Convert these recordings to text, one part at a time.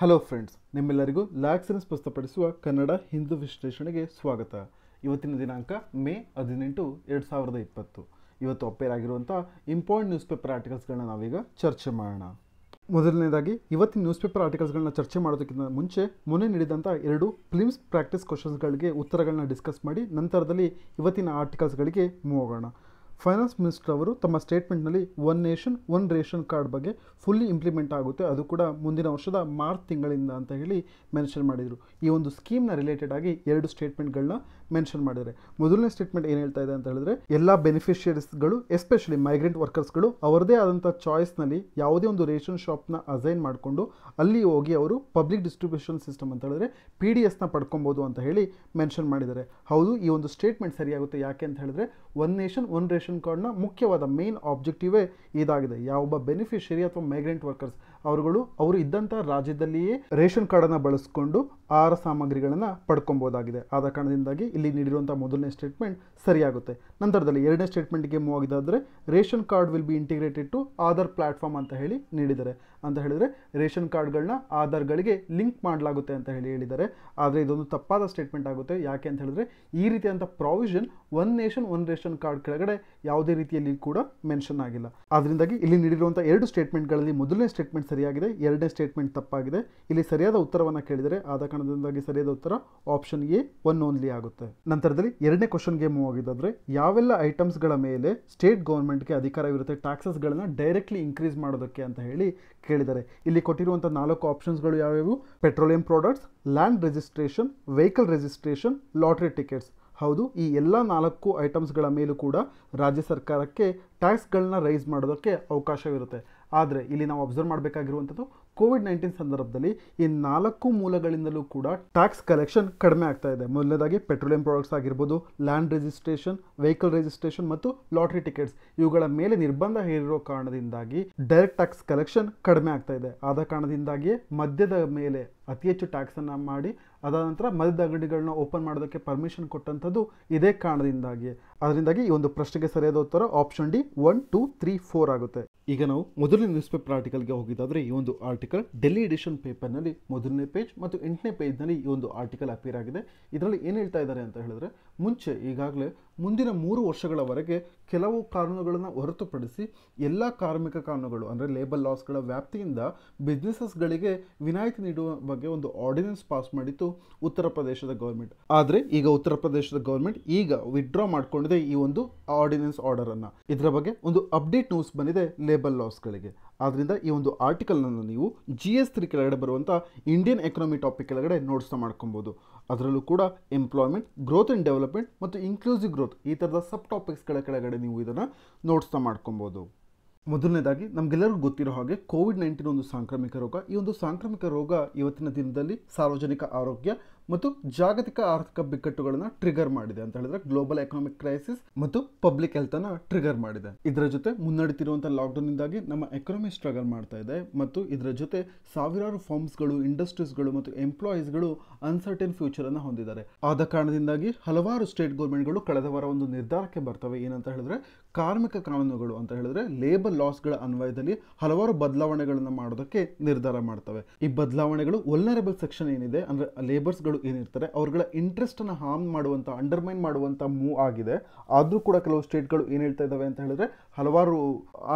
hello friends ನಿಮ್ಮೆಲ್ಲರಿಗೂ ಲ್ಯಾಕ್ಸಿನ್ಸ್ ಸ್ಪಷ್ಟಪಡಿಸುವ ಕನ್ನಡ ಹಿಂದೂ ವಿಶ್ಲೇಷಣೆಗೆ ಸ್ವಾಗತ ಇವತ್ತಿನ ದಿನಾಂಕ ಮೇ ಹದಿನೆಂಟು ಎರಡು ಸಾವಿರದ ಇಪ್ಪತ್ತು ಇವತ್ತು ಒಪ್ಪೇರಾಗಿರುವಂಥ ಇಂಪಾರ್ಟೆಂಟ್ ನ್ಯೂಸ್ ಪೇಪರ್ ಆರ್ಟಿಕಲ್ಸ್ಗಳನ್ನ ನಾವೀಗ ಚರ್ಚೆ ಮಾಡೋಣ ಮೊದಲನೇದಾಗಿ ಇವತ್ತಿನ ನ್ಯೂಸ್ ಪೇಪರ್ ಆರ್ಟಿಕಲ್ಸ್ಗಳನ್ನ ಚರ್ಚೆ ಮಾಡೋದಕ್ಕಿಂತ ಮುಂಚೆ ಮೊನ್ನೆ ನೀಡಿದಂಥ ಎರಡು ಫಿಲಿಮ್ಸ್ ಪ್ರಾಕ್ಟೀಸ್ ಕ್ವಶನ್ಸ್ಗಳಿಗೆ ಉತ್ತರಗಳನ್ನ ಡಿಸ್ಕಸ್ ಮಾಡಿ ನಂತರದಲ್ಲಿ ಇವತ್ತಿನ ಆರ್ಟಿಕಲ್ಸ್ಗಳಿಗೆ ಮೂವ್ ಹೋಗೋಣ ಫೈನಾನ್ಸ್ ಮಿನಿಸ್ಟರ್ ಅವರು ತಮ್ಮ ಸ್ಟೇಟ್ಮೆಂಟ್ನಲ್ಲಿ one nation one ration card ಬಗ್ಗೆ ಫುಲ್ಲಿ ಇಂಪ್ಲಿಮೆಂಟ್ ಆಗುತ್ತೆ ಅದು ಕೂಡ ಮುಂದಿನ ವರ್ಷದ ಮಾರ್ಚ್ ತಿಂಗಳಿಂದ ಅಂತ ಹೇಳಿ ಮೆನ್ಷನ್ ಮಾಡಿದರು ಈ ಒಂದು ಸ್ಕೀಮ್ನ ರಿಲೇಟೆಡ್ ಆಗಿ ಎರಡು ಸ್ಟೇಟ್ಮೆಂಟ್ಗಳನ್ನ ಮೆನ್ಷನ್ ಮಾಡಿದ್ದಾರೆ ಮೊದಲನೇ ಸ್ಟೇಟ್ಮೆಂಟ್ ಏನು ಹೇಳ್ತಾ ಇದೆ ಅಂತ ಹೇಳಿದ್ರೆ ಎಲ್ಲ ಬೆನಿಫಿಷಿಯರೀಸ್ಗಳು ಎಸ್ಪೆಷಲಿ ಮೈಗ್ರೆಂಟ್ ವರ್ಕರ್ಸ್ಗಳು ಅವರದೇ ಆದಂಥ ಚಾಯ್ಸ್ನಲ್ಲಿ ಯಾವುದೇ ಒಂದು ರೇಷನ್ ಶಾಪ್ನ ಅಸೈನ್ ಮಾಡಿಕೊಂಡು ಅಲ್ಲಿ ಹೋಗಿ ಅವರು ಪಬ್ಲಿಕ್ ಡಿಸ್ಟ್ರಿಬ್ಯೂಷನ್ ಸಿಸ್ಟಮ್ ಅಂತ ಹೇಳಿದ್ರೆ ಪಿ ಡಿ ಎಸ್ನ ಪಡ್ಕೊಬೋದು ಅಂತ ಹೇಳಿ ಮೆನ್ಷನ್ ಮಾಡಿದ್ದಾರೆ ಹೌದು ಈ ಒಂದು ಸ್ಟೇಟ್ಮೆಂಟ್ ಸರಿಯಾಗುತ್ತೆ ಯಾಕೆ ಅಂತ ಹೇಳಿದ್ರೆ ಒನ್ ನೇಷನ್ ಒನ್ ರೇಷನ್ ಕಾರ್ಡ್ನ ಮುಖ್ಯವಾದ ಮೇನ್ ಆಬ್ಜೆಕ್ಟಿವೇ ಇದಾಗಿದೆ ಯಾವೊಬ್ಬ ಬೆನಿಫಿಷರಿ ಅಥವಾ ಮೈಗ್ರೆಂಟ್ ವರ್ಕರ್ಸ್ ಅವರುಗಳು ಅವರು ಇದ್ದಂಥ ರಾಜ್ಯದಲ್ಲಿಯೇ ರೇಷನ್ ಕಾರ್ಡನ್ನು ಬಳಸಿಕೊಂಡು ಆಹಾರ ಸಾಮಗ್ರಿಗಳನ್ನು ಪಡ್ಕೊಬೋದಾಗಿದೆ ಆದ ಕಾರಣದಿಂದಾಗಿ ಇಲ್ಲಿ ನೀಡಿರುವಂಥ ಮೊದಲನೇ ಸ್ಟೇಟ್ಮೆಂಟ್ ಸರಿಯಾಗುತ್ತೆ ನಂತರದಲ್ಲಿ ಎರಡನೇ ಸ್ಟೇಟ್ಮೆಂಟ್ಗೆ ಮೂವ್ ಆಗಿದ್ದಾದರೆ ration card will be integrated to Aadhaar platform ಅಂತ ಹೇಳಿ ನೀಡಿದ್ದಾರೆ ಅಂತ ಹೇಳಿದರೆ ರೇಷನ್ ಕಾರ್ಡ್ಗಳನ್ನ ಆಧಾರ್ಗಳಿಗೆ ಲಿಂಕ್ ಮಾಡಲಾಗುತ್ತೆ ಅಂತ ಹೇಳಿ ಹೇಳಿದ್ದಾರೆ ಆದರೆ ಇದೊಂದು ತಪ್ಪಾದ ಸ್ಟೇಟ್ಮೆಂಟ್ ಆಗುತ್ತೆ ಯಾಕೆ ಅಂತ ಹೇಳಿದ್ರೆ ಈ ರೀತಿಯಾದಂಥ provision one nation one ration card ಕೆಳಗಡೆ ಯಾವುದೇ ರೀತಿಯಲ್ಲಿ ಕೂಡ ಮೆನ್ಷನ್ ಆಗಿಲ್ಲ ಆದ್ರಿಂದಾಗಿ ಇಲ್ಲಿ ನೀಡಿರುವಂಥ ಎರಡು ಸ್ಟೇಟ್ಮೆಂಟ್ಗಳಲ್ಲಿ ಮೊದಲನೇ ಸ್ಟೇಟ್ಮೆಂಟ್ ಸರಿಯಾಗಿದೆ ಎರಡನೇ ಸ್ಟೇಟ್ಮೆಂಟ್ ತಪ್ಪಾಗಿದೆ ಇಲ್ಲಿ ಸರಿಯಾದ ಉತ್ತರವನ್ನು ಕೇಳಿದರೆ ಆದ ಕಾರಣದಿಂದಾಗಿ ಸರಿಯಾದ ಉತ್ತರ ಆಪ್ಷನ್ ಎ ಒನ್ ಓನ್ಲಿ ಆಗುತ್ತೆ ನಂತರದಲ್ಲಿ ಎರಡನೇ ಕ್ವಶನ್ಗೆ ಮೂವ್ ಆಗಿದ್ದಾದರೆ ಯಾವೆಲ್ಲ ಐಟಮ್ಸ್ಗಳ ಮೇಲೆ ಸ್ಟೇಟ್ ಗೌರ್ಮೆಂಟ್ಗೆ ಅಧಿಕಾರವಿರುತ್ತೆ ಟ್ಯಾಕ್ಸಸ್ಗಳನ್ನು ಡೈರೆಕ್ಟ್ಲಿ ಇನ್ಕ್ರೀಸ್ ಮಾಡೋದಕ್ಕೆ ಅಂತ ಹೇಳಿ ಕೇಳಿದ್ದಾರೆ ಇಲ್ಲಿ ಕೊಟ್ಟಿರುವಂಥ ನಾಲ್ಕು ಆಪ್ಷನ್ಸ್ಗಳು ಯಾವ್ಯಾವು petroleum products land registration vehicle registration lottery tickets ಹೌದು ಈ ಎಲ್ಲ ನಾಲ್ಕು ಐಟಮ್ಸ್ಗಳ ಮೇಲೂ ಕೂಡ ರಾಜ್ಯ ಸರ್ಕಾರಕ್ಕೆ ಟ್ಯಾಕ್ಸ್ಗಳನ್ನ ರೈಸ್ ಮಾಡೋದಕ್ಕೆ ಅವಕಾಶವಿರುತ್ತೆ ಆದರೆ ಇಲ್ಲಿ ನಾವು ಅಬ್ಸರ್ವ್ ಮಾಡಬೇಕಾಗಿರುವಂಥದ್ದು ಕೋವಿಡ್ ನೈನ್ಟೀನ್ ಸಂದರ್ಭದಲ್ಲಿ ಈ ನಾಲ್ಕು ಮೂಲಗಳಿಂದಲೂ ಕೂಡ ಟ್ಯಾಕ್ಸ್ ಕಲೆಕ್ಷನ್ ಕಡಿಮೆ ಆಗ್ತಾ ಇದೆ ಮೊದಲನೇದಾಗಿ ಪೆಟ್ರೋಲಿಯಂ ಪ್ರಾಡಕ್ಟ್ಸ್ ಆಗಿರ್ಬೋದು ಲ್ಯಾಂಡ್ ರಿಜಿಸ್ಟ್ರೇಷನ್ ವೆಹಿಕಲ್ ರಿಜಿಸ್ಟ್ರೇಷನ್ ಮತ್ತು ಲಾಟ್ರಿ ಟಿಕೆಟ್ಸ್ ಇವುಗಳ ಮೇಲೆ ನಿರ್ಬಂಧ ಹೇರಿರೋ ಕಾರಣದಿಂದಾಗಿ ಡೈರೆಕ್ಟ್ ಟ್ಯಾಕ್ಸ್ ಕಲೆಕ್ಷನ್ ಕಡಿಮೆ ಆಗ್ತಾ ಇದೆ ಆದ ಕಾರಣದಿಂದಾಗಿಯೇ ಮದ್ಯದ ಮೇಲೆ ಅತಿ ಹೆಚ್ಚು ಟ್ಯಾಕ್ಸನ್ನು ಮಾಡಿ ಅದಾದ ನಂತರ ಮದ್ಯದ ಅಂಗಡಿಗಳನ್ನ ಓಪನ್ ಮಾಡೋದಕ್ಕೆ ಪರ್ಮಿಷನ್ ಕೊಟ್ಟಂಥದ್ದು ಇದೇ ಕಾರಣದಿಂದಾಗಿಯೇ ಅದರಿಂದಾಗಿ ಈ ಒಂದು ಪ್ರಶ್ನೆಗೆ ಸರಿಯಾದ ಉತ್ತರ option D one two three four ಆಗುತ್ತೆ ಈಗ ನಾವು ಮೊದಲನೇ ನ್ಯೂಸ್ ಪೇಪರ್ ಆರ್ಟಿಕಲ್ಗೆ ಹೋಗಿದ್ದಾದ್ರೆ ಈ ಒಂದು ಆರ್ಟಿಕಲ್ ಡೆಲ್ಲಿ ಎಡಿಷನ್ ಪೇಪರ್ನಲ್ಲಿ ಮೊದಲನೇ ಪೇಜ್ ಮತ್ತು ಎಂಟನೇ ಪೇಜ್ನಲ್ಲಿ ಈ ಒಂದು ಆರ್ಟಿಕಲ್ ಅಪೀರ್ ಆಗಿದೆ ಇದರಲ್ಲಿ ಏನು ಹೇಳ್ತಾ ಇದ್ದಾರೆ ಅಂತ ಹೇಳಿದ್ರೆ ಮುಂಚೆ ಈಗಾಗಲೇ ಮುಂದಿನ ಮೂರು ವರ್ಷಗಳವರೆಗೆ ಕೆಲವು ಕಾನೂನುಗಳನ್ನು ಹೊರತುಪಡಿಸಿ ಎಲ್ಲ ಕಾರ್ಮಿಕ ಕಾನೂನುಗಳು ಅಂದರೆ ಲೇಬರ್ ಲಾಸ್ಗಳ ವ್ಯಾಪ್ತಿಯಿಂದ ಬಿಸ್ನೆಸಸ್ಗಳಿಗೆ ವಿನಾಯಿತಿ ನೀಡುವ ಬಗ್ಗೆ ಒಂದು ಆರ್ಡಿನೆನ್ಸ್ ಪಾಸ್ ಮಾಡಿತ್ತು ಉತ್ತರ ಪ್ರದೇಶದ ಗೌರ್ಮೆಂಟ್ ಆದರೆ ಈಗ ಉತ್ತರ ಪ್ರದೇಶದ ಗೌರ್ಮೆಂಟ್ ಈಗ ವಿಡ್ರಾ ಮಾಡಿಕೊಂಡು ಮಾಡಿದೆ ಈ ಒಂದು ಆರ್ಡಿನೆನ್ಸ್ ಆರ್ಡರನ್ನು ಇದರ ಬಗ್ಗೆ ಒಂದು ಅಪ್ಡೇಟ್ ನ್ಯೂಸ್ ಬಂದಿದೆ ಲೇಬರ್ ಲಾಸ್ಗಳಿಗೆ ಆದ್ದರಿಂದ ಈ ಒಂದು ಅನ್ನು ನೀವು ಜಿ ಎಸ್ ತ್ರೀ ಕೆಳಗಡೆ ಬರುವಂಥ ಇಂಡಿಯನ್ ಎಕನಾಮಿ ಟಾಪಿಕ್ ಕೆಳಗಡೆ ನೋಟ್ಸ್ ಮಾಡ್ಕೊಬಹುದು ಅದರಲ್ಲೂ ಕೂಡ ಎಂಪ್ಲಾಯ್ಮೆಂಟ್ ಗ್ರೋತ್ ಅಂಡ್ ಡೆವಲಪ್ಮೆಂಟ್ ಮತ್ತು ಇನ್ಕ್ಲೂಸಿವ್ ಗ್ರೋತ್ ಈ ತರದ ಸಬ್ ಗಳ ಕೆಳಗಡೆ ನೀವು ಇದನ್ನು ನೋಟ್ಸ್ನ ಮಾಡ್ಕೊಬಹುದು ಮೊದಲನೇದಾಗಿ ನಮಗೆಲ್ಲರಿಗೂ ಗೊತ್ತಿರೋ ಹಾಗೆ ಕೋವಿಡ್ ನೈನ್ಟೀನ್ ಒಂದು ಸಾಂಕ್ರಾಮಿಕ ರೋಗ ಈ ಒಂದು ಸಾಂಕ್ರಾಮಿಕ ರೋಗ ಇವತ್ತಿನ ದಿನದಲ್ಲಿ ಸಾರ್ವಜನಿಕ ಆರೋಗ್ಯ ಮತ್ತು ಜಾಗತಿಕ ಆರ್ಥಿಕ ಬಿಕ್ಕಟ್ಟುಗಳನ್ನ ಟ್ರಿಗರ್ ಮಾಡಿದೆ ಅಂತ ಹೇಳಿದ್ರೆ ಗ್ಲೋಬಲ್ ಎಕನಾಮಿಕ್ ಕ್ರೈಸಿಸ್ ಮತ್ತು ಪಬ್ಲಿಕ್ ಹೆಲ್ತ್ ಅನ್ನ ಟ್ರಿಗರ್ ಮಾಡಿದೆ ಇದರ ಜೊತೆ ಮುನ್ನಡೆತಿರುವಂತಹ ಲಾಕ್ಡೌನ್ ಇಂದಾಗಿ ನಮ್ಮ ಎಕನಾಮಿ ಸ್ಟ್ರಗಲ್ ಮಾಡ್ತಾ ಇದೆ ಮತ್ತು ಇದರ ಜೊತೆ ಸಾವಿರಾರು ಫಾರ್ಮ್ಸ್ಗಳು ಇಂಡಸ್ಟ್ರೀಸ್ಗಳು ಮತ್ತು ಎಂಪ್ಲಾಯೀಸ್ಗಳು ಅನ್ಸರ್ಟನ್ ಫ್ಯೂಚರ್ ಅನ್ನ ಹೊಂದಿದ್ದಾರೆ ಆದ ಕಾರಣದಿಂದಾಗಿ ಹಲವಾರು ಸ್ಟೇಟ್ ಗೌರ್ಮೆಂಟ್ಗಳು ಕಳೆದ ವಾರ ಒಂದು ನಿರ್ಧಾರಕ್ಕೆ ಬರ್ತವೆ ಏನಂತ ಹೇಳಿದ್ರೆ ಕಾರ್ಮಿಕ ಕಾನೂನುಗಳು ಅಂತ ಹೇಳಿದ್ರೆ ಲೇಬರ್ ಲಾಸ್ಗಳ ಅನ್ವಯದಲ್ಲಿ ಹಲವಾರು ಬದಲಾವಣೆಗಳನ್ನು ಮಾಡೋದಕ್ಕೆ ನಿರ್ಧಾರ ಮಾಡ್ತವೆ ಈ ಬದಲಾವಣೆಗಳು ಒಲ್ನರೇಬಲ್ ಸೆಕ್ಷನ್ ಏನಿದೆ ಅಂದ್ರೆ ಲೇಬರ್ಸ್ಗಳು ಏನಿರ್ತಾರೆ ಅವ್ರಗಳ ಇಂಟ್ರೆಸ್ಟನ್ನು ಹಾರ್ಮ್ ಮಾಡುವಂಥ ಅಂಡರ್ಮೈನ್ ಮಾಡುವಂಥ ಮೂವ್ ಆಗಿದೆ ಆದರೂ ಕೂಡ ಕೆಲವು ಸ್ಟೇಟ್ಗಳು ಏನು ಹೇಳ್ತಾ ಇದ್ದಾವೆ ಅಂತ ಹೇಳಿದ್ರೆ ಹಲವಾರು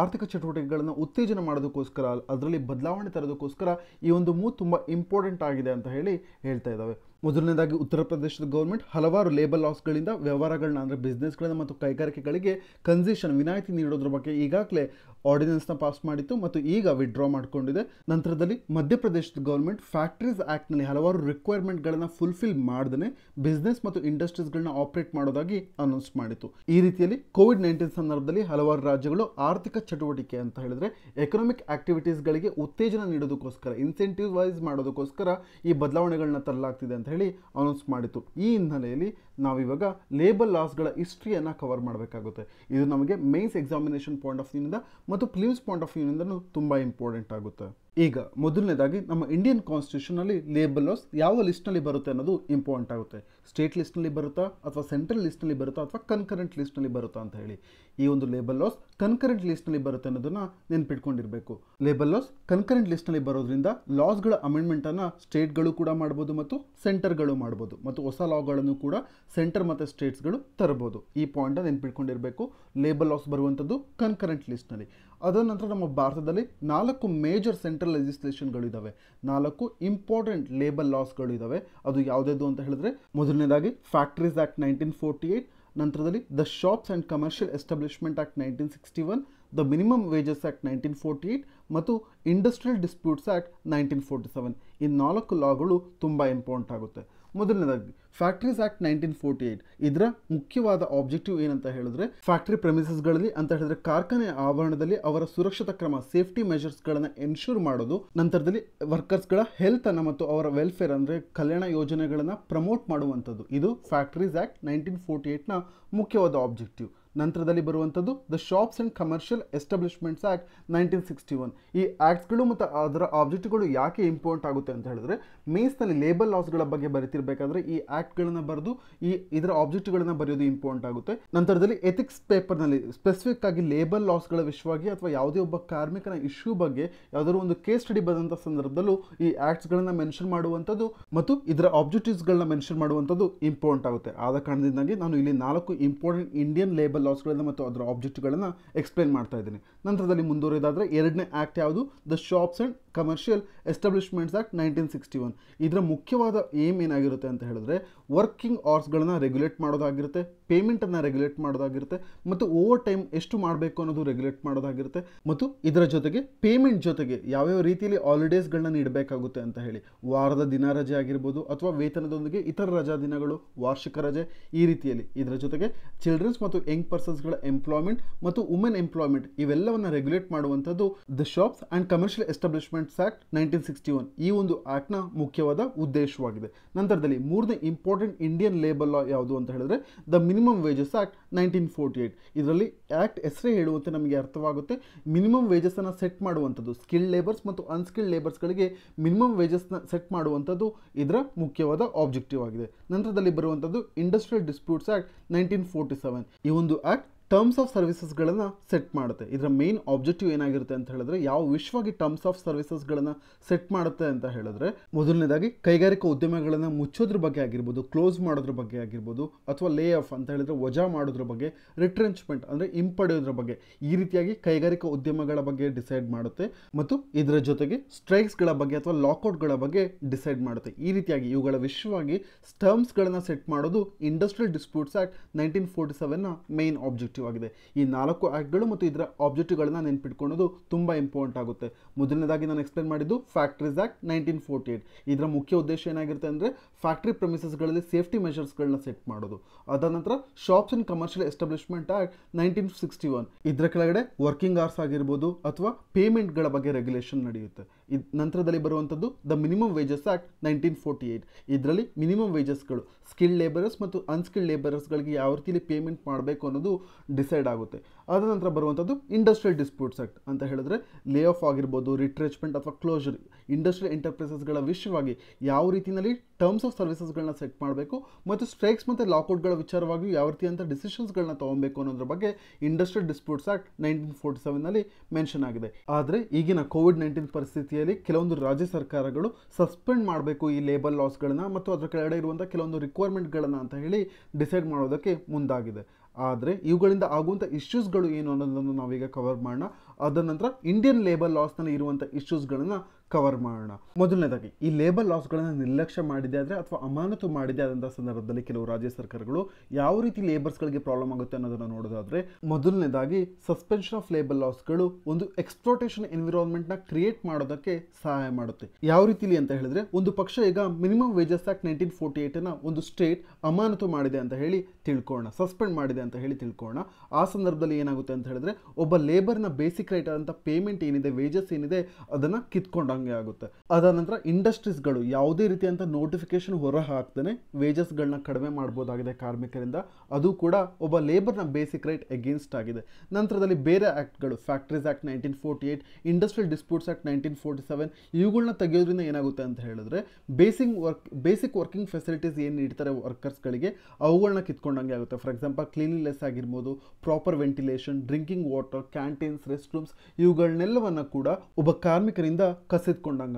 ಆರ್ಥಿಕ ಚಟುವಟಿಕೆಗಳನ್ನು ಉತ್ತೇಜನ ಮಾಡೋದಕ್ಕೋಸ್ಕರ ಅದರಲ್ಲಿ ಬದಲಾವಣೆ ತರೋದಕ್ಕೋಸ್ಕರ ಈ ಒಂದು ಮೂವ್ ತುಂಬ ಇಂಪಾರ್ಟೆಂಟ್ ಆಗಿದೆ ಅಂತ ಹೇಳಿ ಹೇಳ್ತಾ ಇದ್ದಾವೆ ಮೊದಲನೇದಾಗಿ ಉತ್ತರ ಪ್ರದೇಶದ ಗೌರ್ಮೆಂಟ್ ಹಲವಾರು ಲೇಬರ್ ಲಾಸ್ಗಳಿಂದ ವ್ಯವಹಾರಗಳನ್ನ ಅಂದರೆ ಬಿಸ್ನೆಸ್ಗಳನ್ನ ಮತ್ತು ಕೈಗಾರಿಕೆಗಳಿಗೆ ಕನ್ಸೆಷನ್ ವಿನಾಯಿತಿ ನೀಡೋದ್ರ ಬಗ್ಗೆ ಈಗಾಗಲೇ ಆರ್ಡಿನೆನ್ಸ್ನ ಪಾಸ್ ಮಾಡಿತ್ತು ಮತ್ತು ಈಗ ವಿಡ್ರಾ ಮಾಡಿಕೊಂಡಿದೆ ನಂತರದಲ್ಲಿ ಮಧ್ಯಪ್ರದೇಶದ ಗೌರ್ಮೆಂಟ್ ಫ್ಯಾಕ್ಟ್ರೀಸ್ ಆ್ಯಕ್ಟ್ನಲ್ಲಿ ಹಲವಾರು ರಿಕ್ವೈರ್ಮೆಂಟ್ಗಳನ್ನು ಫುಲ್ಫಿಲ್ ಮಾಡ್ದೇ ಬಿಸ್ನೆಸ್ ಮತ್ತು ಇಂಡಸ್ಟ್ರೀಸ್ಗಳನ್ನ ಆಪರೇಟ್ ಮಾಡೋದಾಗಿ ಅನೌನ್ಸ್ ಮಾಡಿತ್ತು ಈ ರೀತಿಯಲ್ಲಿ ಕೋವಿಡ್ ನೈನ್ಟೀನ್ ಸಂದರ್ಭದಲ್ಲಿ ಹಲವಾರು ರಾಜ್ಯಗಳು ಆರ್ಥಿಕ ಚಟುವಟಿಕೆ ಅಂತ ಹೇಳಿದ್ರೆ ಎಕನಾಮಿಕ್ ಆಕ್ಟಿವಿಟೀಸ್ಗಳಿಗೆ ಉತ್ತೇಜನ ನೀಡೋದಕ್ಕೋಸ್ಕರ ಇನ್ಸೆಂಟಿವೈಸ್ ಮಾಡೋದಕ್ಕೋಸ್ಕರ ಈ ಬದಲಾವಣೆಗಳನ್ನ ತರಲಾಗ್ತಿದೆ ಅಂತ ಹೇಳಿ ಅನೌನ್ಸ್ ಮಾಡಿತು ಈ ಹಿನ್ನೆಲೆಯಲ್ಲಿ ನಾವಿವಾಗ ಲೇಬರ್ ಲಾಸ್ಗಳ ಹಿಸ್ಟ್ರಿಯನ್ನು ಕವರ್ ಮಾಡಬೇಕಾಗುತ್ತೆ ಇದು ನಮಗೆ ಮೇನ್ಸ್ ಎಕ್ಸಾಮಿನೇಷನ್ ಪಾಯಿಂಟ್ ಆಫ್ ವ್ಯೂನಿಂದ ಮತ್ತು ಪ್ಲೀಮ್ಸ್ ಪಾಯಿಂಟ್ ಆಫ್ ವ್ಯೂನಿಂದನೂ ತುಂಬ ಇಂಪಾರ್ಟೆಂಟ್ ಆಗುತ್ತೆ ಈಗ ಮೊದಲನೇದಾಗಿ ನಮ್ಮ ಇಂಡಿಯನ್ ಕಾನ್ಸ್ಟಿಟ್ಯೂಷನಲ್ಲಿ ಲೇಬಲ್ ಲಾಸ್ ಯಾವ ಲಿಸ್ಟ್ನಲ್ಲಿ ಬರುತ್ತೆ ಅನ್ನೋದು ಇಂಪಾರ್ಟೆಂಟ್ ಆಗುತ್ತೆ ಸ್ಟೇಟ್ ಲಿಸ್ಟ್ನಲ್ಲಿ ಬರುತ್ತಾ ಅಥವಾ ಸೆಂಟ್ರಲ್ ಲಿಸ್ಟ್ನಲ್ಲಿ ಬರುತ್ತಾ ಅಥವಾ ಕನ್ಕರೆಂಟ್ ಲಿಸ್ಟ್ನಲ್ಲಿ ಬರುತ್ತಾ ಅಂತ ಹೇಳಿ ಈ ಒಂದು ಲೇಬಲ್ ಲಾಸ್ ಕನ್ಕರೆಂಟ್ ಲಿಸ್ಟ್ನಲ್ಲಿ ಬರುತ್ತೆ ಅನ್ನೋದನ್ನು ನೆನ್ಪಿಟ್ಕೊಂಡಿರಬೇಕು ಲೇಬಲ್ ಲಾಸ್ ಕನ್ಕರೆಂಟ್ ಲಿಸ್ಟ್ನಲ್ಲಿ ಬರೋದ್ರಿಂದ ಲಾಸ್ಗಳ ಅಮೆಂಡ್ಮೆಂಟನ್ನು ಸ್ಟೇಟ್ಗಳು ಕೂಡ ಮಾಡ್ಬೋದು ಮತ್ತು ಸೆಂಟರ್ಗಳು ಮಾಡ್ಬೋದು ಮತ್ತು ಹೊಸ ಲಾಗಳನ್ನು ಕೂಡ ಸೆಂಟರ್ ಮತ್ತು ಸ್ಟೇಟ್ಸ್ಗಳು ತರಬಹುದು ಈ ಪಾಯಿಂಟ್ ನೆನ್ಪಿಟ್ಕೊಂಡಿರಬೇಕು ಲೇಬಲ್ ಲಾಸ್ ಬರುವಂಥದ್ದು ಕನ್ಕರೆಂಟ್ ಲಿಸ್ಟ್ನಲ್ಲಿ ಅದರ ನಂತರ ನಮ್ಮ ಭಾರತದಲ್ಲಿ ನಾಲ್ಕು ಮೇಜರ್ ಸೆಂಟರ್ ಸೆಂಟ್ರಲ್ ಲೆಜಿಸ್ಲೇಷನ್ಗಳು ಇದ್ದಾವೆ ನಾಲ್ಕು ಇಂಪಾರ್ಟೆಂಟ್ ಲೇಬರ್ ಲಾಸ್ಗಳು ಇದ್ದಾವೆ ಅದು ಯಾವುದು ಅಂತ ಹೇಳಿದ್ರೆ ಮೊದಲನೇದಾಗಿ factories act nineteen forty eight ನಂತರದಲ್ಲಿ the shops and commercial establishment act nineteen sixty one the minimum wages act nineteen forty eight ಮತ್ತು industrial disputes act nineteen forty seven ಈ ನಾಲ್ಕು ಲಾಗಳು ತುಂಬ ಇಂಪಾರ್ಟೆಂಟ್ ಆಗುತ್ತೆ ಮೊದಲನೇದಾಗಿ factories act nineteen forty eight ಇದರ ಮುಖ್ಯವಾದ ಆಬ್ಜೆಕ್ಟಿವ್ ಏನಂತ ಹೇಳಿದ್ರೆ ಫ್ಯಾಕ್ಟ್ರಿ ಪ್ರೆಮಿಸಸ್ಗಳಲ್ಲಿ ಅಂತ ಹೇಳಿದ್ರೆ ಕಾರ್ಖಾನೆ ಆವರಣದಲ್ಲಿ ಅವರ ಸುರಕ್ಷತಾ ಕ್ರಮ ಸೇಫ್ಟಿ ಮೆಷರ್ಸ್ಗಳನ್ನು ಎನ್ಶೂರ್ ಮಾಡೋದು ನಂತರದಲ್ಲಿ ವರ್ಕರ್ಸ್ಗಳ ಹೆಲ್ತನ್ನು ಮತ್ತು ಅವರ ವೆಲ್ಫೇರ್ ಅಂದರೆ ಕಲ್ಯಾಣ ಯೋಜನೆಗಳನ್ನು ಪ್ರಮೋಟ್ ಮಾಡುವಂಥದ್ದು ಇದು ಫ್ಯಾಕ್ಟ್ರೀಸ್ ಆ್ಯಕ್ಟ್ ನೈನ್ಟೀನ್ ಫೋರ್ಟಿ ಏಟ್ನ ಮುಖ್ಯವಾದ ಆಬ್ಜೆಕ್ಟಿವ್ ನಂತರದಲ್ಲಿ ಬರುವಂಥದ್ದು the shops and commercial establishments act nineteen sixty one ಈ ಆ್ಯಕ್ಟ್ಸ್ಗಳು ಮತ್ತು ಅದರ ಆಬ್ಜೆಕ್ಟ್ಗಳು ಯಾಕೆ ಇಂಪಾರ್ಟೆಂಟ್ ಆಗುತ್ತೆ ಅಂತ ಹೇಳಿದ್ರೆ ಮೇಸ್ನಲ್ಲಿ ಲೇಬಲ್ ಲಾಸ್ಗಳ ಬಗ್ಗೆ ಬರೀತಿರ್ಬೇಕಾದ್ರೆ ಈ ಆ್ಯಕ್ಟ್ಗಳನ್ನು ಬರೆದು ಈ ಇದರ ಆಬ್ಜೆಕ್ಟ್ಗಳನ್ನು ಬರೆಯೋದು ಇಂಪಾರ್ಟೆಂಟ್ ಆಗುತ್ತೆ ನಂತರದಲ್ಲಿ ಎಥಿಕ್ಸ್ ಪೇಪರ್ನಲ್ಲಿ ಸ್ಪೆಸಿಫಿಕ್ ಆಗಿ ಲೇಬಲ್ ಲಾಸ್ಗಳ ವಿಷಯವಾಗಿ ಅಥವಾ ಯಾವುದೇ ಒಬ್ಬ ಕಾರ್ಮಿಕನ ಇಶ್ಯೂ ಬಗ್ಗೆ ಯಾವುದಾದ್ರು ಒಂದು ಕೇಸ್ ಸ್ಟಡಿ ಬಂದಂಥ ಸಂದರ್ಭದಲ್ಲೂ ಈ ಆ್ಯಕ್ಟ್ಸ್ಗಳನ್ನು ಮೆನ್ಷನ್ ಮಾಡುವಂಥದ್ದು ಮತ್ತು ಇದರ ಆಬ್ಜೆಕ್ಟಿವ್ಸ್ಗಳನ್ನ ಮೆನ್ಷನ್ ಮಾಡುವಂಥದ್ದು ಇಂಪಾರ್ಟೆಂಟ್ ಆಗುತ್ತೆ ಆದ ಕಾರಣದಿಂದಾಗಿ ನಾನು ಇಲ್ಲಿ ನಾಲ್ಕು ಇಂಪಾರ್ಟೆಂಟ್ ಇಂಡಿಯನ್ ಲೇಬಲ್ ಲಾಸ್ಗಳನ್ನು ಮತ್ತು ಅದರ ಆಬ್ಜೆಕ್ಟ್ಗಳನ್ನು ಎಕ್ಸ್ಪ್ಲೇನ್ ಮಾಡ್ತಾ ಇದ್ದೀನಿ ನಂತರದಲ್ಲಿ ಮುಂದುವರಿದಾದರೆ ಎರಡನೇ ಆಕ್ಟ್ ಯಾವುದು the shops and commercial establishments act nineteen sixty one ಇದರ ಮುಖ್ಯವಾದ ಏಮ್ ಏನಾಗಿರುತ್ತೆ ಅಂತ ಹೇಳಿದ್ರೆ ವರ್ಕಿಂಗ್ ಅವರ್ಸ್ಗಳನ್ನ ರೆಗ್ಯುಲೇಟ್ ಮಾಡೋದಾಗಿರುತ್ತೆ ಪೇಮೆಂಟನ್ನು ರೆಗ್ಯುಲೇಟ್ ಮಾಡೋದಾಗಿರುತ್ತೆ ಮತ್ತು ಓವರ್ ಟೈಮ್ ಎಷ್ಟು ಮಾಡಬೇಕು ಅನ್ನೋದು ರೆಗ್ಯುಲೇಟ್ ಮಾಡೋದಾಗಿರುತ್ತೆ ಮತ್ತು ಇದರ ಜೊತೆಗೆ ಪೇಮೆಂಟ್ ಜೊತೆಗೆ ಯಾವ್ಯಾವ ರೀತಿಯಲ್ಲಿ ಹಾಲಿಡೇಸ್ಗಳನ್ನ ನೀಡಬೇಕಾಗುತ್ತೆ ಅಂತ ಹೇಳಿ ವಾರದ ದಿನ ರಜೆ ಆಗಿರ್ಬೋದು ಅಥವಾ ವೇತನದೊಂದಿಗೆ ಇತರ ರಜಾ ದಿನಗಳು ವಾರ್ಷಿಕ ರಜೆ ಈ ರೀತಿಯಲ್ಲಿ ಇದರ ಜೊತೆಗೆ ಚಿಲ್ಡ್ರನ್ಸ್ ಮತ್ತು ಯಂಗ್ ಪರ್ಸನ್ಸ್ಗಳ ಎಂಪ್ಲಾಯ್ಮೆಂಟ್ ಮತ್ತು ವುಮೆನ್ ಎಂಪ್ಲಾಯ್ಮೆಂಟ್ ಇವೆಲ್ಲವನ್ನು ರೆಗ್ಯುಲೇಟ್ ಮಾಡುವಂಥದ್ದು the shops and commercial establishment governance act nineteen sixty one ಈ ಒಂದು ಆ್ಯಕ್ಟ್ನ ಮುಖ್ಯವಾದ ಉದ್ದೇಶವಾಗಿದೆ ನಂತರದಲ್ಲಿ ಮೂರನೇ ಇಂಪಾರ್ಟೆಂಟ್ ಇಂಡಿಯನ್ ಲೇಬರ್ ಲಾ ಯಾವುದು ಅಂತ ಹೇಳಿದ್ರೆ the minimum wages act nineteen forty eight ಇದರಲ್ಲಿ ಆ್ಯಕ್ಟ್ ಹೆಸರೇ ಹೇಳುವಂತೆ ನಮಗೆ ಅರ್ಥವಾಗುತ್ತೆ ಮಿನಿಮಮ್ ವೇಜಸ್ಸನ್ನು ಸೆಟ್ ಮಾಡುವಂಥದ್ದು ಸ್ಕಿಲ್ ಲೇಬರ್ಸ್ ಮತ್ತು ಅನ್ಸ್ಕಿಲ್ಡ್ ಲೇಬರ್ಸ್ಗಳಿಗೆ ಮಿನಿಮಮ್ ವೇಜಸ್ನ ಸೆಟ್ ಮಾಡುವಂಥದ್ದು ಇದರ ಮುಖ್ಯವಾದ ಆಬ್ಜೆಕ್ಟಿವ್ ಆಗಿದೆ ನಂತರದಲ್ಲಿ ಬರುವಂಥದ್ದು industrial disputes act nineteen forty seven ಈ ಒಂದು ಆಕ್ಟ್ ಟರ್ಮ್ಸ್ ಆಫ್ ಸರ್ವಿಸಸ್ಗಳನ್ನು ಸೆಟ್ ಮಾಡುತ್ತೆ ಇದರ ಮೇನ್ ಆಬ್ಜೆಕ್ಟಿವ್ ಏನಾಗಿರುತ್ತೆ ಅಂತ ಹೇಳಿದ್ರೆ ಯಾವ ವಿಶ್ವವಾಗಿ ಟರ್ಮ್ಸ್ ಆಫ್ ಸರ್ವಿಸಸ್ಗಳನ್ನು ಸೆಟ್ ಮಾಡುತ್ತೆ ಅಂತ ಹೇಳಿದ್ರೆ ಮೊದಲನೇದಾಗಿ ಕೈಗಾರಿಕಾ ಉದ್ಯಮಗಳನ್ನು ಮುಚ್ಚೋದ್ರ ಬಗ್ಗೆ ಆಗಿರ್ಬೋದು ಕ್ಲೋಸ್ ಮಾಡೋದ್ರ ಬಗ್ಗೆ ಆಗಿರ್ಬೋದು ಅಥವಾ ಲೇ ಆಫ್ ಅಂತ ಹೇಳಿದ್ರೆ ವಜಾ ಮಾಡೋದ್ರ ಬಗ್ಗೆ ರಿಟ್ರೆಂಚ್ಮೆಂಟ್ ಅಂದರೆ ಹಿಂಪಡೆಯೋದ್ರ ಬಗ್ಗೆ ಈ ರೀತಿಯಾಗಿ ಕೈಗಾರಿಕಾ ಉದ್ಯಮಗಳ ಬಗ್ಗೆ ಡಿಸೈಡ್ ಮಾಡುತ್ತೆ ಮತ್ತು ಇದರ ಜೊತೆಗೆ ಸ್ಟ್ರೈಕ್ಸ್ಗಳ ಬಗ್ಗೆ ಅಥವಾ ಲಾಕ್ಔಟ್ಗಳ ಬಗ್ಗೆ ಡಿಸೈಡ್ ಮಾಡುತ್ತೆ ಈ ರೀತಿಯಾಗಿ ಇವುಗಳ ವಿಶ್ವವಾಗಿ ಟರ್ಮ್ಸ್ಗಳನ್ನು ಸೆಟ್ ಮಾಡೋದು industrial disputes act nineteen forty ಸೆವೆನ್ನ ಮೇನ್ ಆಬ್ಜೆಕ್ಟ್ ಆಬ್ಜೆಕ್ಟಿವ್ ಆಗಿದೆ ಈ ನಾಲ್ಕು ಆ್ಯಕ್ಟ್ಗಳು ಮತ್ತು ಇದರ ಆಬ್ಜೆಕ್ಟಿವ್ಗಳನ್ನ ನೆನ್ಪಿಟ್ಕೊಳ್ಳೋದು ತುಂಬ ಇಂಪಾರ್ಟೆಂಟ್ ಆಗುತ್ತೆ ಮೊದಲನೇದಾಗಿ ನಾನು ಎಕ್ಸ್ಪ್ಲೇನ್ ಮಾಡಿದ್ದು factories act nineteen forty eight ಇದರ ಮುಖ್ಯ ಉದ್ದೇಶ ಏನಾಗಿರುತ್ತೆ ಅಂದರೆ ಫ್ಯಾಕ್ಟ್ರಿ ಪ್ರಮಿಸಸ್ಗಳಲ್ಲಿ ಸೇಫ್ಟಿ ಮೆಷರ್ಸ್ಗಳನ್ನ ಸೆಟ್ ಮಾಡೋದು ಅದರ ನಂತರ shops in commercial establishment act nineteen sixty one ಇದರ ಕೆಳಗಡೆ ವರ್ಕಿಂಗ್ ಅವರ್ಸ್ ಆಗಿರ್ಬೋದು ಅಥವಾ ಪೇಮೆಂಟ್ಗಳ ಬಗ್ಗೆ ರೆಗ್ಯುಲೇಷನ್ ನಡೆಯುತ್ತೆ ಇದು ನಂತರದಲ್ಲಿ ಬರುವಂಥದ್ದು the minimum wages act nineteen forty eight ಇದರಲ್ಲಿ ಮಿನಿಮಮ್ ವೇಜಸ್ಗಳು ಸ್ಕಿಲ್ಡ್ ಲೇಬರರ್ಸ್ ಮತ್ತು ಅನ್ಸ್ಕಿಲ್ಡ್ ಲೇಬರರ್ಸ್ಗಳಿಗೆ ಯಾವ ರೀತಿಯಲ್ಲಿ ಪೇಮೆಂಟ್ ಮಾಡಬೇಕು ಅನ್ನೋದು ಡಿಸೈಡ್ ಆಗುತ್ತೆ ಅದ ನಂತರ ಬರುವಂಥದ್ದು ಇಂಡಸ್ಟ್ರಿಯಲ್ ಡಿಸ್ಪ್ಯೂಟ್ಸ್ ಆ್ಯಕ್ಟ್ ಅಂತ ಹೇಳಿದ್ರೆ ಲೇ ಆಫ್ ಆಗಿರ್ಬೋದು ರಿಟ್ರೆಚ್ಮೆಂಟ್ ಅಥವಾ ಕ್ಲೋಜರ್ ಇಂಡಸ್ಟ್ರಿಯಲ್ ಎಂಟರ್ಪ್ರೈಸಸ್ಗಳ ವಿಷಯವಾಗಿ ಯಾವ ರೀತಿಯಲ್ಲಿ ಟರ್ಮ್ಸ್ ಆಫ್ ಸರ್ವಿಸಸ್ಗಳನ್ನ ಸೆಟ್ ಮಾಡಬೇಕು ಮತ್ತು ಸ್ಟ್ರೈಕ್ಸ್ ಮತ್ತು ಲಾಕೌಟ್ಗಳ ವಿಚಾರವಾಗಿಯೂ ಯಾವ ರೀತಿಯಂಥ ಡಿಸಿಷನ್ಸ್ಗಳನ್ನ ತೊಗೊಬೇಕು ಅನ್ನೋದ್ರ ಬಗ್ಗೆ industrial disputes act nineteen forty ಸೆವೆನಲ್ಲಿ ಮೆನ್ಷನ್ ಆಗಿದೆ ಆದರೆ ಈಗಿನ ಕೋವಿಡ್ ನೈನ್ಟೀನ್ ಪರಿಸ್ಥಿತಿಯಲ್ಲಿ ಕೆಲವೊಂದು ರಾಜ್ಯ ಸರ್ಕಾರಗಳು ಸಸ್ಪೆಂಡ್ ಮಾಡಬೇಕು ಈ ಲೇಬರ್ ಲಾಸ್ಗಳನ್ನ ಮತ್ತು ಅದರ ಕೆಳಗಡೆ ಇರುವಂಥ ಕೆಲವೊಂದು ರಿಕ್ವೈರ್ಮೆಂಟ್ಗಳನ್ನು ಅಂತ ಹೇಳಿ ಡಿಸೈಡ್ ಮಾಡೋದಕ್ಕೆ ಮುಂದಾಗಿದೆ ಆದರೆ ಇವುಗಳಿಂದ ಆಗುವಂಥ ಇಶ್ಯೂಸ್ಗಳು ಏನು ಅನ್ನೋದನ್ನು ನಾವೀಗ ಕವರ್ ಮಾಡೋಣ ಅದರ ನಂತರ ಇಂಡಿಯನ್ ಲೇಬರ್ ಲಾಸ್ನಲ್ಲಿ ಇರುವಂಥ ಇಶ್ಯೂಸ್ಗಳನ್ನು ಕವರ್ ಮಾಡೋಣ ಮೊದಲನೇದಾಗಿ ಈ ಲೇಬರ್ ಲಾಸ್ಗಳನ್ನು ನಿರ್ಲಕ್ಷ್ಯ ಮಾಡಿದೆ ಆದರೆ ಅಥವಾ ಅಮಾನತು ಮಾಡಿದೆ ಆದಂಥ ಸಂದರ್ಭದಲ್ಲಿ ಕೆಲವು ರಾಜ್ಯ ಸರ್ಕಾರಗಳು ಯಾವ ರೀತಿ ಲೇಬರ್ಸ್ಗಳಿಗೆ ಪ್ರಾಬ್ಲಮ್ ಆಗುತ್ತೆ ಅನ್ನೋದನ್ನು ನೋಡೋದಾದರೆ ಮೊದಲನೇದಾಗಿ ಸಸ್ಪೆನ್ಷನ್ ಆಫ್ ಲೇಬರ್ ಲಾಸ್ಗಳು ಒಂದು ಎಕ್ಸ್ಪ್ಲೋಟೇಷನ್ ಎನ್ವಿರಾನ್ಮೆಂಟ್ನ ಕ್ರಿಯೇಟ್ ಮಾಡೋದಕ್ಕೆ ಸಹಾಯ ಮಾಡುತ್ತೆ ಯಾವ ರೀತಿಲಿ ಅಂತ ಹೇಳಿದ್ರೆ ಒಂದು ಪಕ್ಷ ಈಗ minimum wages act nineteen forty ಏಯ್ಟನ್ನು ಒಂದು ಸ್ಟೇಟ್ ಅಮಾನತು ಮಾಡಿದೆ ಅಂತ ಹೇಳಿ ತಿಳ್ಕೊಳ್ಳೋಣ ಸಸ್ಪೆಂಡ್ ಮಾಡಿದೆ ಅಂತ ಹೇಳಿ ತಿಳ್ಕೊಳ್ಳೋಣ ಆ ಸಂದರ್ಭದಲ್ಲಿ ಏನಾಗುತ್ತೆ ಅಂತ ಹೇಳಿದ್ರೆ ಒಬ್ಬ ಲೇಬರ್ನ ಬೇಸಿಕ್ ರೈಟ್ ಆದಂಥ ಪೇಮೆಂಟ್ ಏನಿದೆ ವೇಜಸ್ ಏನಿದೆ ಅದನ್ನು ಕಿತ್ಕೊಂಡು ನೋಡೋಂಗೆ ಆಗುತ್ತೆ ಅದಾದ ನಂತರ ಇಂಡಸ್ಟ್ರೀಸ್ಗಳು ಯಾವುದೇ ರೀತಿಯಂಥ ನೋಟಿಫಿಕೇಶನ್ ಹೊರ ಹಾಕ್ದೇ ವೇಜಸ್ಗಳನ್ನ ಕಡಿಮೆ ಮಾಡ್ಬೋದಾಗಿದೆ ಕಾರ್ಮಿಕರಿಂದ ಅದು ಕೂಡ ಒಬ್ಬ ಲೇಬರ್ ನ ಬೇಸಿಕ್ ರೈಟ್ ಎಗೇನ್ಸ್ಟ್ ಆಗಿದೆ ನಂತರದಲ್ಲಿ ಬೇರೆ ಆ್ಯಕ್ಟ್ಗಳು factories act nineteen forty eight industrial disputes act nineteen forty seven ಇವುಗಳನ್ನ ತೆಗೆಯೋದ್ರಿಂದ ಏನಾಗುತ್ತೆ ಅಂತ ಹೇಳಿದ್ರೆ basing work basic working facilities ಏನು ನೀಡ್ತಾರೆ ವರ್ಕರ್ಸ್ಗಳಿಗೆ ಅವುಗಳನ್ನ ಕಿತ್ಕೊಂಡಂಗೆ ಆಗುತ್ತೆ ಫಾರ್ ಎಕ್ಸಾಂಪಲ್ ಲೆಸ್ ಆಗಿರ್ಬೋದು proper ventilation drinking water canteens rest rooms ಇವುಗಳನ್ನೆಲ್ಲವನ್ನ ಕೂಡ ಒಬ್ಬ ಕಾರ್ಮಿಕರಿಂದ ಕಸ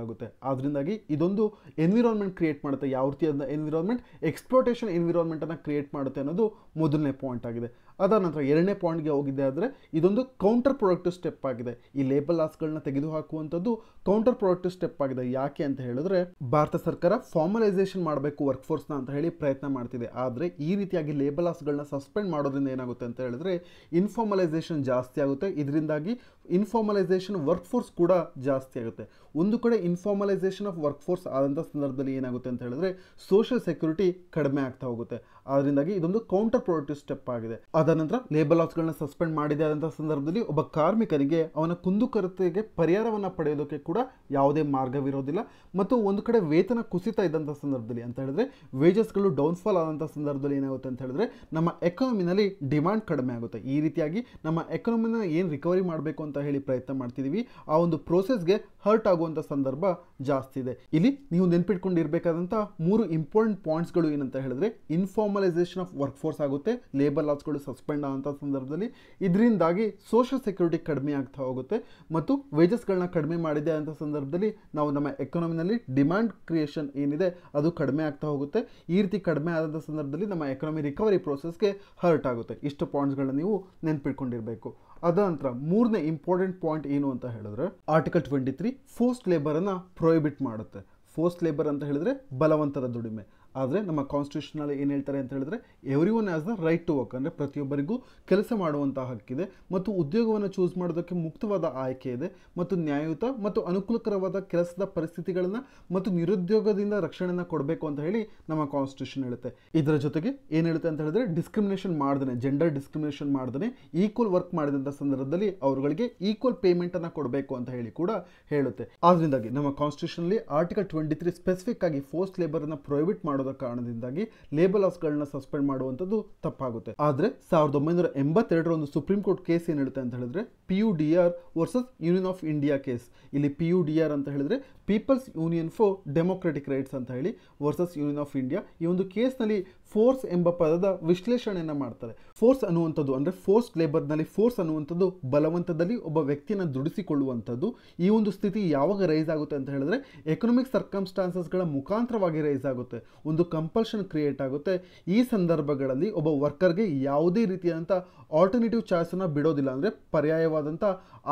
ಆಗುತ್ತೆ ಆದ್ರಿಂದಾಗಿ ಇದೊಂದು ಎನ್ವಿರಾನ್ಮೆಂಟ್ ಕ್ರಿಯೇಟ್ ಮಾಡುತ್ತೆ ಯಾವ ರೀತಿಯಾದ ಎನ್ವಿರಾನ್ಮೆಂಟ್ ಎಕ್ಸ್ಪ್ಲೋಟೇಷನ್ ಎನ್ವಿರಾನ್ಮೆಂಟನ್ನು ಕ್ರಿಯೇಟ್ ಮಾಡುತ್ತೆ ಅನ್ನೋದು ಮೊದಲನೇ ಪಾಯಿಂಟ್ ಆಗಿದೆ ಅದ ನಂತರ ಎರಡನೇ ಪಾಯಿಂಟ್ಗೆ ಹೋಗಿದ್ದೆ ಆದರೆ ಇದೊಂದು ಕೌಂಟರ್ ಪ್ರೊಡಕ್ಟಿವ್ ಸ್ಟೆಪ್ ಆಗಿದೆ ಈ ಲೇಬಲ್ ತೆಗೆದು ತೆಗೆದುಹಾಕುವಂಥದ್ದು ಕೌಂಟರ್ ಪ್ರೊಡಕ್ಟಿವ್ ಸ್ಟೆಪ್ ಆಗಿದೆ ಯಾಕೆ ಅಂತ ಹೇಳಿದ್ರೆ ಭಾರತ ಸರ್ಕಾರ ಫಾರ್ಮಲೈಸೇಷನ್ ಮಾಡಬೇಕು ವರ್ಕ್ ಫೋರ್ಸ್ನ ಅಂತ ಹೇಳಿ ಪ್ರಯತ್ನ ಮಾಡ್ತಿದೆ ಆದರೆ ಈ ರೀತಿಯಾಗಿ ಲೇಬಲ್ ಲಾಸ್ಗಳನ್ನ ಸಸ್ಪೆಂಡ್ ಮಾಡೋದ್ರಿಂದ ಏನಾಗುತ್ತೆ ಅಂತ ಹೇಳಿದ್ರೆ ಇನ್ಫಾರ್ಮಲೈಸೇಷನ್ ಜಾಸ್ತಿ ಆಗುತ್ತೆ ಇದರಿಂದಾಗಿ ಇನ್ಫಾರ್ಮಲೈಸೇಷನ್ ವರ್ಕ್ ಫೋರ್ಸ್ ಕೂಡ ಜಾಸ್ತಿ ಆಗುತ್ತೆ ಒಂದು ಕಡೆ ಇನ್ಫಾರ್ಮಲೈಸೇಷನ್ ಆಫ್ ವರ್ಕ್ ಫೋರ್ಸ್ ಆದಂಥ ಸಂದರ್ಭದಲ್ಲಿ ಏನಾಗುತ್ತೆ ಅಂತ ಹೇಳಿದ್ರೆ ಸೋಷಿಯಲ್ ಸೆಕ್ಯೂರಿಟಿ ಕಡಿಮೆ ಆಗ್ತಾ ಹೋಗುತ್ತೆ ಅದರಿಂದಾಗಿ ಇದೊಂದು ಕೌಂಟರ್ ಪ್ರೊಡಕ್ಟಿವ್ ಸ್ಟೆಪ್ ಆಗಿದೆ ಅದರ ನಂತರ ಲೇಬರ್ ಲಾಸ್ಗಳನ್ನ ಸಸ್ಪೆಂಡ್ ಮಾಡಿದೆ ಆದಂತಹ ಸಂದರ್ಭದಲ್ಲಿ ಒಬ್ಬ ಕಾರ್ಮಿಕರಿಗೆ ಅವನ ಕುಂದುಕೊರತೆಗೆ ಪರಿಹಾರವನ್ನು ಪಡೆಯೋದಕ್ಕೆ ಕೂಡ ಯಾವುದೇ ಮಾರ್ಗವಿರೋದಿಲ್ಲ ಮತ್ತು ಒಂದು ಕಡೆ ವೇತನ ಕುಸಿತ ಇದ್ದಂಥ ಸಂದರ್ಭದಲ್ಲಿ ಅಂತ ಹೇಳಿದ್ರೆ ವೇಜಸ್ಗಳು ಡೌನ್ಫಾಲ್ ಆದಂಥ ಸಂದರ್ಭದಲ್ಲಿ ಏನಾಗುತ್ತೆ ಅಂತ ಹೇಳಿದ್ರೆ ನಮ್ಮ ಎಕಾನಮಿನಲ್ಲಿ ಡಿಮ್ಯಾಂಡ್ ಕಡಿಮೆ ಆಗುತ್ತೆ ಈ ರೀತಿಯಾಗಿ ನಮ್ಮ ಎಕಾನಮಿನ ಏನು ರಿಕವರಿ ಮಾಡಬೇಕು ಅಂತ ಹೇಳಿ ಪ್ರಯತ್ನ ಮಾಡ್ತಿದ್ದೀವಿ ಆ ಒಂದು ಪ್ರೋಸೆಸ್ಗೆ ಹರ್ಟ್ ಆಗುವಂಥ ಸಂದರ್ಭ ಜಾಸ್ತಿ ಇದೆ ಇಲ್ಲಿ ನೀವು ನೆನ್ಪಿಟ್ಕೊಂಡಿರಬೇಕಾದಂಥ ಮೂರು ಇಂಪಾರ್ಟೆಂಟ್ ಪಾಯಿಂಟ್ಸ್ಗಳು ಏನಂತ ಹೇಳಿದ್ರೆ inform normalisation of work force ಆಗುತ್ತೆ ಲೇಬರ್ ಲಾಸ್ಗಳು ಸಸ್ಪೆಂಡ್ ಆದಂಥ ಸಂದರ್ಭದಲ್ಲಿ ಇದರಿಂದಾಗಿ ಸೋಷಿಯಲ್ ಸೆಕ್ಯೂರಿಟಿ ಕಡಿಮೆ ಆಗ್ತಾ ಹೋಗುತ್ತೆ ಮತ್ತು ವೇಜಸ್ಗಳನ್ನ ಕಡಿಮೆ ಮಾಡಿದೆ ಅಂತ ಸಂದರ್ಭದಲ್ಲಿ ನಾವು ನಮ್ಮ ಎಕನಾಮಿನಲ್ಲಿ ಡಿಮ್ಯಾಂಡ್ ಕ್ರಿಯೇಷನ್ ಏನಿದೆ ಅದು ಕಡಿಮೆ ಆಗ್ತಾ ಹೋಗುತ್ತೆ ಈ ರೀತಿ ಕಡಿಮೆ ಆದಂಥ ಸಂದರ್ಭದಲ್ಲಿ ನಮ್ಮ ಎಕನಾಮಿ ರಿಕವರಿ ಪ್ರೋಸೆಸ್ಗೆ ಹರ್ಟ್ ಆಗುತ್ತೆ ಇಷ್ಟು ಪಾಯಿಂಟ್ಸ್ಗಳನ್ನ ನೀವು ನೆನ್ಪಿಟ್ಕೊಂಡಿರಬೇಕು ಅದ ನಂತರ ಮೂರನೇ ಇಂಪಾರ್ಟೆಂಟ್ ಪಾಯಿಂಟ್ ಏನು ಅಂತ ಹೇಳಿದ್ರೆ ಆರ್ಟಿಕಲ್ ಟ್ವೆಂಟಿ ತ್ರೀ ಫೋರ್ಸ್ಟ್ ಲೇಬರನ್ನು ಪ್ರೊಹಿಬಿಟ್ ಮಾಡುತ್ತೆ ಫೋರ್ಸ್ ಲೇಬರ್ ಅಂತ ಹೇಳಿದ್ರೆ ಬಲವಂತರ ದುಡಿಮೆ ಆದರೆ ನಮ್ಮ ಕಾನ್ಸ್ಟಿಟ್ಯೂಷನಲ್ಲಿ ಏನು ಹೇಳ್ತಾರೆ ಅಂತ ಹೇಳಿದ್ರೆ everyone as the right to work ಅಂದರೆ ಪ್ರತಿಯೊಬ್ಬರಿಗೂ ಕೆಲಸ ಮಾಡುವಂತಹ ಹಕ್ಕಿದೆ ಮತ್ತು ಉದ್ಯೋಗವನ್ನು ಚೂಸ್ ಮಾಡೋದಕ್ಕೆ ಮುಕ್ತವಾದ ಆಯ್ಕೆ ಇದೆ ಮತ್ತು ನ್ಯಾಯಯುತ ಮತ್ತು ಅನುಕೂಲಕರವಾದ ಕೆಲಸದ ಪರಿಸ್ಥಿತಿಗಳನ್ನು ಮತ್ತು ನಿರುದ್ಯೋಗದಿಂದ ರಕ್ಷಣೆಯನ್ನು ಕೊಡಬೇಕು ಅಂತ ಹೇಳಿ ನಮ್ಮ ಕಾನ್ಸ್ಟಿಟ್ಯೂಷನ್ ಹೇಳುತ್ತೆ ಇದರ ಜೊತೆಗೆ ಏನು ಹೇಳುತ್ತೆ ಅಂತ ಹೇಳಿದ್ರೆ ಡಿಸ್ಕ್ರಿಮಿನೇಷನ್ ಮಾಡ್ದೇ ಜೆಂಡರ್ ಡಿಸ್ಕ್ರಿಮಿನೇಷನ್ ಮಾಡ್ದೇ ಈಕ್ವಲ್ ವರ್ಕ್ ಮಾಡಿದಂಥ ಸಂದರ್ಭದಲ್ಲಿ ಅವರುಗಳಿಗೆ ಈಕ್ವಲ್ ಪೇಮೆಂಟನ್ನು ಕೊಡಬೇಕು ಅಂತ ಹೇಳಿ ಕೂಡ ಹೇಳುತ್ತೆ ಆದ್ದರಿಂದಾಗಿ ನಮ್ಮ ಕಾನ್ಸ್ಟಿಟ್ಯೂಷನಲ್ಲಿ ಆರ್ಟಿಕಲ್ ಟ್ವೆಂಟಿ ತ್ರೀ ಸ್ಪೆಸಿಫಿಕ್ ಆಗಿ ಫೋರ್ಸ್ ಲೇಬರನ್ನು ಪ್ರೊಹಿಬಿಟ್ ಮಾಡೋದು ಮಾಡದ ಕಾರಣದಿಂದಾಗಿ ಲೇಬರ್ ಲಾಸ್ಗಳನ್ನ ಸಸ್ಪೆಂಡ್ ಮಾಡುವಂಥದ್ದು ತಪ್ಪಾಗುತ್ತೆ ಆದರೆ ಸಾವಿರದ ಒಂಬೈನೂರ ಎಂಬತ್ತೆರಡರ ಒಂದು ಸುಪ್ರೀಂ ಕೋರ್ಟ್ ಕೇಸ್ ಏನು ಹೇಳುತ್ತೆ ಅಂತ ಹೇಳಿದ್ರೆ P U D R versus union of India case ಇಲ್ಲಿ ಪಿ ಯು ಡಿ ಆರ್ ಅಂತ ಹೇಳಿದ್ರೆ people's union for democratic rights ಅಂತ ಹೇಳಿ ವರ್ಸಸ್ ಯೂನಿಯನ್ ಆಫ್ ಇಂಡಿಯಾ ಈ ಒಂದು ಕೇಸ್ನಲ್ಲಿ ಫೋರ್ಸ್ ಎಂಬ ಪದದ ವಿಶ್ಲೇಷಣೆಯನ್ನು ಮಾಡ್ತಾರೆ ಫೋರ್ಸ್ ಅನ್ನುವಂಥದ್ದು ಅಂದರೆ ಫೋರ್ಸ್ ಲೇಬರ್ನಲ್ಲಿ ಫೋರ್ಸ್ ಅನ್ನುವಂಥದ್ದು ಬಲವಂತದಲ್ಲಿ ಒಬ್ಬ ವ್ಯಕ್ತಿಯನ್ನು ದುಡಿಸಿಕೊಳ್ಳುವಂಥದ್ದು ಈ ಒಂದು ಸ್ಥಿತಿ ಯಾವಾಗ ರೈಸ್ ಆಗುತ್ತೆ ಅಂತ ಹೇಳಿದ್ರೆ ಎಕನಾಮಿಕ್ ಸರ್ಕಮ್ಸ್ಟಾನ್ಸಸ್ಗಳ ಮುಖಾಂತರವಾಗಿ ರೈಸ್ ಆಗುತ್ತೆ ಒಂದು ಕಂಪಲ್ಷನ್ ಕ್ರಿಯೇಟ್ ಆಗುತ್ತೆ ಈ ಸಂದರ್ಭಗಳಲ್ಲಿ ಒಬ್ಬ ವರ್ಕರ್ಗೆ ಯಾವುದೇ ರೀತಿಯಾದಂಥ ಆಲ್ಟರ್ನೇಟಿವ್ ಚಾಯ್ಸನ್ನು ಬಿಡೋದಿಲ್ಲ ಅಂದರೆ ಪರ್ಯಾಯವಾದಂಥ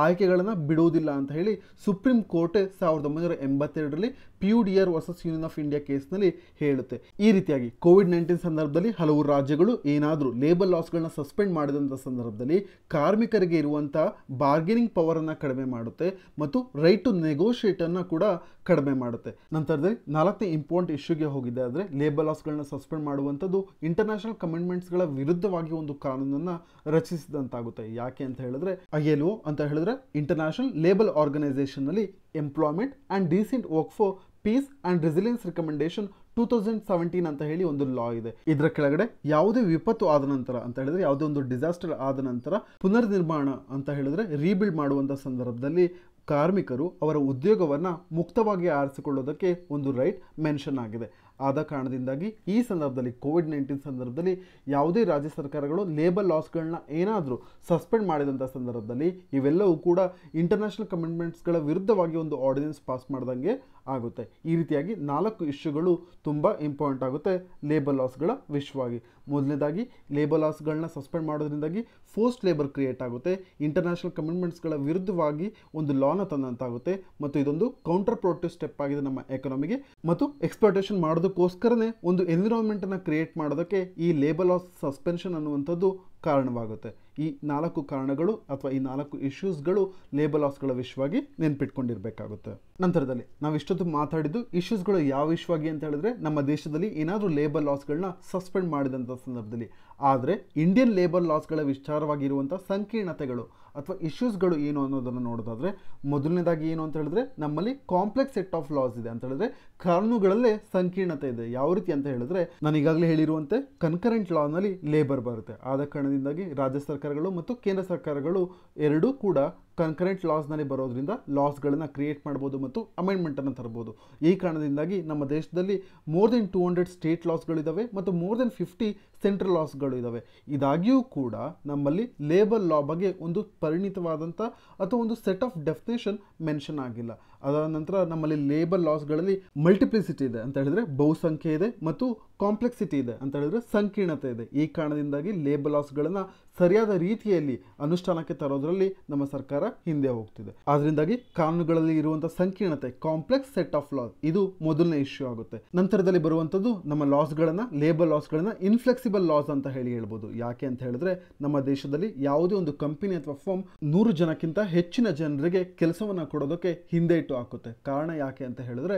ಆಯ್ಕೆಗಳನ್ನು ಬಿಡುವುದಿಲ್ಲ ಅಂತ ಹೇಳಿ ಸುಪ್ರೀಂ ಕೋರ್ಟ್ ಸಾವಿರದ ಒಂಬೈನೂರ ಎಂಬತ್ತೆರಡರಲ್ಲಿ U D R versus union of India ಕೇಸ್ನಲ್ಲಿ ಹೇಳುತ್ತೆ ಈ ರೀತಿಯಾಗಿ ಕೋವಿಡ್ ನೈನ್ಟೀನ್ ಸಂದರ್ಭದಲ್ಲಿ ಹಲವು ರಾಜ್ಯಗಳು ಏನಾದರೂ ಲೇಬರ್ ಲಾಸ್ಗಳನ್ನ ಸಸ್ಪೆಂಡ್ ಮಾಡಿದಂಥ ಸಂದರ್ಭದಲ್ಲಿ ಕಾರ್ಮಿಕರಿಗೆ ಇರುವಂಥ ಬಾರ್ಗೇನಿಂಗ್ ಪವರನ್ನು ಕಡಿಮೆ ಮಾಡುತ್ತೆ ಮತ್ತು ರೈಟ್ ಟು ನೆಗೋಷಿಯೇಟನ್ನು ಕೂಡ ಕಡಿಮೆ ಮಾಡುತ್ತೆ ನಂತರದಲ್ಲಿ ನಾಲ್ಕನೇ ಇಂಪಾರ್ಟೆಂಟ್ ಇಶ್ಯೂಗೆ ಹೋಗಿದೆ ಆದರೆ ಲೇಬರ್ ಲಾಸ್ಗಳನ್ನ ಸಸ್ಪೆಂಡ್ ಮಾಡುವಂಥದ್ದು ಇಂಟರ್ನ್ಯಾಷನಲ್ ಕಮಿಟ್ಮೆಂಟ್ಸ್ಗಳ ವಿರುದ್ಧವಾಗಿ ಒಂದು ಕಾನೂನನ್ನು ರಚಿಸಿದಂತಾಗುತ್ತೆ ಯಾಕೆ ಅಂತ ಹೇಳಿದ್ರೆ ಐ ಎಲ್ ಒ ಅಂತ ಹೇಳಿದ್ರೆ ಇಂಟರ್ನ್ಯಾಷನಲ್ ಲೇಬಲ್ ಆರ್ಗನೈಸೇಷನ್ನಲ್ಲಿ employment and decent work for peace and resilience recommendation two thousand seventeen ಅಂತ ಹೇಳಿ ಒಂದು ಲಾ ಇದೆ ಇದರ ಕೆಳಗಡೆ ಯಾವುದೇ ವಿಪತ್ತು ಆದ ನಂತರ ಅಂತ ಹೇಳಿದ್ರೆ ಯಾವುದೇ ಒಂದು ಡಿಸಾಸ್ಟರ್ ಆದ ನಂತರ ಪುನರ್ ನಿರ್ಮಾಣ ಅಂತ ಹೇಳಿದ್ರೆ ರೀಬಿಲ್ಡ್ ಮಾಡುವಂಥ ಸಂದರ್ಭದಲ್ಲಿ ಕಾರ್ಮಿಕರು ಅವರ ಉದ್ಯೋಗವನ್ನು ಮುಕ್ತವಾಗಿ ಆರಿಸಿಕೊಳ್ಳೋದಕ್ಕೆ ಒಂದು ರೈಟ್ ಮೆನ್ಷನ್ ಆಗಿದೆ ಆದ ಕಾರಣದಿಂದಾಗಿ ಈ ಸಂದರ್ಭದಲ್ಲಿ ಕೋವಿಡ್ ನೈನ್ಟೀನ್ ಸಂದರ್ಭದಲ್ಲಿ ಯಾವುದೇ ರಾಜ್ಯ ಸರ್ಕಾರಗಳು ಲೇಬರ್ ಲಾಸ್ಗಳನ್ನ ಏನಾದರೂ ಸಸ್ಪೆಂಡ್ ಮಾಡಿದಂಥ ಸಂದರ್ಭದಲ್ಲಿ ಇವೆಲ್ಲವೂ ಕೂಡ ಇಂಟರ್ನ್ಯಾಷನಲ್ ಕಮಿಟ್ಮೆಂಟ್ಸ್ಗಳ ವಿರುದ್ಧವಾಗಿ ಒಂದು ಆರ್ಡಿನೆನ್ಸ್ ಪಾಸ್ ಮಾಡ್ದಂಗೆ ಆಗುತ್ತೆ ಈ ರೀತಿಯಾಗಿ ನಾಲ್ಕು ಇಶ್ಯೂಗಳು ತುಂಬ ಇಂಪಾರ್ಟೆಂಟ್ ಆಗುತ್ತೆ ಲೇಬರ್ ಲಾಸ್ಗಳ ವಿಶ್ವವಾಗಿ ಮೊದಲನೇದಾಗಿ ಲೇಬರ್ ಲಾಸ್ಗಳನ್ನ ಸಸ್ಪೆಂಡ್ ಮಾಡೋದ್ರಿಂದಾಗಿ ಫೋರ್ಸ್ಟ್ ಲೇಬರ್ ಕ್ರಿಯೇಟ್ ಆಗುತ್ತೆ ಇಂಟರ್ನ್ಯಾಷನಲ್ ಕಮಿಟ್ಮೆಂಟ್ಸ್ಗಳ ವಿರುದ್ಧವಾಗಿ ಒಂದು ಲಾನ ತಂದಂತಾಗುತ್ತೆ ಮತ್ತು ಇದೊಂದು ಕೌಂಟರ್ ಪ್ರೊಟೆಸ್ಟ್ ಸ್ಟೆಪ್ ಆಗಿದೆ ನಮ್ಮ ಎಕನಾಮಿಗೆ ಮತ್ತು ಎಕ್ಸ್ಪ್ಲೋಟೇಷನ್ ಮಾಡೋದಕ್ಕೋಸ್ಕರನೇ ಒಂದು ಎನ್ವಿರಾನ್ಮೆಂಟನ್ನು ಕ್ರಿಯೇಟ್ ಮಾಡೋದಕ್ಕೆ ಈ ಲೇಬರ್ ಲಾಸ್ ಸಸ್ಪೆನ್ಷನ್ ಅನ್ನುವಂಥದ್ದು ಕಾರಣವಾಗುತ್ತೆ ಈ ನಾಲ್ಕು ಕಾರಣಗಳು ಅಥವಾ ಈ ನಾಲ್ಕು ಇಶ್ಯೂಸ್ಗಳು ಲೇಬರ್ ಲಾಸ್ಗಳ ವಿಷಯವಾಗಿ ನೆನ್ಪಿಟ್ಕೊಂಡಿರಬೇಕಾಗುತ್ತೆ ನಂತರದಲ್ಲಿ ನಾವು ಇಷ್ಟೊತ್ತು ಮಾತಾಡಿದ್ದು ಇಶ್ಯೂಸ್ಗಳು ಯಾವ ವಿಷಯವಾಗಿ ಅಂತ ಹೇಳಿದ್ರೆ ನಮ್ಮ ದೇಶದಲ್ಲಿ ಏನಾದರೂ ಲೇಬರ್ ಲಾಸ್ಗಳನ್ನ ಸಸ್ಪೆಂಡ್ ಮಾಡಿದಂಥ ಸಂದರ್ಭದಲ್ಲಿ ಆದರೆ ಇಂಡಿಯನ್ ಲೇಬರ್ ಲಾಸ್ಗಳ ವಿಚಾರವಾಗಿರುವಂಥ ಸಂಕೀರ್ಣತೆಗಳು ಅಥವಾ ಇಶ್ಯೂಸ್ಗಳು ಏನು ಅನ್ನೋದನ್ನು ನೋಡೋದಾದರೆ ಮೊದಲನೇದಾಗಿ ಏನು ಅಂತ ಹೇಳಿದ್ರೆ ನಮ್ಮಲ್ಲಿ ಕಾಂಪ್ಲೆಕ್ಸ್ ಸೆಟ್ ಆಫ್ ಲಾಸ್ ಇದೆ ಅಂತ ಹೇಳಿದ್ರೆ ಕಾನೂನುಗಳಲ್ಲೇ ಸಂಕೀರ್ಣತೆ ಇದೆ ಯಾವ ರೀತಿ ಅಂತ ಹೇಳಿದ್ರೆ ನಾನು ಈಗಾಗಲೇ ಹೇಳಿರುವಂತೆ ಕನ್ಕರೆಂಟ್ ಲಾನಲ್ಲಿ ಲೇಬರ್ ಬರುತ್ತೆ ಆದ ಕಾರಣದಿಂದಾಗಿ ರಾಜ್ಯ ಸರ್ಕಾರಗಳು ಮತ್ತು ಕೇಂದ್ರ ಸರ್ಕಾರಗಳು ಎರಡೂ ಕೂಡ ಕನ್ಕರೆಂಟ್ ಲಾಸ್ನಲ್ಲಿ ಬರೋದ್ರಿಂದ ಲಾಸ್ಗಳನ್ನು ಕ್ರಿಯೇಟ್ ಮಾಡ್ಬೋದು ಮತ್ತು ಅಮೆಂಡ್ಮೆಂಟನ್ನು ತರ್ಬೋದು ಈ ಕಾರಣದಿಂದಾಗಿ ನಮ್ಮ ದೇಶದಲ್ಲಿ more than two hundred state ಲಾಸ್ಗಳಿದ್ದಾವೆ ಮತ್ತು ಮೋರ್ ದೆನ್ ಫಿಫ್ಟಿ ಸೆಂಟ್ರಲ್ ಲಾಸ್ಗಳು ಇದ್ದಾವೆ ಇದಾಗಿಯೂ ಕೂಡ ನಮ್ಮಲ್ಲಿ ಲೇಬರ್ ಲಾ ಬಗ್ಗೆ ಒಂದು ಪರಿಣಿತವಾದಂಥ ಅಥವಾ ಒಂದು ಸೆಟ್ ಆಫ್ ಡೆಫಿನೇಷನ್ ಮೆನ್ಷನ್ ಆಗಿಲ್ಲ ಅದಾದ ನಂತರ ನಮ್ಮಲ್ಲಿ ಲೇಬರ್ ಲಾಸ್ಗಳಲ್ಲಿ ಮಲ್ಟಿಪ್ಲಿಸಿಟಿ ಇದೆ ಅಂತ ಹೇಳಿದ್ರೆ ಬಹುಸಂಖ್ಯೆ ಇದೆ ಮತ್ತು ಕಾಂಪ್ಲೆಕ್ಸಿಟಿ ಇದೆ ಅಂತ ಹೇಳಿದ್ರೆ ಸಂಕೀರ್ಣತೆ ಇದೆ ಈ ಕಾರಣದಿಂದಾಗಿ ಲೇಬರ್ ಲಾಸ್ಗಳನ್ನು ಸರಿಯಾದ ರೀತಿಯಲ್ಲಿ ಅನುಷ್ಠಾನಕ್ಕೆ ತರೋದರಲ್ಲಿ ನಮ್ಮ ಸರ್ಕಾರ ಹಿಂದೆ ಹೋಗ್ತಿದೆ ಆದ್ರಿಂದಾಗಿ ಕಾನೂನುಗಳಲ್ಲಿ ಇರುವಂತಹ ಸಂಕೀರ್ಣತೆ ಕಾಂಪ್ಲೆಕ್ಸ್ ಸೆಟ್ ಆಫ್ ಲಾಸ್ ಇದು ಮೊದಲನೇ ಇಶ್ಯೂ ಆಗುತ್ತೆ ನಂತರದಲ್ಲಿ ಬರುವಂಥದ್ದು ನಮ್ಮ ಲಾಸ್ಗಳನ್ನು ಲೇಬರ್ ಲಾಸ್ಗಳನ್ನು ಇನ್ಫ್ಲೆಕ್ಸಿಬಲ್ ಲಾಸ್ ಅಂತ ಹೇಳಿ ಹೇಳ್ಬೋದು ಯಾಕೆ ಅಂತ ಹೇಳಿದ್ರೆ ನಮ್ಮ ದೇಶದಲ್ಲಿ ಯಾವುದೇ ಒಂದು ಕಂಪನಿ ಅಥವಾ ಫಾರ್ಮ್ ನೂರು ಜನಕ್ಕಿಂತ ಹೆಚ್ಚಿನ ಜನರಿಗೆ ಕೆಲಸವನ್ನು ಕೊಡೋದಕ್ಕೆ ಹಿಂದೆ ಹಾಕುತ್ತೆ ಕಾರಣ ಯಾಕೆ ಅಂತ ಹೇಳಿದ್ರೆ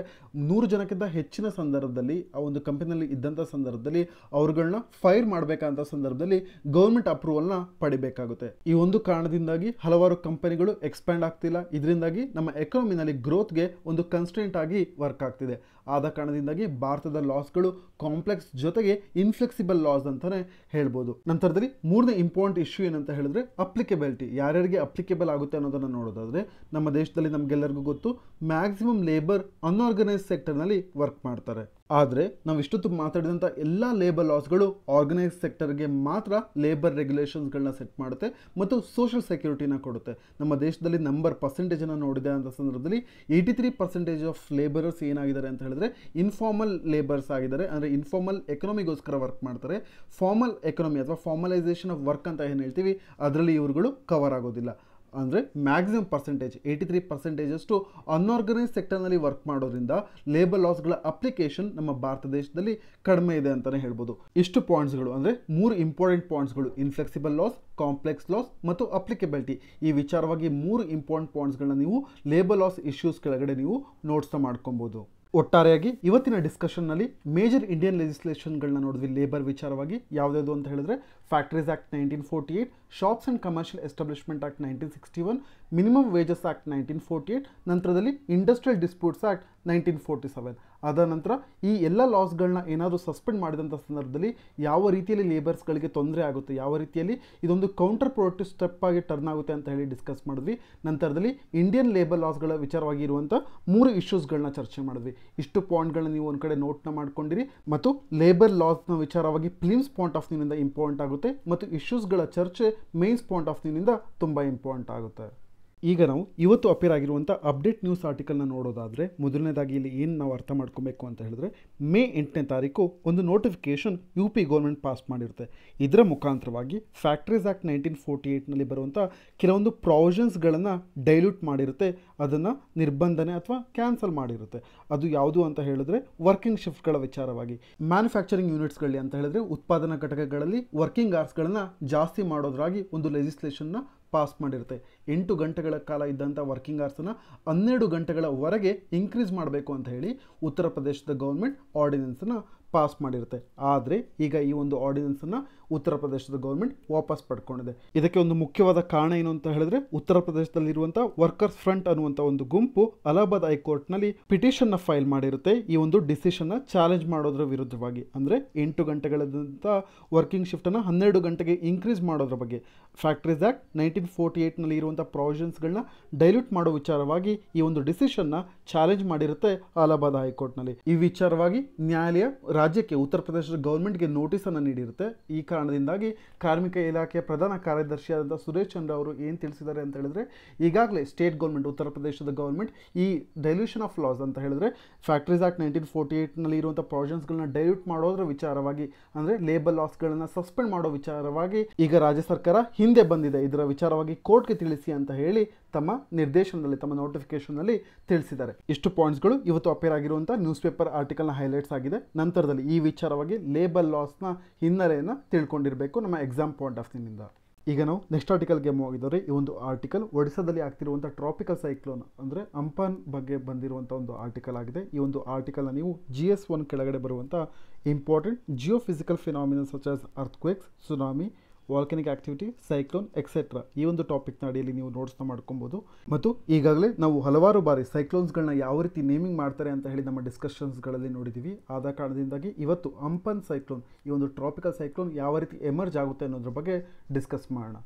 ನೂರು ಜನಕ್ಕಿಂತ ಹೆಚ್ಚಿನ ಸಂದರ್ಭದಲ್ಲಿ ಆ ಒಂದು ಕಂಪನಿಯಲ್ಲಿ ಇದ್ದಂಥ ಸಂದರ್ಭದಲ್ಲಿ ಅವ್ರುಗಳನ್ನ ಫೈರ್ ಮಾಡಬೇಕಂತ ಸಂದರ್ಭದಲ್ಲಿ ಗೌರ್ಮೆಂಟ್ ಅಪ್ರೂವಲ್ನ ಪಡಿಬೇಕಾಗುತ್ತೆ ಈ ಒಂದು ಕಾರಣದಿಂದಾಗಿ ಹಲವಾರು ಕಂಪನಿಗಳು ಎಕ್ಸ್ಪ್ಯಾಂಡ್ ಆಗ್ತಿಲ್ಲ ಇದರಿಂದಾಗಿ ನಮ್ಮ ಎಕಾನಮಿನಲ್ಲಿ ಗ್ರೋತ್ಗೆ ಒಂದು ಕನ್ಸ್ಟೆಂಟ್ ಆಗಿ ವರ್ಕ್ ಆಗ್ತಿದೆ ಆದ ಕಾರಣದಿಂದಾಗಿ ಭಾರತದ ಲಾಸ್ಗಳು ಕಾಂಪ್ಲೆಕ್ಸ್ ಜೊತೆಗೆ ಇನ್ಫ್ಲೆಕ್ಸಿಬಲ್ ಲಾಸ್ ಅಂತಲೇ ಹೇಳ್ಬೋದು ನಂತರದಲ್ಲಿ ಮೂರನೇ ಇಂಪಾರ್ಟೆಂಟ್ ಇಶ್ಯೂ ಏನಂತ ಹೇಳಿದ್ರೆ ಅಪ್ಲಿಕೆಬಿಲಿಟಿ ಯಾರ್ಯಾರಿಗೆ ಅಪ್ಲಿಕೇಬಲ್ ಆಗುತ್ತೆ ಅನ್ನೋದನ್ನು ನೋಡೋದಾದರೆ ನಮ್ಮ ದೇಶದಲ್ಲಿ ನಮಗೆಲ್ಲರಿಗೂ ಗೊತ್ತು ಮ್ಯಾಕ್ಸಿಮಮ್ ಲೇಬರ್ ಅನ್ಆರ್ಗನೈಸ್ ಸೆಕ್ಟರ್ನಲ್ಲಿ ವರ್ಕ್ ಮಾಡ್ತಾರೆ ಆದರೆ ನಾವು ಇಷ್ಟೊತ್ತು ಮಾತಾಡಿದಂಥ ಎಲ್ಲ ಲೇಬರ್ ಲಾಸ್ಗಳು ಆರ್ಗನೈಸ್ ಸೆಕ್ಟರ್ಗೆ ಮಾತ್ರ ಲೇಬರ್ ರೆಗ್ಯುಲೇಷನ್ಸ್ಗಳನ್ನ ಸೆಟ್ ಮಾಡುತ್ತೆ ಮತ್ತು ಸೋಷಿಯಲ್ ಸೆಕ್ಯೂರಿಟಿನ ಕೊಡುತ್ತೆ ನಮ್ಮ ದೇಶದಲ್ಲಿ ನಂಬರ್ ಪರ್ಸೆಂಟೇಜನ್ನು ನೋಡಿದೆ ಅಂತ ಸಂದರ್ಭದಲ್ಲಿ eighty three percentage of labourers ಏನಾಗಿದ್ದಾರೆ ಅಂತ ಹೇಳಿದ್ರೆ ಇನ್ಫಾರ್ಮಲ್ ಲೇಬರ್ಸ್ ಆಗಿದ್ದಾರೆ ಅಂದರೆ ಇನ್ಫಾರ್ಮಲ್ ಎಕನಾಮಿಗೋಸ್ಕರ ವರ್ಕ್ ಮಾಡ್ತಾರೆ ಫಾರ್ಮಲ್ ಎಕನಾಮಿ ಅಥವಾ ಫಾರ್ಮಲೈಸೇಷನ್ ಆಫ್ ವರ್ಕ್ ಅಂತ ಏನು ಹೇಳ್ತೀವಿ ಅದರಲ್ಲಿ ಇವರುಗಳು ಕವರ್ ಆಗೋದಿಲ್ಲ ಅಂದರೆ ಮ್ಯಾಕ್ಸಿಮಮ್ ಪರ್ಸೆಂಟೇಜ್ ಏಯ್ಟಿ ತ್ರೀ ಪರ್ಸೆಂಟೇಜಷ್ಟು ಅನ್ಆರ್ಗನೈಸ್ ಸೆಕ್ಟರ್ನಲ್ಲಿ ವರ್ಕ್ ಮಾಡೋದ್ರಿಂದ ಲೇಬರ್ ಲಾಸ್ಗಳ ಅಪ್ಲಿಕೇಶನ್ ನಮ್ಮ ಭಾರತ ದೇಶದಲ್ಲಿ ಕಡಿಮೆ ಇದೆ ಅಂತಲೇ ಹೇಳ್ಬೋದು ಇಷ್ಟು ಪಾಯಿಂಟ್ಸ್ಗಳು ಅಂದರೆ ಮೂರು ಇಂಪಾರ್ಟೆಂಟ್ ಪಾಯಿಂಟ್ಸ್ಗಳು ಇನ್ಫ್ಲೆಕ್ಸಿಬಲ್ ಲಾಸ್ ಕಾಂಪ್ಲೆಕ್ಸ್ ಲಾಸ್ ಮತ್ತು ಅಪ್ಲಿಕೆಬಿಲಿಟಿ ಈ ವಿಚಾರವಾಗಿ ಮೂರು ಇಂಪಾರ್ಟೆಂಟ್ ಪಾಯಿಂಟ್ಸ್ಗಳನ್ನ ನೀವು ಲೇಬರ್ ಲಾಸ್ ಇಶ್ಯೂಸ್ ಕೆಳಗಡೆ ನೀವು ನೋಟ್ಸ್ನ ಮಾಡ್ಕೊಬೋದು ಒಟ್ಟಾರೆಯಾಗಿ ಇವತ್ತಿನ ಡಿಸ್ಕಷನ್ನಲ್ಲಿ ಮೇಜರ್ ಇಂಡಿಯನ್ ಲೆಜಿಸ್ಲೇಷನ್ಗಳನ್ನ ನೋಡಿದ್ವಿ ಲೇಬರ್ ವಿಚಾರವಾಗಿ ಯಾವುದ್ಯಾವುದು ಅಂತ ಹೇಳಿದ್ರೆ factories act nineteen forty eight shops and commercial establishment act nineteen sixty one minimum wages act nineteen forty eight ನಂತರದಲ್ಲಿ industrial disputes act nineteen forty seven ಅದ ನಂತರ ಈ ಎಲ್ಲ ಲಾಸ್ಗಳನ್ನ ಏನಾದರೂ ಸಸ್ಪೆಂಡ್ ಮಾಡಿದಂಥ ಸಂದರ್ಭದಲ್ಲಿ ಯಾವ ರೀತಿಯಲ್ಲಿ ಲೇಬರ್ಸ್ಗಳಿಗೆ ತೊಂದರೆ ಆಗುತ್ತೆ ಯಾವ ರೀತಿಯಲ್ಲಿ ಇದೊಂದು ಕೌಂಟರ್ ಪ್ರೊಡಕ್ಟಿವ್ ಸ್ಟೆಪ್ ಆಗಿ ಟರ್ನ್ ಆಗುತ್ತೆ ಅಂತ ಹೇಳಿ ಡಿಸ್ಕಸ್ ಮಾಡಿದ್ವಿ ನಂತರದಲ್ಲಿ ಇಂಡಿಯನ್ ಲೇಬರ್ ಲಾಸ್ಗಳ ವಿಚಾರವಾಗಿ ಇರುವಂಥ ಮೂರು ಇಶ್ಯೂಸ್ಗಳನ್ನ ಚರ್ಚೆ ಮಾಡಿದ್ವಿ ಇಷ್ಟು ಪಾಯಿಂಟ್ಗಳನ್ನ ನೀವು ಒಂದು ಕಡೆ ನೋಟ್ನ ಮಾಡ್ಕೊಂಡಿರಿ ಮತ್ತು ಲೇಬರ್ ಲಾಸ್ನ ವಿಚಾರವಾಗಿ ಫಿಲಿಮ್ಸ್ ಪಾಯಿಂಟ್ ಆಫ್ ವ್ಯೂನಿಂದ ಇಂಪಾರ್ಟೆಂಟ್ ಆಗುತ್ತೆ ಮತ್ತು ಇಶ್ಯೂಸ್ಗಳ ಚರ್ಚೆ ಮೇನ್ಸ್ ಪಾಯಿಂಟ್ ಆಫ್ ವ್ಯೂನಿಂದ ತುಂಬ ಇಂಪಾರ್ಟೆಂಟ್ ಆಗುತ್ತೆ ಈಗ ನಾವು ಇವತ್ತು ಅಪೇರ್ ಆಗಿರುವಂಥ ಅಪ್ಡೇಟ್ ನ್ಯೂಸ್ ಆರ್ಟಿಕಲ್ನ ನೋಡೋದಾದರೆ ಮೊದಲನೇದಾಗಿ ಇಲ್ಲಿ ಏನು ನಾವು ಅರ್ಥ ಮಾಡ್ಕೊಬೇಕು ಅಂತ ಹೇಳಿದ್ರೆ ಮೇ ಎಂಟನೇ ತಾರೀಕು ಒಂದು notification U P government pass ಮಾಡಿರುತ್ತೆ ಇದರ ಮುಖಾಂತರವಾಗಿ ಫ್ಯಾಕ್ಟ್ರೀಸ್ ಆ್ಯಕ್ಟ್ ನೈನ್ಟೀನ್ ಫೋರ್ಟಿ ಏಯ್ಟ್ನಲ್ಲಿ ಬರುವಂಥ ಕೆಲವೊಂದು ಪ್ರಾವಿಷನ್ಸ್ಗಳನ್ನು ಡೈಲ್ಯೂಟ್ ಮಾಡಿರುತ್ತೆ ಅದನ್ನು ನಿರ್ಬಂಧನೆ ಅಥವಾ ಕ್ಯಾನ್ಸಲ್ ಮಾಡಿರುತ್ತೆ ಅದು ಯಾವುದು ಅಂತ ಹೇಳಿದ್ರೆ ವರ್ಕಿಂಗ್ ಶಿಫ್ಟ್ಗಳ ವಿಚಾರವಾಗಿ ಮ್ಯಾನುಫ್ಯಾಕ್ಚರಿಂಗ್ ಯೂನಿಟ್ಸ್ಗಳಲ್ಲಿ ಅಂತ ಹೇಳಿದ್ರೆ ಉತ್ಪಾದನಾ ಘಟಕಗಳಲ್ಲಿ ವರ್ಕಿಂಗ್ ಆರ್ಸ್ಗಳನ್ನು ಜಾಸ್ತಿ ಮಾಡೋದ್ರಾಗಿ ಒಂದು ಲೆಜಿಸ್ಲೇಷನ್ನ ಪಾಸ್ ಮಾಡಿರುತ್ತೆ ಎಂಟು ಗಂಟೆಗಳ ಕಾಲ ಇದ್ದಂಥ ವರ್ಕಿಂಗ್ ಅವರ್ಸನ್ನು ಹನ್ನೆರಡು ಗಂಟೆಗಳವರೆಗೆ ಇನ್ಕ್ರೀಸ್ ಮಾಡಬೇಕು ಅಂತ ಹೇಳಿ ಉತ್ತರ ಪ್ರದೇಶದ ಗೌರ್ಮೆಂಟ್ ಆರ್ಡಿನೆನ್ಸನ್ನು ಪಾಸ್ ಮಾಡಿರುತ್ತೆ ಆದರೆ ಈಗ ಈ ಒಂದು ಆರ್ಡಿನೆನ್ಸನ್ನು ಉತ್ತರ ಪ್ರದೇಶದ ಗೌರ್ಮೆಂಟ್ ವಾಪಸ್ ಪಡ್ಕೊಂಡಿದೆ ಇದಕ್ಕೆ ಒಂದು ಮುಖ್ಯವಾದ ಕಾರಣ ಏನು ಅಂತ ಹೇಳಿದ್ರೆ ಉತ್ತರ ಪ್ರದೇಶದಲ್ಲಿರುವಂಥ ವರ್ಕರ್ಸ್ ಫ್ರಂಟ್ ಅನ್ನುವಂಥ ಒಂದು ಗುಂಪು ಅಲಹಾಬಾದ್ ಹೈಕೋರ್ಟ್ನಲ್ಲಿ ಪಿಟಿಷನ್ನ ಫೈಲ್ ಮಾಡಿರುತ್ತೆ ಈ ಒಂದು ಡಿಸಿಷನ್ನ ಚಾಲೆಂಜ್ ಮಾಡೋದ್ರ ವಿರುದ್ಧವಾಗಿ ಅಂದರೆ ಎಂಟು ಗಂಟೆಗಳಾದಂಥ ವರ್ಕಿಂಗ್ ಶಿಫ್ಟನ್ನು ಹನ್ನೆರಡು ಗಂಟೆಗೆ ಇನ್ಕ್ರೀಸ್ ಮಾಡೋದ್ರ ಬಗ್ಗೆ ಫ್ಯಾಕ್ಟ್ರೀಸ್ ಆಕ್ಟ್ ನೈನ್ಟೀನ್ ಫೋರ್ಟಿ ಏಯ್ಟ್ನಲ್ಲಿ ಇರುವಂಥ ಪ್ರಾವಿಷನ್ಸ್ಗಳನ್ನ ಡೈಲ್ಯೂಟ್ ಮಾಡೋ ವಿಚಾರವಾಗಿ ಈ ಒಂದು ಡಿಸಿಷನ್ನ ಚಾಲೆಂಜ್ ಮಾಡಿರುತ್ತೆ ಅಲಹಾಬಾದ್ ಹೈಕೋರ್ಟ್ನಲ್ಲಿ ಈ ವಿಚಾರವಾಗಿ ನ್ಯಾಯಾಲಯ ರಾಜ್ಯಕ್ಕೆ ಉತ್ತರ ಪ್ರದೇಶದ ಗೌರ್ಮೆಂಟ್ಗೆ ನೋಟಿಸನ್ನು ನೀಡಿರುತ್ತೆ ಈ ಕಾರಣದಿಂದಾಗಿ ಕಾರ್ಮಿಕ ಇಲಾಖೆಯ ಪ್ರಧಾನ ಕಾರ್ಯದರ್ಶಿಯಾದಂಥ ಸುರೇಶ್ ಚಂದ್ರ ಅವರು ಏನು ತಿಳಿಸಿದ್ದಾರೆ ಅಂತ ಹೇಳಿದ್ರೆ ಈಗಾಗಲೇ ಸ್ಟೇಟ್ ಗೌರ್ಮೆಂಟ್ ಉತ್ತರ ಪ್ರದೇಶದ ಗೌರ್ಮೆಂಟ್ ಈ ಡೈಲ್ಯೂಷನ್ ಆಫ್ ಲಾಸ್ ಅಂತ ಹೇಳಿದ್ರೆ ಫ್ಯಾಕ್ಟ್ರೀಸ್ ಆ್ಯಕ್ಟ್ ನೈನ್ಟೀನ್ ಫೋರ್ಟಿ ಏಟ್ನಲ್ಲಿ ಇರುವಂಥ ಪ್ರಾವಿಷನ್ಸ್ಗಳನ್ನ ಡೈಲ್ಯೂಟ್ ಮಾಡೋದ್ರ ವಿಚಾರವಾಗಿ ಅಂದರೆ ಲೇಬರ್ ಲಾಸ್ಗಳನ್ನು ಸಸ್ಪೆಂಡ್ ಮಾಡೋ ವಿಚಾರವಾಗಿ ಈಗ ರಾಜ್ಯ ಸರ್ಕಾರ ಹಿಂದೆ ಬಂದಿದೆ ಇದರ ವಿಚಾರವಾಗಿ ಕೋರ್ಟ್ಗೆ ತಿಳಿಸಿ ಅಂತ ಹೇಳಿ ತಮ್ಮ ನಿರ್ದೇಶನದಲ್ಲಿ ತಮ್ಮ ನೋಟಿಫಿಕೇಷನ್ನಲ್ಲಿ ತಿಳಿಸಿದ್ದಾರೆ ಇಷ್ಟು ಪಾಯಿಂಟ್ಸ್ಗಳು ಇವತ್ತು ಅಪೇರ್ ಆಗಿರುವಂಥ ನ್ಯೂಸ್ ಪೇಪರ್ ಆರ್ಟಿಕಲ್ನ ಹೈಲೈಟ್ಸ್ ಆಗಿದೆ ನಂತರದಲ್ಲಿ ಈ ವಿಚಾರವಾಗಿ ಲೇಬಲ್ ಲಾಸ್ನ ಹಿನ್ನೆಲೆಯನ್ನು ತಿಳ್ಕೊಂಡಿರಬೇಕು ನಮ್ಮ ಎಕ್ಸಾಮ್ ಪಾಯಿಂಟ್ ಆಫ್ ವ್ಯೂನಿಂದ ಈಗ ನಾವು ನೆಕ್ಸ್ಟ್ ಆರ್ಟಿಕಲ್ ಗೆ ಈ ಒಂದು ಆರ್ಟಿಕಲ್ ಒಡಿಸಾದಲ್ಲಿ ಆಗ್ತಿರುವಂಥ ಟ್ರಾಪಿಕಲ್ ಸೈಕ್ಲೋನ್ ಅಂದರೆ ಅಂಪನ್ ಬಗ್ಗೆ ಬಂದಿರುವಂಥ ಒಂದು ಆರ್ಟಿಕಲ್ ಆಗಿದೆ ಈ ಒಂದು ಆರ್ಟಿಕಲ್ನ ನೀವು ಜಿ ಎಸ್ ಒನ್ ಕೆಳಗಡೆ ಬರುವಂಥ important geophysical phenomenal such as earth tsunami volcanic activity cyclone etcetera ಈ ಒಂದು ಟಾಪಿಕ್ನ ಅಡಿಯಲ್ಲಿ ನೀವು ನೋಟ್ಸ್ನ ಮಾಡ್ಕೊಬೋದು ಮತ್ತು ಈಗಾಗಲೇ ನಾವು ಹಲವಾರು ಬಾರಿ ಸೈಕ್ಲೋನ್ಸ್ಗಳನ್ನ ಯಾವ ರೀತಿ ನೇಮಿಂಗ್ ಮಾಡ್ತಾರೆ ಅಂತ ಹೇಳಿ ನಮ್ಮ ಡಿಸ್ಕಷನ್ಸ್ಗಳಲ್ಲಿ ನೋಡಿದ್ದೀವಿ ಆದ ಕಾರಣದಿಂದಾಗಿ ಇವತ್ತು ಅಂಪನ್ ಸೈಕ್ಲೋನ್ ಈ ಒಂದು ಟ್ರಾಪಿಕಲ್ ಸೈಕ್ಲೋನ್ ಯಾವ ರೀತಿ ಎಮರ್ಜ್ ಆಗುತ್ತೆ ಅನ್ನೋದ್ರ ಬಗ್ಗೆ ಡಿಸ್ಕಸ್ ಮಾಡೋಣ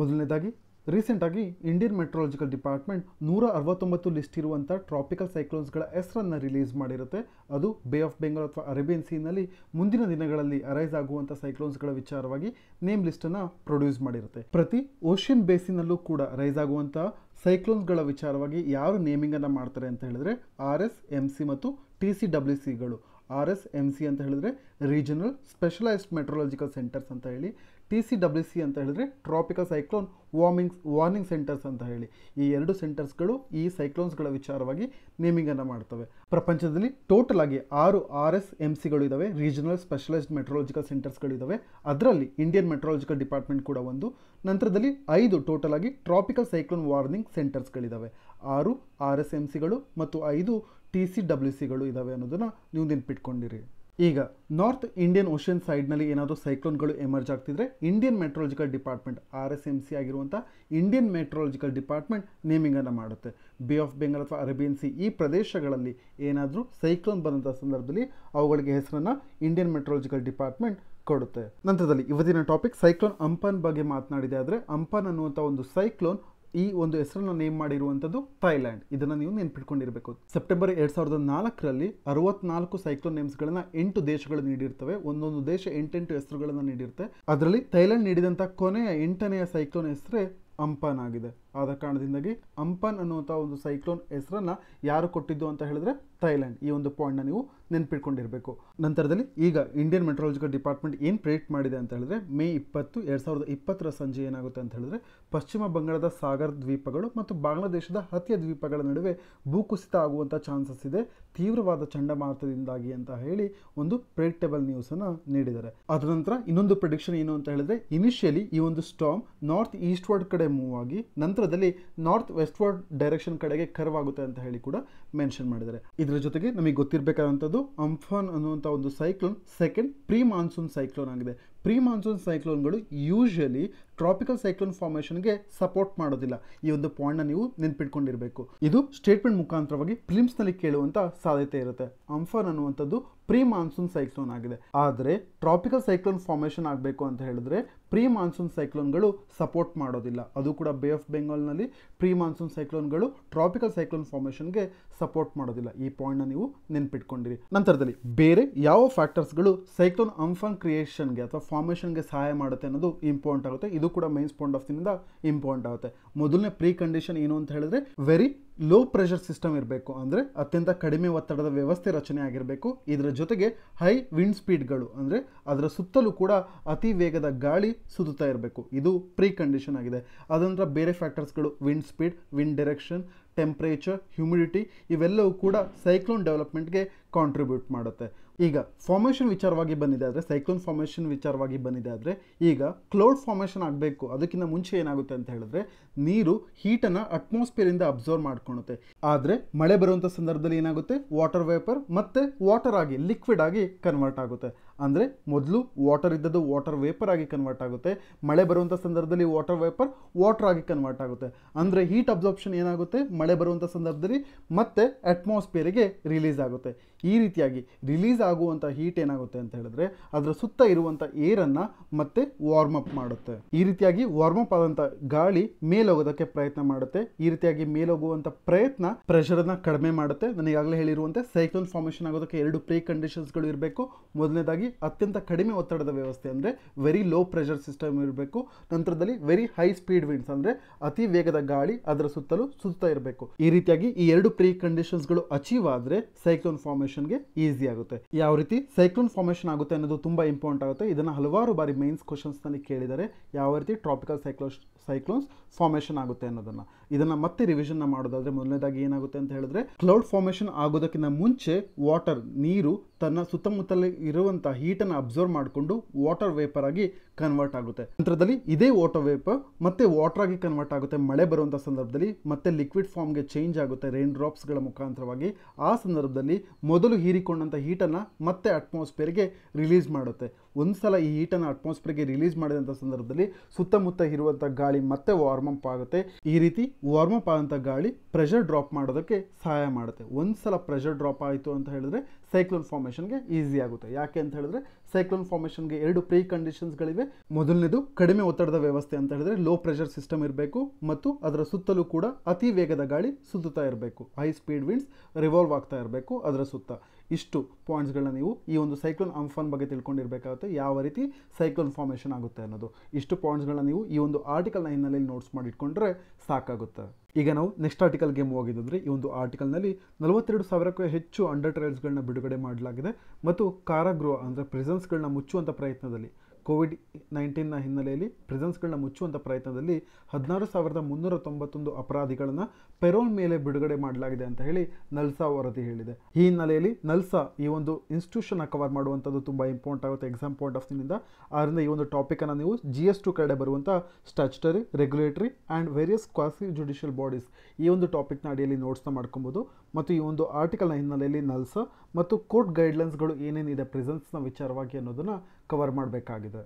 ಮೊದಲನೇದಾಗಿ ರೀಸೆಂಟಾಗಿ ಇಂಡಿಯನ್ ಮೆಟ್ರಾಲಜಿಕಲ್ ಡಿಪಾರ್ಟ್ಮೆಂಟ್ ನೂರ ಅರವತ್ತೊಂಬತ್ತು ಲಿಸ್ಟ್ ಇರುವಂಥ ಟ್ರಾಪಿಕಲ್ ಸೈಕ್ಲೋನ್ಸ್ಗಳ ಹೆಸರನ್ನು ರಿಲೀಸ್ ಮಾಡಿರುತ್ತೆ ಅದು ಬೇ ಆಫ್ ಬೆಂಗಾಲ್ ಅಥವಾ ಅರೇಬಿಯನ್ ಸೀನಲ್ಲಿ ಮುಂದಿನ ದಿನಗಳಲ್ಲಿ ಅರೈಸ್ ಆಗುವಂಥ ಸೈಕ್ಲೋನ್ಸ್ಗಳ ವಿಚಾರವಾಗಿ ನೇಮ್ ಲಿಸ್ಟನ್ನು ಪ್ರೊಡ್ಯೂಸ್ ಮಾಡಿರುತ್ತೆ ಪ್ರತಿ ಓಷಿಯನ್ ಬೇಸಿನಲ್ಲೂ ಕೂಡ ರೈಸ್ ಆಗುವಂಥ ಸೈಕ್ಲೋನ್ಸ್ಗಳ ವಿಚಾರವಾಗಿ ಯಾರು ನೇಮಿಂಗನ್ನು ಮಾಡ್ತಾರೆ ಅಂತ ಹೇಳಿದ್ರೆ ಆರ್ ಎಸ್ ಎಮ್ ಸಿ ಮತ್ತು ಟಿ ಸಿ ಡಬ್ಲ್ಯೂ ಸಿಗಳು ಆರ್ ಎಸ್ ಎಮ್ ಸಿ ಅಂತ ಹೇಳಿದ್ರೆ ರೀಜನಲ್ ಸ್ಪೆಷಲೈಸ್ಡ್ ಮೆಟ್ರಾಲಜಿಕಲ್ ಸೆಂಟರ್ಸ್ ಅಂತ ಹೇಳಿ ಟಿ ಸಿ ಡಬ್ಲ್ಯೂ ಸಿ ಅಂತ ಹೇಳಿದ್ರೆ tropical cyclone warmings warning centres ಅಂತ ಹೇಳಿ ಈ ಎರಡು ಸೆಂಟರ್ಸ್ಗಳು ಈ ಸೈಕ್ಲೋನ್ಸ್ಗಳ ವಿಚಾರವಾಗಿ ನೇಮಿಂಗನ್ನು ಮಾಡ್ತವೆ ಪ್ರಪಂಚದಲ್ಲಿ ಟೋಟಲ್ ಆಗಿ ಆರು ಆರ್ ಎಸ್ ಎಮ್ ಸಿಗಳು ಇದಾವೆ ರೀಜನಲ್ ಸ್ಪೆಷಲೈಸ್ಡ್ ಮೆಟ್ರಾಲಜಿಕಲ್ ಸೆಂಟರ್ಸ್ಗಳಿದ್ದಾವೆ ಅದರಲ್ಲಿ ಇಂಡಿಯನ್ ಮೆಟ್ರೋಲಜಿಕಲ್ ಡಿಪಾರ್ಟ್ಮೆಂಟ್ ಕೂಡ ಒಂದು ನಂತರದಲ್ಲಿ ಐದು ಟೋಟಲ್ ಆಗಿ ಟ್ರಾಪಿಕಲ್ ಸೈಕ್ಲೋನ್ ವಾರ್ನಿಂಗ್ ಸೆಂಟರ್ಸ್ಗಳಿದ್ದಾವೆ ಆರು ಆರ್ ಎಸ್ ಎಮ್ ಸಿಗಳು ಮತ್ತು ಐದು ಟಿ ಸಿ ಡಬ್ಲ್ಯೂ ಸಿಗಳು ಇದ್ದಾವೆ ಅನ್ನೋದನ್ನು ನೀವು ನೆನ್ಪಿಟ್ಕೊಂಡಿರಿ ಈಗ ನಾರ್ತ್ ಇಂಡಿಯನ್ ಓಷನ್ ಸೈಡ್ನಲ್ಲಿ ಏನಾದರೂ ಸೈಕ್ಲೋನ್ಗಳು ಎಮರ್ಜ್ ಆಗ್ತಿದ್ರೆ Indian meteorological department R S M C ಆಗಿರುವಂಥ ಇಂಡಿಯನ್ ಮೆಟ್ರಾಲಜಿಕಲ್ ಡಿಪಾರ್ಟ್ಮೆಂಟ್ ನೇಮಿಂಗನ್ನು ಮಾಡುತ್ತೆ ಬೇ ಆಫ್ ಬೆಂಗಾಲ್ ಅಥವಾ ಅರೇಬಿಯನ್ ಸಿ ಈ ಪ್ರದೇಶಗಳಲ್ಲಿ ಏನಾದರೂ ಸೈಕ್ಲೋನ್ ಬಂದಂಥ ಸಂದರ್ಭದಲ್ಲಿ ಅವುಗಳಿಗೆ ಹೆಸರನ್ನು ಇಂಡಿಯನ್ ಮೆಟ್ರೋಲಜಿಕಲ್ ಡಿಪಾರ್ಟ್ಮೆಂಟ್ ಕೊಡುತ್ತೆ ನಂತರದಲ್ಲಿ ಇವತ್ತಿನ ಟಾಪಿಕ್ ಸೈಕ್ಲೋನ್ ಅಂಪನ್ ಬಗ್ಗೆ ಮಾತನಾಡಿದೆ ಆದರೆ ಅಂಪನ್ ಅನ್ನುವಂಥ ಒಂದು ಸೈಕ್ಲೋನ್ ಈ ಒಂದು ಹೆಸರನ್ನು ನೇಮ್ ಮಾಡಿರುವಂಥದ್ದು ಥೈಲ್ಯಾಂಡ್ ಇದನ್ನು ನೀವು ನೆನ್ಪಿಟ್ಕೊಂಡಿರಬೇಕು ಸೆಪ್ಟೆಂಬರ್ ಎರಡು ಸಾವಿರದ ನಾಲ್ಕರಲ್ಲಿ ಅರವತ್ನಾಲ್ಕು ಸೈಕ್ಲೋನ್ ನೇಮ್ಸ್ಗಳನ್ನು ಎಂಟು ದೇಶಗಳು ನೀಡಿರ್ತವೆ ಒಂದೊಂದು ದೇಶ ಎಂಟೆಂಟು ಹೆಸರುಗಳನ್ನು ನೀಡಿರುತ್ತೆ ಅದರಲ್ಲಿ ಥೈಲ್ಯಾಂಡ್ ನೀಡಿದಂಥ ಕೊನೆಯ ಎಂಟನೆಯ ಸೈಕ್ಲೋನ್ ಹೆಸರೇ ಅಂಪಾನ್ ಆಗಿದೆ ಆದ ಕಾರಣದಿಂದಾಗಿ ಅಂಪನ್ ಅನ್ನುವಂಥ ಒಂದು ಸೈಕ್ಲೋನ್ ಹೆಸರನ್ನ ಯಾರು ಕೊಟ್ಟಿದ್ದು ಅಂತ ಹೇಳಿದ್ರೆ ಥೈಲ್ಯಾಂಡ್ ಈ ಒಂದು ಪಾಯಿಂಟ್ನ ನೀವು ನೆನ್ಪಿಟ್ಕೊಂಡಿರಬೇಕು ನಂತರದಲ್ಲಿ ಈಗ ಇಂಡಿಯನ್ ಮೆಟ್ರೋಲಜಿಕಲ್ ಡಿಪಾರ್ಟ್ಮೆಂಟ್ ಏನು ಪ್ರೇಟ್ ಮಾಡಿದೆ ಅಂತ ಹೇಳಿದ್ರೆ ಮೇ ಇಪ್ಪತ್ತು ಎರಡು ಸಾವಿರದ ಇಪ್ಪತ್ತರ ಸಂಜೆ ಏನಾಗುತ್ತೆ ಅಂತ ಹೇಳಿದ್ರೆ ಪಶ್ಚಿಮ ಬಂಗಾಳದ ಸಾಗರ್ ದ್ವೀಪಗಳು ಮತ್ತು ಬಾಂಗ್ಲಾದೇಶದ ಹತ್ತಿಯ ದ್ವೀಪಗಳ ನಡುವೆ ಭೂಕುಸಿತ ಆಗುವಂಥ ಚಾನ್ಸಸ್ ಇದೆ ತೀವ್ರವಾದ ಚಂಡಮಾರುತದಿಂದಾಗಿ ಅಂತ ಹೇಳಿ ಒಂದು ನ್ಯೂಸ್ ನ್ಯೂಸನ್ನು ನೀಡಿದ್ದಾರೆ ಅದರ ನಂತರ ಇನ್ನೊಂದು ಪ್ರಿಡಿಕ್ಷನ್ ಏನು ಅಂತ ಹೇಳಿದ್ರೆ ಇನಿಷಿಯಲಿ ಈ ಒಂದು ಸ್ಟಾಮ್ ನಾರ್ತ್ ಈಸ್ಟ್ ವರ್ಡ್ ಕಡೆ ಮೂವ್ ಆಗಿ ನಂತರ ನಂತರದಲ್ಲಿ ನಾರ್ತ್ ವೆಸ್ಟ್ವರ್ಡ್ ಡೈರೆಕ್ಷನ್ ಕಡೆಗೆ ಕರ್ವ್ ಆಗುತ್ತೆ ಅಂತ ಹೇಳಿ ಕೂಡ ಮೆನ್ಷನ್ ಮಾಡಿದ್ದಾರೆ ಇದರ ಜೊತೆಗೆ ನಮಗೆ ಗೊತ್ತಿರಬೇಕಾದಂಥದ್ದು ಅಂಫಾನ್ ಅನ್ನುವಂಥ ಒಂದು cyclone second pre monsoon cyclone ಆಗಿದೆ ಪ್ರೀ ಮಾನ್ಸೂನ್ ಸೈಕ್ಲೋನ್ಗಳು ಯೂಶಲಿ ಟ್ರಾಪಿಕಲ್ ಸೈಕ್ಲೋನ್ ಫಾರ್ಮೇಷನ್ಗೆ ಸಪೋರ್ಟ್ ಮಾಡೋದಿಲ್ಲ ಈ ಒಂದು ಪಾಯಿಂಟ್ನ ನೀವು ನೆನ್ಪಿಟ್ಕೊಂಡಿರಬೇಕು ಇದು ಸ್ಟೇಟ್ಮೆಂಟ್ ಮುಖಾಂತರವಾಗಿ ನಲ್ಲಿ ಕೇಳುವಂಥ ಸಾಧ್ಯತೆ ಇರುತ್ತೆ ಅಂಫನ್ ಅನ್ನುವಂಥದ್ದು ಪ್ರೀ ಮಾನ್ಸೂನ್ ಸೈಕ್ಲೋನ್ ಆಗಿದೆ ಆದರೆ ಟ್ರಾಪಿಕಲ್ ಸೈಕ್ಲೋನ್ ಫಾರ್ಮೇಷನ್ ಆಗಬೇಕು ಅಂತ ಹೇಳಿದ್ರೆ ಪ್ರೀ ಮಾನ್ಸೂನ್ ಸೈಕ್ಲೋನ್ಗಳು ಸಪೋರ್ಟ್ ಮಾಡೋದಿಲ್ಲ ಅದು ಕೂಡ ಬೇ ಆಫ್ ಬೆಂಗಾಲ್ನಲ್ಲಿ ಪ್ರೀ ಮಾನ್ಸೂನ್ ಸೈಕ್ಲೋನ್ಗಳು ಟ್ರಾಪಿಕಲ್ ಸೈಕ್ಲೋನ್ ಫಾರ್ಮೇಷನ್ಗೆ ಸಪೋರ್ಟ್ ಮಾಡೋದಿಲ್ಲ ಈ ಪಾಯಿಂಟ್ನ ನೀವು ನೆನ್ಪಿಟ್ಕೊಂಡಿರಿ ನಂತರದಲ್ಲಿ ಬೇರೆ ಯಾವ ಫ್ಯಾಕ್ಟರ್ಸ್ಗಳು ಸೈಕ್ಲೋನ್ ಅಂಫನ್ ಕ್ರಿಯೇಷನ್ಗೆ ಅಥವಾ ಫಾರ್ಮೇಷನ್ಗೆ ಸಹಾಯ ಮಾಡುತ್ತೆ ಅನ್ನೋದು ಇಂಪಾರ್ಟೆಂಟ್ ಆಗುತ್ತೆ ಇದು ಕೂಡ ಮೈನ್ಸ್ ಪಾಯಿಂಟ್ ಆಫ್ ದಿನಿಂದ ಇಂಪಾರ್ಟೆಂಟ್ ಆಗುತ್ತೆ ಮೊದಲನೇ ಪ್ರೀ ಕಂಡೀಷನ್ ಏನು ಅಂತ ಹೇಳಿದ್ರೆ ವೆರಿ ಲೋ ಪ್ರೆಷರ್ ಸಿಸ್ಟಮ್ ಇರಬೇಕು ಅಂದರೆ ಅತ್ಯಂತ ಕಡಿಮೆ ಒತ್ತಡದ ವ್ಯವಸ್ಥೆ ರಚನೆ ಆಗಿರಬೇಕು ಇದರ ಜೊತೆಗೆ ಹೈ ವಿಂಡ್ ಸ್ಪೀಡ್ಗಳು ಅಂದರೆ ಅದರ ಸುತ್ತಲೂ ಕೂಡ ಅತಿ ವೇಗದ ಗಾಳಿ ಸುತ್ತುತ್ತಾ ಇರಬೇಕು ಇದು ಪ್ರೀ ಕಂಡೀಷನ್ ಆಗಿದೆ ಅದರ ಬೇರೆ ಫ್ಯಾಕ್ಟರ್ಸ್ಗಳು wind speed wind direction temperature humidity ಇವೆಲ್ಲವೂ ಕೂಡ ಸೈಕ್ಲೋನ್ ಡೆವಲಪ್ಮೆಂಟ್ಗೆ ಕಾಂಟ್ರಿಬ್ಯೂಟ್ ಮಾಡುತ್ತೆ ಈಗ ಫಾರ್ಮೇಷನ್ ವಿಚಾರವಾಗಿ ಬಂದಿದೆ ಆದರೆ ಸೈಕ್ಲೋನ್ ಫಾರ್ಮೇಷನ್ ವಿಚಾರವಾಗಿ ಬಂದಿದೆ ಆದರೆ ಈಗ ಕ್ಲೌಡ್ ಫಾರ್ಮೇಷನ್ ಆಗಬೇಕು ಅದಕ್ಕಿಂತ ಮುಂಚೆ ಏನಾಗುತ್ತೆ ಅಂತ ಹೇಳಿದ್ರೆ ನೀರು ಹೀಟನ್ನು ಅಟ್ಮಾಸ್ಫಿಯರಿಂದ ಅಬ್ಸರ್ವ್ ಮಾಡ್ಕೊಳುತ್ತೆ ಆದರೆ ಮಳೆ ಬರುವಂಥ ಸಂದರ್ಭದಲ್ಲಿ ಏನಾಗುತ್ತೆ ವಾಟರ್ ವೇಪರ್ ಮತ್ತು ವಾಟರ್ ಆಗಿ ಲಿಕ್ವಿಡ್ ಆಗಿ ಕನ್ವರ್ಟ್ ಆಗುತ್ತೆ ಅಂದರೆ ಮೊದಲು ವಾಟರ್ ಇದ್ದದ್ದು ವಾಟರ್ ವೇಪರ್ ಆಗಿ ಕನ್ವರ್ಟ್ ಆಗುತ್ತೆ ಮಳೆ ಬರುವಂಥ ಸಂದರ್ಭದಲ್ಲಿ ವಾಟರ್ ವೇಪರ್ ವಾಟರ್ ಆಗಿ ಕನ್ವರ್ಟ್ ಆಗುತ್ತೆ ಅಂದರೆ ಹೀಟ್ ಅಬ್ಸಾರ್ಪ್ಷನ್ ಏನಾಗುತ್ತೆ ಮಳೆ ಬರುವಂಥ ಸಂದರ್ಭದಲ್ಲಿ ಮತ್ತೆ ಅಟ್ಮಾಸ್ಫಿಯರಿಗೆ ರಿಲೀಸ್ ಆಗುತ್ತೆ ಈ ರೀತಿಯಾಗಿ ರಿಲೀಸ್ ಆಗುವಂಥ ಹೀಟ್ ಏನಾಗುತ್ತೆ ಅಂತ ಹೇಳಿದ್ರೆ ಅದರ ಸುತ್ತ ಇರುವಂಥ ಏರನ್ನು ಮತ್ತೆ ವಾರ್ಮ್ ಅಪ್ ಮಾಡುತ್ತೆ ಈ ರೀತಿಯಾಗಿ ವಾರ್ಮ್ ಅಪ್ ಆದಂಥ ಗಾಳಿ ಮೇಲೋಗೋದಕ್ಕೆ ಪ್ರಯತ್ನ ಮಾಡುತ್ತೆ ಈ ರೀತಿಯಾಗಿ ಮೇಲೋಗುವಂಥ ಪ್ರಯತ್ನ ಪ್ರೆಷರನ್ನು ಕಡಿಮೆ ಮಾಡುತ್ತೆ ಆಗಲೇ ಹೇಳಿರುವಂತೆ ಸೈಕ್ಲೋನ್ ಫಾರ್ಮೇಷನ್ ಆಗೋದಕ್ಕೆ ಎರಡು ಪ್ರೀ ಕಂಡೀಷನ್ಸ್ಗಳು ಇರಬೇಕು ಮೊದಲನೇದಾಗಿ ಅತ್ಯಂತ ಕಡಿಮೆ ಒತ್ತಡದ ವ್ಯವಸ್ಥೆ ಅಂದರೆ ವೆರಿ ಲೋ ಪ್ರೆಷರ್ ಸಿಸ್ಟಮ್ ಇರಬೇಕು ನಂತರದಲ್ಲಿ ವೆರಿ ಹೈ ಸ್ಪೀಡ್ ವಿಂಡ್ಸ್ ಅಂದರೆ ಅತಿ ವೇಗದ ಗಾಳಿ ಅದರ ಸುತ್ತಲೂ ಸುತ್ತಾ ಇರಬೇಕು ಈ ರೀತಿಯಾಗಿ ಈ ಎರಡು ಪ್ರೀ ಕಂಡೀಷನ್ಸ್ಗಳು ಅಚೀವ್ ಆದರೆ ಸೈಕ್ಲೋನ್ ಫಾರ್ಮೇಷನ್ಗೆ ಈಸಿ ಆಗುತ್ತೆ ಯಾವ ರೀತಿ ಸೈಕ್ಲೋನ್ ಫಾರ್ಮೇಷನ್ ಆಗುತ್ತೆ ಅನ್ನೋದು ತುಂಬ ಇಂಪಾರ್ಟೆಂಟ್ ಆಗುತ್ತೆ ಇದನ್ನು ಹಲವಾರು ಬಾರಿ ಮೈನ್ಸ್ ನಲ್ಲಿ ಕೇಳಿದರೆ ಯಾವ ರೀತಿ ಟ್ರಾಪಿಕಲ್ ಸೈಕ್ಲೋ ಸೈಕ್ಲೋನ್ಸ್ ಫಾರ್ಮೇಷನ್ ಆಗುತ್ತೆ ಅನ್ನೋದನ್ನು ಇದನ್ನ ಮತ್ತೆ ರಿವಿಷನ್ ಮಾಡೋದಾದ್ರೆ ಮೊದಲನೇದಾಗಿ ಏನಾಗುತ್ತೆ ಅಂತ ಹೇಳಿದ್ರೆ ಕ್ಲೌಡ್ ಫಾರ್ಮೇಶನ್ ಆಗೋದಕ್ಕಿಂತ ಮುಂಚೆ ವಾಟರ್ ನೀರು ತನ್ನ ಸುತ್ತಮುತ್ತಲೇ ಇರುವಂಥ ಹೀಟನ್ನು ಅಬ್ಸರ್ವ್ ಮಾಡಿಕೊಂಡು ವಾಟರ್ ವೇಪರ್ ಆಗಿ ಕನ್ವರ್ಟ್ ಆಗುತ್ತೆ ನಂತರದಲ್ಲಿ ಇದೇ ವಾಟರ್ ವೇಪರ್ ಮತ್ತೆ ವಾಟರ್ ಆಗಿ ಕನ್ವರ್ಟ್ ಆಗುತ್ತೆ ಮಳೆ ಬರುವಂತಹ ಸಂದರ್ಭದಲ್ಲಿ ಮತ್ತೆ ಲಿಕ್ವಿಡ್ ಫಾರ್ಮ್ಗೆ ಚೇಂಜ್ ಆಗುತ್ತೆ ರೈನ್ ಡ್ರಾಪ್ಸ್ಗಳ ಮುಖಾಂತರವಾಗಿ ಆ ಸಂದರ್ಭದಲ್ಲಿ ಮೊದಲು ಹೀರಿಕೊಂಡಂಥ ಹೀಟನ್ನು ಮತ್ತೆ ಅಟ್ಮಾಸ್ಫಿಯರ್ಗೆ ರಿಲೀಸ್ ಮಾಡುತ್ತೆ ಒಂದು ಸಲ ಈ ಹೀಟನ್ನು ಅಟ್ಮಾಸ್ಫಿಯರ್ಗೆ ರಿಲೀಸ್ ಮಾಡಿದಂಥ ಸಂದರ್ಭದಲ್ಲಿ ಸುತ್ತಮುತ್ತ ಇರುವಂಥ ಗಾಳಿ ಮತ್ತೆ ವಾರ್ಮ್ ಅಪ್ ಆಗುತ್ತೆ ಈ ರೀತಿ ವಾರ್ಮ್ ಅಪ್ ಆದಂಥ ಗಾಳಿ ಪ್ರೆಷರ್ ಡ್ರಾಪ್ ಮಾಡೋದಕ್ಕೆ ಸಹಾಯ ಮಾಡುತ್ತೆ ಒಂದು ಸಲ ಪ್ರೆಷರ್ ಡ್ರಾಪ್ ಆಯಿತು ಅಂತ ಹೇಳಿದ್ರೆ ಸೈಕ್ಲೋನ್ ಫಾರ್ಮೇಷನ್ಗೆ ಈಸಿ ಆಗುತ್ತೆ ಯಾಕೆ ಅಂತ ಹೇಳಿದ್ರೆ ಸೈಕ್ಲೋನ್ ಫಾರ್ಮೇಷನ್ಗೆ ಎರಡು ಪ್ರೀ ಕಂಡೀಷನ್ಸ್ಗಳಿವೆ ಮೊದಲನೇದು ಕಡಿಮೆ ಒತ್ತಡದ ವ್ಯವಸ್ಥೆ ಅಂತ ಹೇಳಿದ್ರೆ ಲೋ ಪ್ರೆಷರ್ ಸಿಸ್ಟಮ್ ಇರಬೇಕು ಮತ್ತು ಅದರ ಸುತ್ತಲೂ ಕೂಡ ಅತಿ ವೇಗದ ಗಾಳಿ ಸುತ್ತುತ್ತಾ ಇರಬೇಕು ಹೈ ಸ್ಪೀಡ್ ವಿಂಡ್ಸ್ ರಿವಾಲ್ವ್ ಆಗ್ತಾ ಇರಬೇಕು ಅದರ ಸುತ್ತ ಇಷ್ಟು ಪಾಯಿಂಟ್ಸ್ಗಳನ್ನ ನೀವು ಈ ಒಂದು ಸೈಕ್ಲೋನ್ ಅಂಫಾನ್ ಬಗ್ಗೆ ತಿಳ್ಕೊಂಡಿರಬೇಕಾಗುತ್ತೆ ಯಾವ ರೀತಿ ಸೈಕ್ಲೋನ್ ಫಾರ್ಮೇಷನ್ ಆಗುತ್ತೆ ಅನ್ನೋದು ಇಷ್ಟು ಪಾಯಿಂಟ್ಸ್ಗಳನ್ನ ನೀವು ಈ ಒಂದು ಆರ್ಟಿಕಲ್ ಹಿನ್ನೆಲೆಯಲ್ಲಿ ನೋಟ್ಸ್ ಮಾಡಿಟ್ಕೊಂಡ್ರೆ ಸಾಕಾಗುತ್ತೆ ಈಗ ನಾವು ನೆಕ್ಸ್ಟ್ ಆರ್ಟಿಕಲ್ ಮೂವ್ ಹೋಗಿದ್ರೆ ಈ ಒಂದು ಆರ್ಟಿಕಲ್ನಲ್ಲಿ ನಲವತ್ತೆರಡು ಸಾವಿರಕ್ಕೂ ಹೆಚ್ಚು ಅಂಡರ್ ಟ್ರಯಲ್ಸ್ಗಳನ್ನ ಬಿಡುಗಡೆ ಮಾಡಲಾಗಿದೆ ಮತ್ತು ಕಾರಾಗೃಹ ಅಂದರೆ ಪ್ರಿಸನ್ಸ್ಗಳನ್ನ ಮುಚ್ಚುವಂಥ ಪ್ರಯತ್ನದಲ್ಲಿ ಕೋವಿಡ್ ನೈನ್ಟೀನ್ನ ಹಿನ್ನೆಲೆಯಲ್ಲಿ ಪ್ರಿಸನ್ಸ್ಗಳನ್ನ ಮುಚ್ಚುವಂಥ ಪ್ರಯತ್ನದಲ್ಲಿ ಹದಿನಾರು ಸಾವಿರದ ಮುನ್ನೂರ ತೊಂಬತ್ತೊಂದು ಅಪರಾಧಿಗಳನ್ನು ಪೆರೋಲ್ ಮೇಲೆ ಬಿಡುಗಡೆ ಮಾಡಲಾಗಿದೆ ಅಂತ ಹೇಳಿ ನಲ್ಸಾ ವರದಿ ಹೇಳಿದೆ ಈ ಹಿನ್ನೆಲೆಯಲ್ಲಿ ನಲ್ಸಾ ಈ ಒಂದು ಇನ್ಸ್ಟಿಟ್ಯೂಷನ್ನ ಕವರ್ ಮಾಡುವಂಥದ್ದು ತುಂಬ ಇಂಪಾರ್ಟೆಂಟ್ ಆಗುತ್ತೆ ಎಕ್ಸಾಮ್ ಪಾಯಿಂಟ್ ಆಫ್ ವ್ಯೂನಿಂದ ಆದ್ದರಿಂದ ಈ ಒಂದು ಟಾಪಿಕನ್ನು ನೀವು ಜಿ ಎಸ್ ಟು ಕಡೆ ಬರುವಂಥ statutory regulatory and various quasi judicial bodies ಈ ಒಂದು ಟಾಪಿಕ್ನ ಅಡಿಯಲ್ಲಿ ನೋಟ್ಸ್ನ ಮಾಡ್ಕೊಬೋದು ಮತ್ತು ಈ ಒಂದು ಆರ್ಟಿಕಲ್ನ ಹಿನ್ನೆಲೆಯಲ್ಲಿ ನಲ್ಸಾ ಮತ್ತು ಕೋರ್ಟ್ ಗೈಡ್ಲೈನ್ಸ್ಗಳು ಏನೇನಿದೆ ಪ್ರೆಸೆನ್ಸ್ನ ವಿಚಾರವಾಗಿ ಅನ್ನೋದನ್ನು ಕವರ್ ಮಾಡಬೇಕಾಗಿದೆ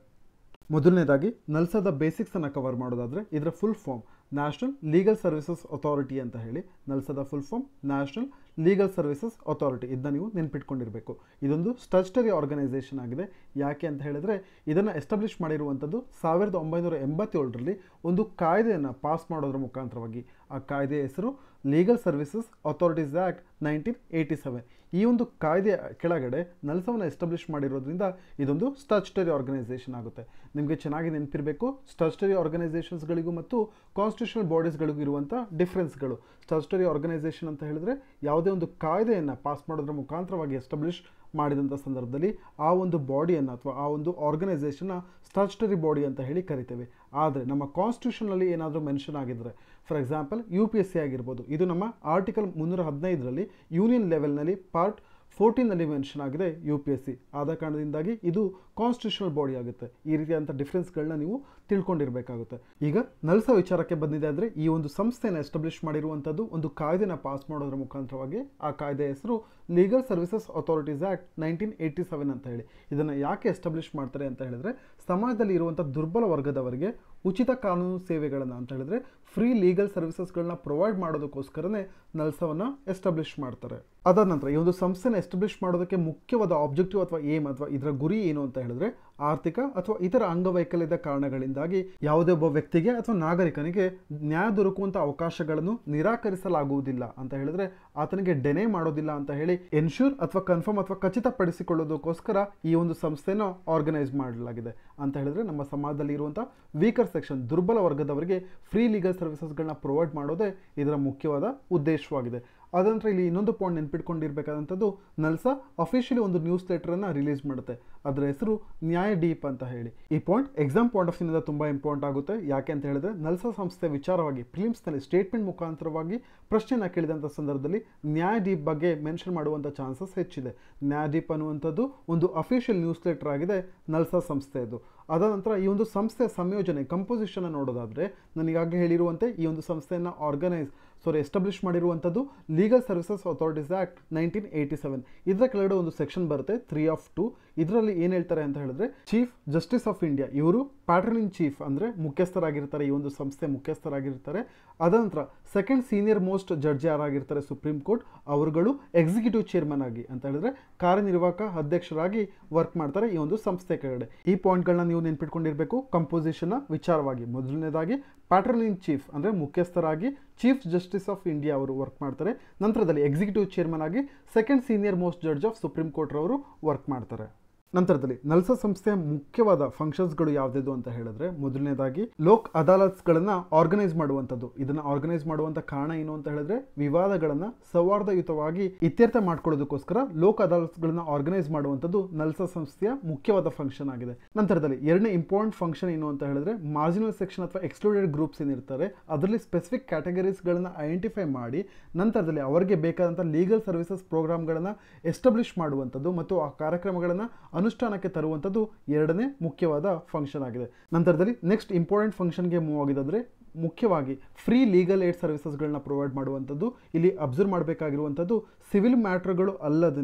ಮೊದಲನೇದಾಗಿ ನಲ್ಸದ ಬೇಸಿಕ್ಸನ್ನು ಕವರ್ ಮಾಡೋದಾದರೆ ಇದರ full form national legal services authority ಅಂತ ಹೇಳಿ ನಲ್ಸದ full form national legal services authority ಇದನ್ನ ನೀವು ನೆನ್ಪಿಟ್ಕೊಂಡಿರಬೇಕು ಇದೊಂದು ಸ್ಟಚ್ಟರಿ ಆರ್ಗನೈಸೇಷನ್ ಆಗಿದೆ ಯಾಕೆ ಅಂತ ಹೇಳಿದರೆ ಇದನ್ನು ಎಸ್ಟಾಬ್ಲಿಷ್ ಮಾಡಿರುವಂಥದ್ದು ಸಾವಿರದ ಒಂಬೈನೂರ ಎಂಬತ್ತೇಳರಲ್ಲಿ ಒಂದು ಕಾಯ್ದೆಯನ್ನು ಪಾಸ್ ಮಾಡೋದ್ರ ಮುಖಾಂತರವಾಗಿ ಆ ಕಾಯ್ದೆಯ ಹೆಸರು legal services authorities act nineteen eighty seven ಈ ಒಂದು ಕಾಯ್ದೆಯ ಕೆಳಗಡೆ ನಲ್ಸವನ್ನು ಎಸ್ಟಾಬ್ಲಿಷ್ ಮಾಡಿರೋದ್ರಿಂದ ಇದೊಂದು ಸ್ಟಚ್ಟರಿ ಆರ್ಗನೈಸೇಷನ್ ಆಗುತ್ತೆ ನಿಮಗೆ ಚೆನ್ನಾಗಿ ನೆನಪಿರಬೇಕು ಸ್ಟಚ್ಟರಿ ಆರ್ಗನೈಸೇಷನ್ಸ್ಗಳಿಗೂ ಮತ್ತು ಕಾನ್ಸ್ಟಿಟ್ಯೂಷನಲ್ ಬಾಡೀಸ್ಗಳಿಗೂ ಇರುವಂಥ ಡಿಫ್ರೆನ್ಸ್ಗಳು ಸ್ಟಾಚ್ಯುಟರಿ ಆರ್ಗನೈಸೇಷನ್ ಅಂತ ಹೇಳಿದ್ರೆ ಯಾವುದೇ ಒಂದು ಕಾಯ್ದೆಯನ್ನು ಪಾಸ್ ಮಾಡೋದ್ರ ಮುಖಾಂತರವಾಗಿ ಎಸ್ಟಾಬ್ಲಿಷ್ ಮಾಡಿದಂಥ ಸಂದರ್ಭದಲ್ಲಿ ಆ ಒಂದು ಬಾಡಿಯನ್ನು ಅಥವಾ ಆ ಒಂದು ಆರ್ಗನೈಸೇಷನ್ನ ಸ್ಟಾಚ್ಯುಟರಿ ಬಾಡಿ ಅಂತ ಹೇಳಿ ಕರಿತೇವೆ ಆದರೆ ನಮ್ಮ ಕಾನ್ಸ್ಟಿಟ್ಯೂಷನಲ್ಲಿ ಏನಾದರೂ ಮೆನ್ಷನ್ ಆಗಿದ್ದರೆ for example U P S C ಆಗಿರ್ಬೋದು ಇದು ನಮ್ಮ ಆರ್ಟಿಕಲ್ ಮುನ್ನೂರ ಹದಿನೈದರಲ್ಲಿ ಯೂನಿಯನ್ ಲೆವೆಲ್ನಲ್ಲಿ ಪಾರ್ಟ್ ಫೋರ್ಟೀನಲ್ಲಿ ಮೆನ್ಷನ್ ಆಗಿದೆ ಯು ಪಿ ಎಸ್ ಸಿ ಆದ ಕಾರಣದಿಂದಾಗಿ ಇದು ಕಾನ್ಸ್ಟಿಟ್ಯೂಷನಲ್ ಬಾಡಿ ಆಗುತ್ತೆ ಈ ರೀತಿಯಾದಂಥ ಡಿಫ್ರೆನ್ಸ್ಗಳನ್ನ ನೀವು ತಿಳ್ಕೊಂಡಿರಬೇಕಾಗುತ್ತೆ ಈಗ ನಲ್ಸ ವಿಚಾರಕ್ಕೆ ಬಂದಿದೆ ಅಂದರೆ ಈ ಒಂದು ಸಂಸ್ಥೆಯನ್ನು ಎಸ್ಟಾಬ್ಲಿಷ್ ಮಾಡಿರುವಂಥದ್ದು ಒಂದು ಕಾಯ್ದೆನ ಪಾಸ್ ಮಾಡೋದ್ರ ಮುಖಾಂತರವಾಗಿ ಆ ಕಾಯ್ದೆ ಹೆಸರು legal services authorities act nineteen eighty seven ಅಂತ ಹೇಳಿ ಇದನ್ನು ಯಾಕೆ ಎಸ್ಟಾಬ್ಲಿಷ್ ಮಾಡ್ತಾರೆ ಅಂತ ಹೇಳಿದ್ರೆ ಸಮಾಜದಲ್ಲಿ ಇರುವಂಥ ದುರ್ಬಲ ವರ್ಗದವರಿಗೆ ಉಚಿತ ಕಾನೂನು ಸೇವೆಗಳನ್ನು ಅಂತ ಹೇಳಿದ್ರೆ ಫ್ರೀ ಲೀಗಲ್ ಸರ್ವಿಸಸ್ಗಳನ್ನ ಪ್ರೊವೈಡ್ ಮಾಡೋದಕ್ಕೋಸ್ಕರನೇ ನಲ್ಸವನ್ನು ಎಸ್ಟಾಬ್ಲಿಷ್ ಮಾಡ್ತಾರೆ ಅದಾದ ನಂತರ ಈ ಒಂದು ಸಂಸ್ಥೆನ ಎಸ್ಟಾಬ್ಲಿಷ್ ಮಾಡೋದಕ್ಕೆ ಮುಖ್ಯವಾದ ಆಬ್ಜೆಕ್ಟಿವ್ ಅಥವಾ ಏಮ್ ಅಥವಾ ಇದರ ಗುರಿ ಏನು ಅಂತ ಹೇಳಿದ್ರೆ ಆರ್ಥಿಕ ಅಥವಾ ಇತರ ಅಂಗವೈಕಲ್ಯದ ಕಾರಣಗಳಿಂದಾಗಿ ಯಾವುದೇ ಒಬ್ಬ ವ್ಯಕ್ತಿಗೆ ಅಥವಾ ನಾಗರಿಕನಿಗೆ ನ್ಯಾಯ ದೊರಕುವಂಥ ಅವಕಾಶಗಳನ್ನು ನಿರಾಕರಿಸಲಾಗುವುದಿಲ್ಲ ಅಂತ ಹೇಳಿದ್ರೆ ಆತನಿಗೆ ಡೆನೆ ಮಾಡೋದಿಲ್ಲ ಅಂತ ಹೇಳಿ ಎನ್ಶೂರ್ ಅಥವಾ ಕನ್ಫರ್ಮ್ ಅಥವಾ ಖಚಿತಪಡಿಸಿಕೊಳ್ಳೋದಕ್ಕೋಸ್ಕರ ಈ ಒಂದು ಸಂಸ್ಥೆನ ಆರ್ಗನೈಸ್ ಮಾಡಲಾಗಿದೆ ಅಂತ ಹೇಳಿದ್ರೆ ನಮ್ಮ ಸಮಾಜದಲ್ಲಿ ಇರುವಂತಹ ವೀಕರ್ ಸೆಕ್ಷನ್ ದುರ್ಬಲ ವರ್ಗದವರಿಗೆ ಫ್ರೀ ಲೀಗಲ್ ಸರ್ವಿಸಸ್ಗಳನ್ನ ಪ್ರೊವೈಡ್ ಮಾಡೋದೇ ಇದರ ಮುಖ್ಯವಾದ ಉದ್ದೇಶವಾಗಿದೆ ಅದಂತರ ಇಲ್ಲಿ ಇನ್ನೊಂದು ಪಾಯಿಂಟ್ ನೆನ್ಪಿಟ್ಕೊಂಡಿರ್ಬೇಕಾದಂಥದ್ದು ನಲ್ಸಾ ಅಫಿಷಿಯಲಿ ಒಂದು ನ್ಯೂಸ್ ಲೆಟರನ್ನು ರಿಲೀಸ್ ಮಾಡುತ್ತೆ ಅದರ ಹೆಸರು ನ್ಯಾಯ ಡೀಪ್ ಅಂತ ಹೇಳಿ ಈ ಪಾಯಿಂಟ್ ಎಕ್ಸಾಮ್ ಪಾಯಿಂಟ್ ಆಫ್ ವ್ಯೂನಿಂದ ತುಂಬ ಇಂಪಾರ್ಟೆಂಟ್ ಆಗುತ್ತೆ ಯಾಕೆ ಅಂತ ಹೇಳಿದ್ರೆ ನಲ್ಸಾ ಸಂಸ್ಥೆ ವಿಚಾರವಾಗಿ ಫಿಲಿಮ್ಸ್ನಲ್ಲಿ ಸ್ಟೇಟ್ಮೆಂಟ್ ಮುಖಾಂತರವಾಗಿ ಪ್ರಶ್ನೆಯನ್ನು ಕೇಳಿದಂಥ ಸಂದರ್ಭದಲ್ಲಿ ನ್ಯಾಯ ಡೀಪ್ ಬಗ್ಗೆ ಮೆನ್ಷನ್ ಮಾಡುವಂಥ ಚಾನ್ಸಸ್ ಹೆಚ್ಚಿದೆ ನ್ಯಾಯ ಡೀಪ್ ಅನ್ನುವಂಥದ್ದು ಒಂದು ಅಫಿಷಿಯಲ್ ನ್ಯೂಸ್ ಲೆಟರ್ ಆಗಿದೆ ನಲ್ಸಾ ಸಂಸ್ಥೆಯದು ಅದ ನಂತರ ಈ ಒಂದು ಸಂಸ್ಥೆಯ ಸಂಯೋಜನೆ ಕಂಪೋಸಿಷನ್ ನೋಡೋದಾದರೆ ನನಗಾಗಿ ಹೇಳಿರುವಂತೆ ಈ ಒಂದು ಸಂಸ್ಥೆಯನ್ನು ಆರ್ಗನೈಸ್ ಸಾರಿ ಎಸ್ಟಾಬ್ಲಿಷ್ ಮಾಡಿರುವಂಥದ್ದು legal services authorities act nineteen eighty seven ಇದರ ಕೆಳಗಡೆ ಒಂದು ಸೆಕ್ಷನ್ ಬರುತ್ತೆ ತ್ರೀ ಆಫ್ ಟು ಇದರಲ್ಲಿ ಏನು ಹೇಳ್ತಾರೆ ಅಂತ ಹೇಳಿದ್ರೆ ಚೀಫ್ ಜಸ್ಟಿಸ್ ಆಫ್ ಇಂಡಿಯಾ ಇವರು ಪ್ಯಾಟ್ರನ್ ಇನ್ ಚೀಫ್ ಅಂದರೆ ಮುಖ್ಯಸ್ಥರಾಗಿರ್ತಾರೆ ಈ ಒಂದು ಸಂಸ್ಥೆ ಮುಖ್ಯಸ್ಥರಾಗಿರ್ತಾರೆ ಅದಂತರ ಸೆಕೆಂಡ್ ಸೀನಿಯರ್ ಮೋಸ್ಟ್ ಜಡ್ಜ್ ಯಾರಾಗಿರ್ತಾರೆ ಸುಪ್ರೀಂ ಕೋರ್ಟ್ ಅವರುಗಳು ಎಕ್ಸಿಕ್ಯೂಟಿವ್ ಚೇರ್ಮನ್ ಆಗಿ ಅಂತ ಹೇಳಿದ್ರೆ ಕಾರ್ಯನಿರ್ವಾಹಕ ಅಧ್ಯಕ್ಷರಾಗಿ ವರ್ಕ್ ಮಾಡ್ತಾರೆ ಈ ಒಂದು ಸಂಸ್ಥೆ ಕೆಳಗಡೆ ಈ ಪಾಯಿಂಟ್ಗಳನ್ನ ನೀವು ನೆನ್ಪಿಟ್ಕೊಂಡಿರ್ಬೇಕು ಕಂಪೋಸಿಷನ್ನ ವಿಚಾರವಾಗಿ ಮೊದಲನೇದಾಗಿ ಪ್ಯಾಟ್ರನ್ ಇನ್ ಚೀಫ್ ಅಂದರೆ ಮುಖ್ಯಸ್ಥರಾಗಿ ಚೀಫ್ ಜಸ್ಟಿಸ್ ಆಫ್ ಇಂಡಿಯಾ ಅವರು ವರ್ಕ್ ಮಾಡ್ತಾರೆ ನಂತರದಲ್ಲಿ ಎಕ್ಸಿಕ್ಯೂಟಿವ್ ಚೇರ್ಮನ್ ಆಗಿ second senior most judge of supreme court ಅವರು ವರ್ಕ್ ಮಾಡ್ತಾರೆ ನಂತರದಲ್ಲಿ ನಲ್ಸಾ ಸಂಸ್ಥೆಯ ಮುಖ್ಯವಾದ ಫಂಕ್ಷನ್ಸ್ಗಳು ಯಾವ್ದು ಅಂತ ಹೇಳಿದ್ರೆ ಮೊದಲನೇದಾಗಿ ಲೋಕ್ ಅದಾಲತ್ಸ್ಗಳನ್ನ ಆರ್ಗನೈಸ್ ಮಾಡುವಂಥದ್ದು ಇದನ್ನ ಆರ್ಗನೈಸ್ ಮಾಡುವಂತ ಕಾರಣ ಏನು ಅಂತ ಹೇಳಿದ್ರೆ ವಿವಾದಗಳನ್ನ ಸೌಹಾರ್ದಯುತವಾಗಿ ಇತ್ಯರ್ಥ ಮಾಡ್ಕೊಳ್ಳೋದಕ್ಕೋಸ್ಕರ ಲೋಕ್ ಅದಾಲತ್ಸ್ಗಳನ್ನ ಆರ್ಗನೈಸ್ ಮಾಡುವಂಥದ್ದು ನಲ್ಸ ಸಂಸ್ಥೆಯ ಮುಖ್ಯವಾದ ಫಂಕ್ಷನ್ ಆಗಿದೆ ನಂತರದಲ್ಲಿ ಎರಡನೇ ಇಂಪಾರ್ಟೆಂಟ್ ಫಂಕ್ಷನ್ ಏನು ಅಂತ ಹೇಳಿದ್ರೆ ಮಾರ್ಜಿನಲ್ ಸೆಕ್ಷನ್ ಅಥವಾ ಎಕ್ಸ್ಕ್ಲೂಡೆಡ್ ಗ್ರೂಪ್ಸ್ ಏನಿರ್ತಾರೆ ಅದರಲ್ಲಿ ಸ್ಪೆಸಿಫಿಕ್ ಕ್ಯಾಟಗರೀಸ್ಗಳನ್ನ ಐಡೆಂಟಿಫೈ ಮಾಡಿ ನಂತರದಲ್ಲಿ ಅವರಿಗೆ ಬೇಕಾದಂತಹ ಲೀಗಲ್ ಸರ್ವಿಸಸ್ ಪ್ರೋಗ್ರಾಮ್ಗಳನ್ನ ಎಸ್ಟಾಬ್ಲಿಷ್ ಮಾಡುವಂಥದ್ದು ಮತ್ತು ಆ ಕಾರ್ಯಕ್ರಮಗಳನ್ನ ಅನುಷ್ಠಾನಕ್ಕೆ ತರುವಂಥದ್ದು ಎರಡನೇ ಮುಖ್ಯವಾದ ಫಂಕ್ಷನ್ ಆಗಿದೆ ನಂತರದಲ್ಲಿ ನೆಕ್ಸ್ಟ್ ಇಂಪಾರ್ಟೆಂಟ್ ಫಂಕ್ಷನ್ಗೆ ಮೂವ್ ಆಗಿದ್ದಾದರೆ ಮುಖ್ಯವಾಗಿ ಫ್ರೀ ಲೀಗಲ್ ಏಡ್ ಸರ್ವಿಸಸ್ಗಳನ್ನ ಪ್ರೊವೈಡ್ ಮಾಡುವಂಥದ್ದು ಇಲ್ಲಿ ಅಬ್ಸರ್ವ್ ಮಾಡಬೇಕಾಗಿರುವಂಥದ್ದು ಸಿವಿಲ್ ಮ್ಯಾಟ್ರ್ಗಳು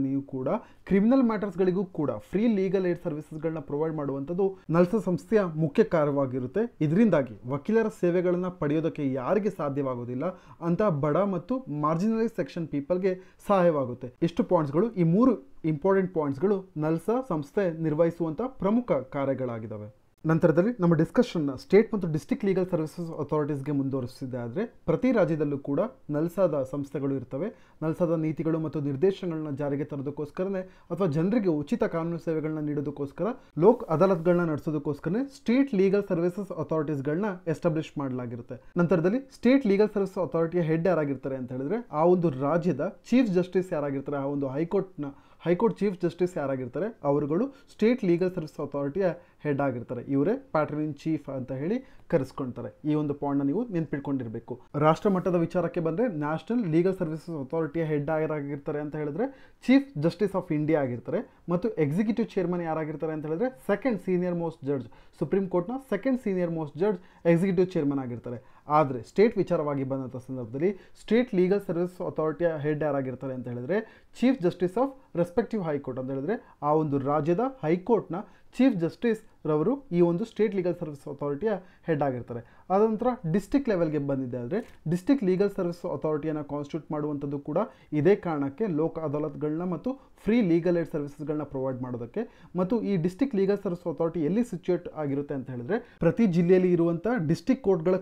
ನೀವು ಕೂಡ ಕ್ರಿಮಿನಲ್ ಮ್ಯಾಟರ್ಸ್ಗಳಿಗೂ ಕೂಡ ಫ್ರೀ ಲೀಗಲ್ ಏಡ್ ಸರ್ವಿಸಸ್ಗಳನ್ನ ಪ್ರೊವೈಡ್ ಮಾಡುವಂಥದ್ದು ನಲ್ಸ ಸಂಸ್ಥೆಯ ಮುಖ್ಯ ಕಾರ್ಯವಾಗಿರುತ್ತೆ ಇದರಿಂದಾಗಿ ವಕೀಲರ ಸೇವೆಗಳನ್ನು ಪಡೆಯೋದಕ್ಕೆ ಯಾರಿಗೆ ಸಾಧ್ಯವಾಗೋದಿಲ್ಲ ಅಂತ ಬಡ ಮತ್ತು ಮಾರ್ಜಿನಲೈಸ್ ಸೆಕ್ಷನ್ ಪೀಪಲ್ಗೆ ಸಹಾಯವಾಗುತ್ತೆ ಇಷ್ಟು ಪಾಯಿಂಟ್ಸ್ಗಳು ಈ ಮೂರು ಇಂಪಾರ್ಟೆಂಟ್ ಪಾಯಿಂಟ್ಸ್ಗಳು ನಲ್ಸ ಸಂಸ್ಥೆ ನಿರ್ವಹಿಸುವಂಥ ಪ್ರಮುಖ ಕಾರ್ಯಗಳಾಗಿದ್ದಾವೆ ನಂತರದಲ್ಲಿ ನಮ್ಮ ಡಿಸ್ಕಷನ್ ಸ್ಟೇಟ್ ಮತ್ತು ಡಿಸ್ಟಿಕ್ ಲೀಗಲ್ ಸರ್ವಿಸಸ್ ಅಥಾರಿಟೀಸ್ಗೆ ಮುಂದುವರಿಸಿದೆ ಆದರೆ ಪ್ರತಿ ರಾಜ್ಯದಲ್ಲೂ ಕೂಡ ನಲ್ಸಾದ ಸಂಸ್ಥೆಗಳು ಇರ್ತವೆ ನಲ್ಸಾದ ನೀತಿಗಳು ಮತ್ತು ನಿರ್ದೇಶನಗಳನ್ನ ಜಾರಿಗೆ ತರೋದಕ್ಕೋಸ್ಕರನೇ ಅಥವಾ ಜನರಿಗೆ ಉಚಿತ ಕಾನೂನು ಸೇವೆಗಳನ್ನ ನೀಡೋದಕ್ಕೋಸ್ಕರ ಲೋಕ್ ಅದಾಲತ್ಗಳನ್ನ ನಡೆಸೋದಕ್ಕೋಸ್ಕರನೇ ಸ್ಟೇಟ್ ಲೀಗಲ್ ಸರ್ವಿಸಸ್ ಅಥಾರಿಟೀಸ್ಗಳನ್ನ ಎಸ್ಟಾಬ್ಲಿಷ್ ಮಾಡಲಾಗಿರುತ್ತೆ ನಂತರದಲ್ಲಿ ಸ್ಟೇಟ್ ಲೀಗಲ್ ಸರ್ವಿಸ್ ಅಥಾರಿಟಿಯ ಹೆಡ್ ಯಾರಾಗಿರ್ತಾರೆ ಅಂತ ಹೇಳಿದ್ರೆ ಆ ಒಂದು ರಾಜ್ಯದ ಚೀಫ್ ಜಸ್ಟಿಸ್ ಯಾರಾಗಿರ್ತಾರೆ ಆ ಒಂದು ಹೈಕೋರ್ಟ್ನ ಹೈಕೋರ್ಟ್ ಚೀಫ್ ಜಸ್ಟಿಸ್ ಯಾರಾಗಿರ್ತಾರೆ ಅವರುಗಳು ಸ್ಟೇಟ್ ಲೀಗಲ್ ಸರ್ವಿಸ್ ಅಥಾರಿಟಿಯ ಹೆಡ್ ಆಗಿರ್ತಾರೆ ಇವರೇ ಪ್ಯಾಟ್ರನ್ ಇನ್ ಚೀಫ್ ಅಂತ ಹೇಳಿ ಕರೆಸ್ಕೊಳ್ತಾರೆ ಈ ಒಂದು ಪಾಯಿಂಟ್ನ ನೀವು ನೆನ್ಪಿಟ್ಕೊಂಡಿರಬೇಕು ರಾಷ್ಟ್ರ ಮಟ್ಟದ ವಿಚಾರಕ್ಕೆ ಬಂದರೆ ನ್ಯಾಷನಲ್ ಲೀಗಲ್ ಸರ್ವಿಸಸ್ ಅಥಾರಿಟಿಯ ಹೆಡ್ ಯಾರಾಗಿರ್ತಾರೆ ಅಂತ ಹೇಳಿದ್ರೆ ಚೀಫ್ ಜಸ್ಟಿಸ್ ಆಫ್ ಇಂಡಿಯಾ ಆಗಿರ್ತಾರೆ ಮತ್ತು ಎಕ್ಸಿಕ್ಯೂಟಿವ್ ಚೇರ್ಮನ್ ಯಾರಾಗಿರ್ತಾರೆ ಅಂತ ಹೇಳಿದ್ರೆ second senior most judge supreme ಕೋರ್ಟ್ನ second senior most judge executive chairman ಆಗಿರ್ತಾರೆ ಆದರೆ ಸ್ಟೇಟ್ ವಿಚಾರವಾಗಿ ಬಂದಂಥ ಸಂದರ್ಭದಲ್ಲಿ ಸ್ಟೇಟ್ ಲೀಗಲ್ ಸರ್ವಿಸಸ್ ಅಥಾರಿಟಿಯ ಹೆಡ್ ಯಾರಾಗಿರ್ತಾರೆ ಅಂತ ಹೇಳಿದ್ರೆ chief justice of respective high court ಅಂತ ಹೇಳಿದ್ರೆ ಆ ಒಂದು ರಾಜ್ಯದ ಹೈಕೋರ್ಟ್ನ ಚೀಫ್ ಜಸ್ಟಿಸ್ ರವರು ಈ ಒಂದು ಸ್ಟೇಟ್ ಲೀಗಲ್ ಸರ್ವಿಸ್ ಅಥಾರಿಟಿಯ ಹೆಡ್ ಆಗಿರ್ತಾರೆ ಅದ ನಂತರ ಡಿಸ್ಟಿಕ್ ಲೆವೆಲ್ಗೆ ಬಂದಿದೆ ಆದರೆ ಡಿಸ್ಟಿಕ್ ಲೀಗಲ್ ಸರ್ವಿಸ್ ಅಥಾರಿಟಿಯನ್ನು ಕಾನ್ಸ್ಟಿಟ್ಯೂಟ್ ಮಾಡುವಂಥದ್ದು ಕೂಡ ಇದೇ ಕಾರಣಕ್ಕೆ ಲೋಕ ಅದಾಲತ್ಗಳನ್ನ ಮತ್ತು ಫ್ರೀ ಲೀಗಲ್ ಏಡ್ ಸರ್ವಿಸಸ್ಗಳನ್ನ ಪ್ರೊವೈಡ್ ಮಾಡೋದಕ್ಕೆ ಮತ್ತು ಈ ಡಿಸ್ಟಿಕ್ ಲೀಗಲ್ ಸರ್ವಿಸ್ ಅಥಾರಿಟಿ ಎಲ್ಲಿ ಸಿಚುಯೇಟ್ ಆಗಿರುತ್ತೆ ಅಂತ ಹೇಳಿದ್ರೆ ಪ್ರತಿ ಜಿಲ್ಲೆಯಲ್ಲಿ ಇರುವಂಥ ಡಿಸ್ಟಿಕ್ ಕೋರ್ಟ್ಗಳ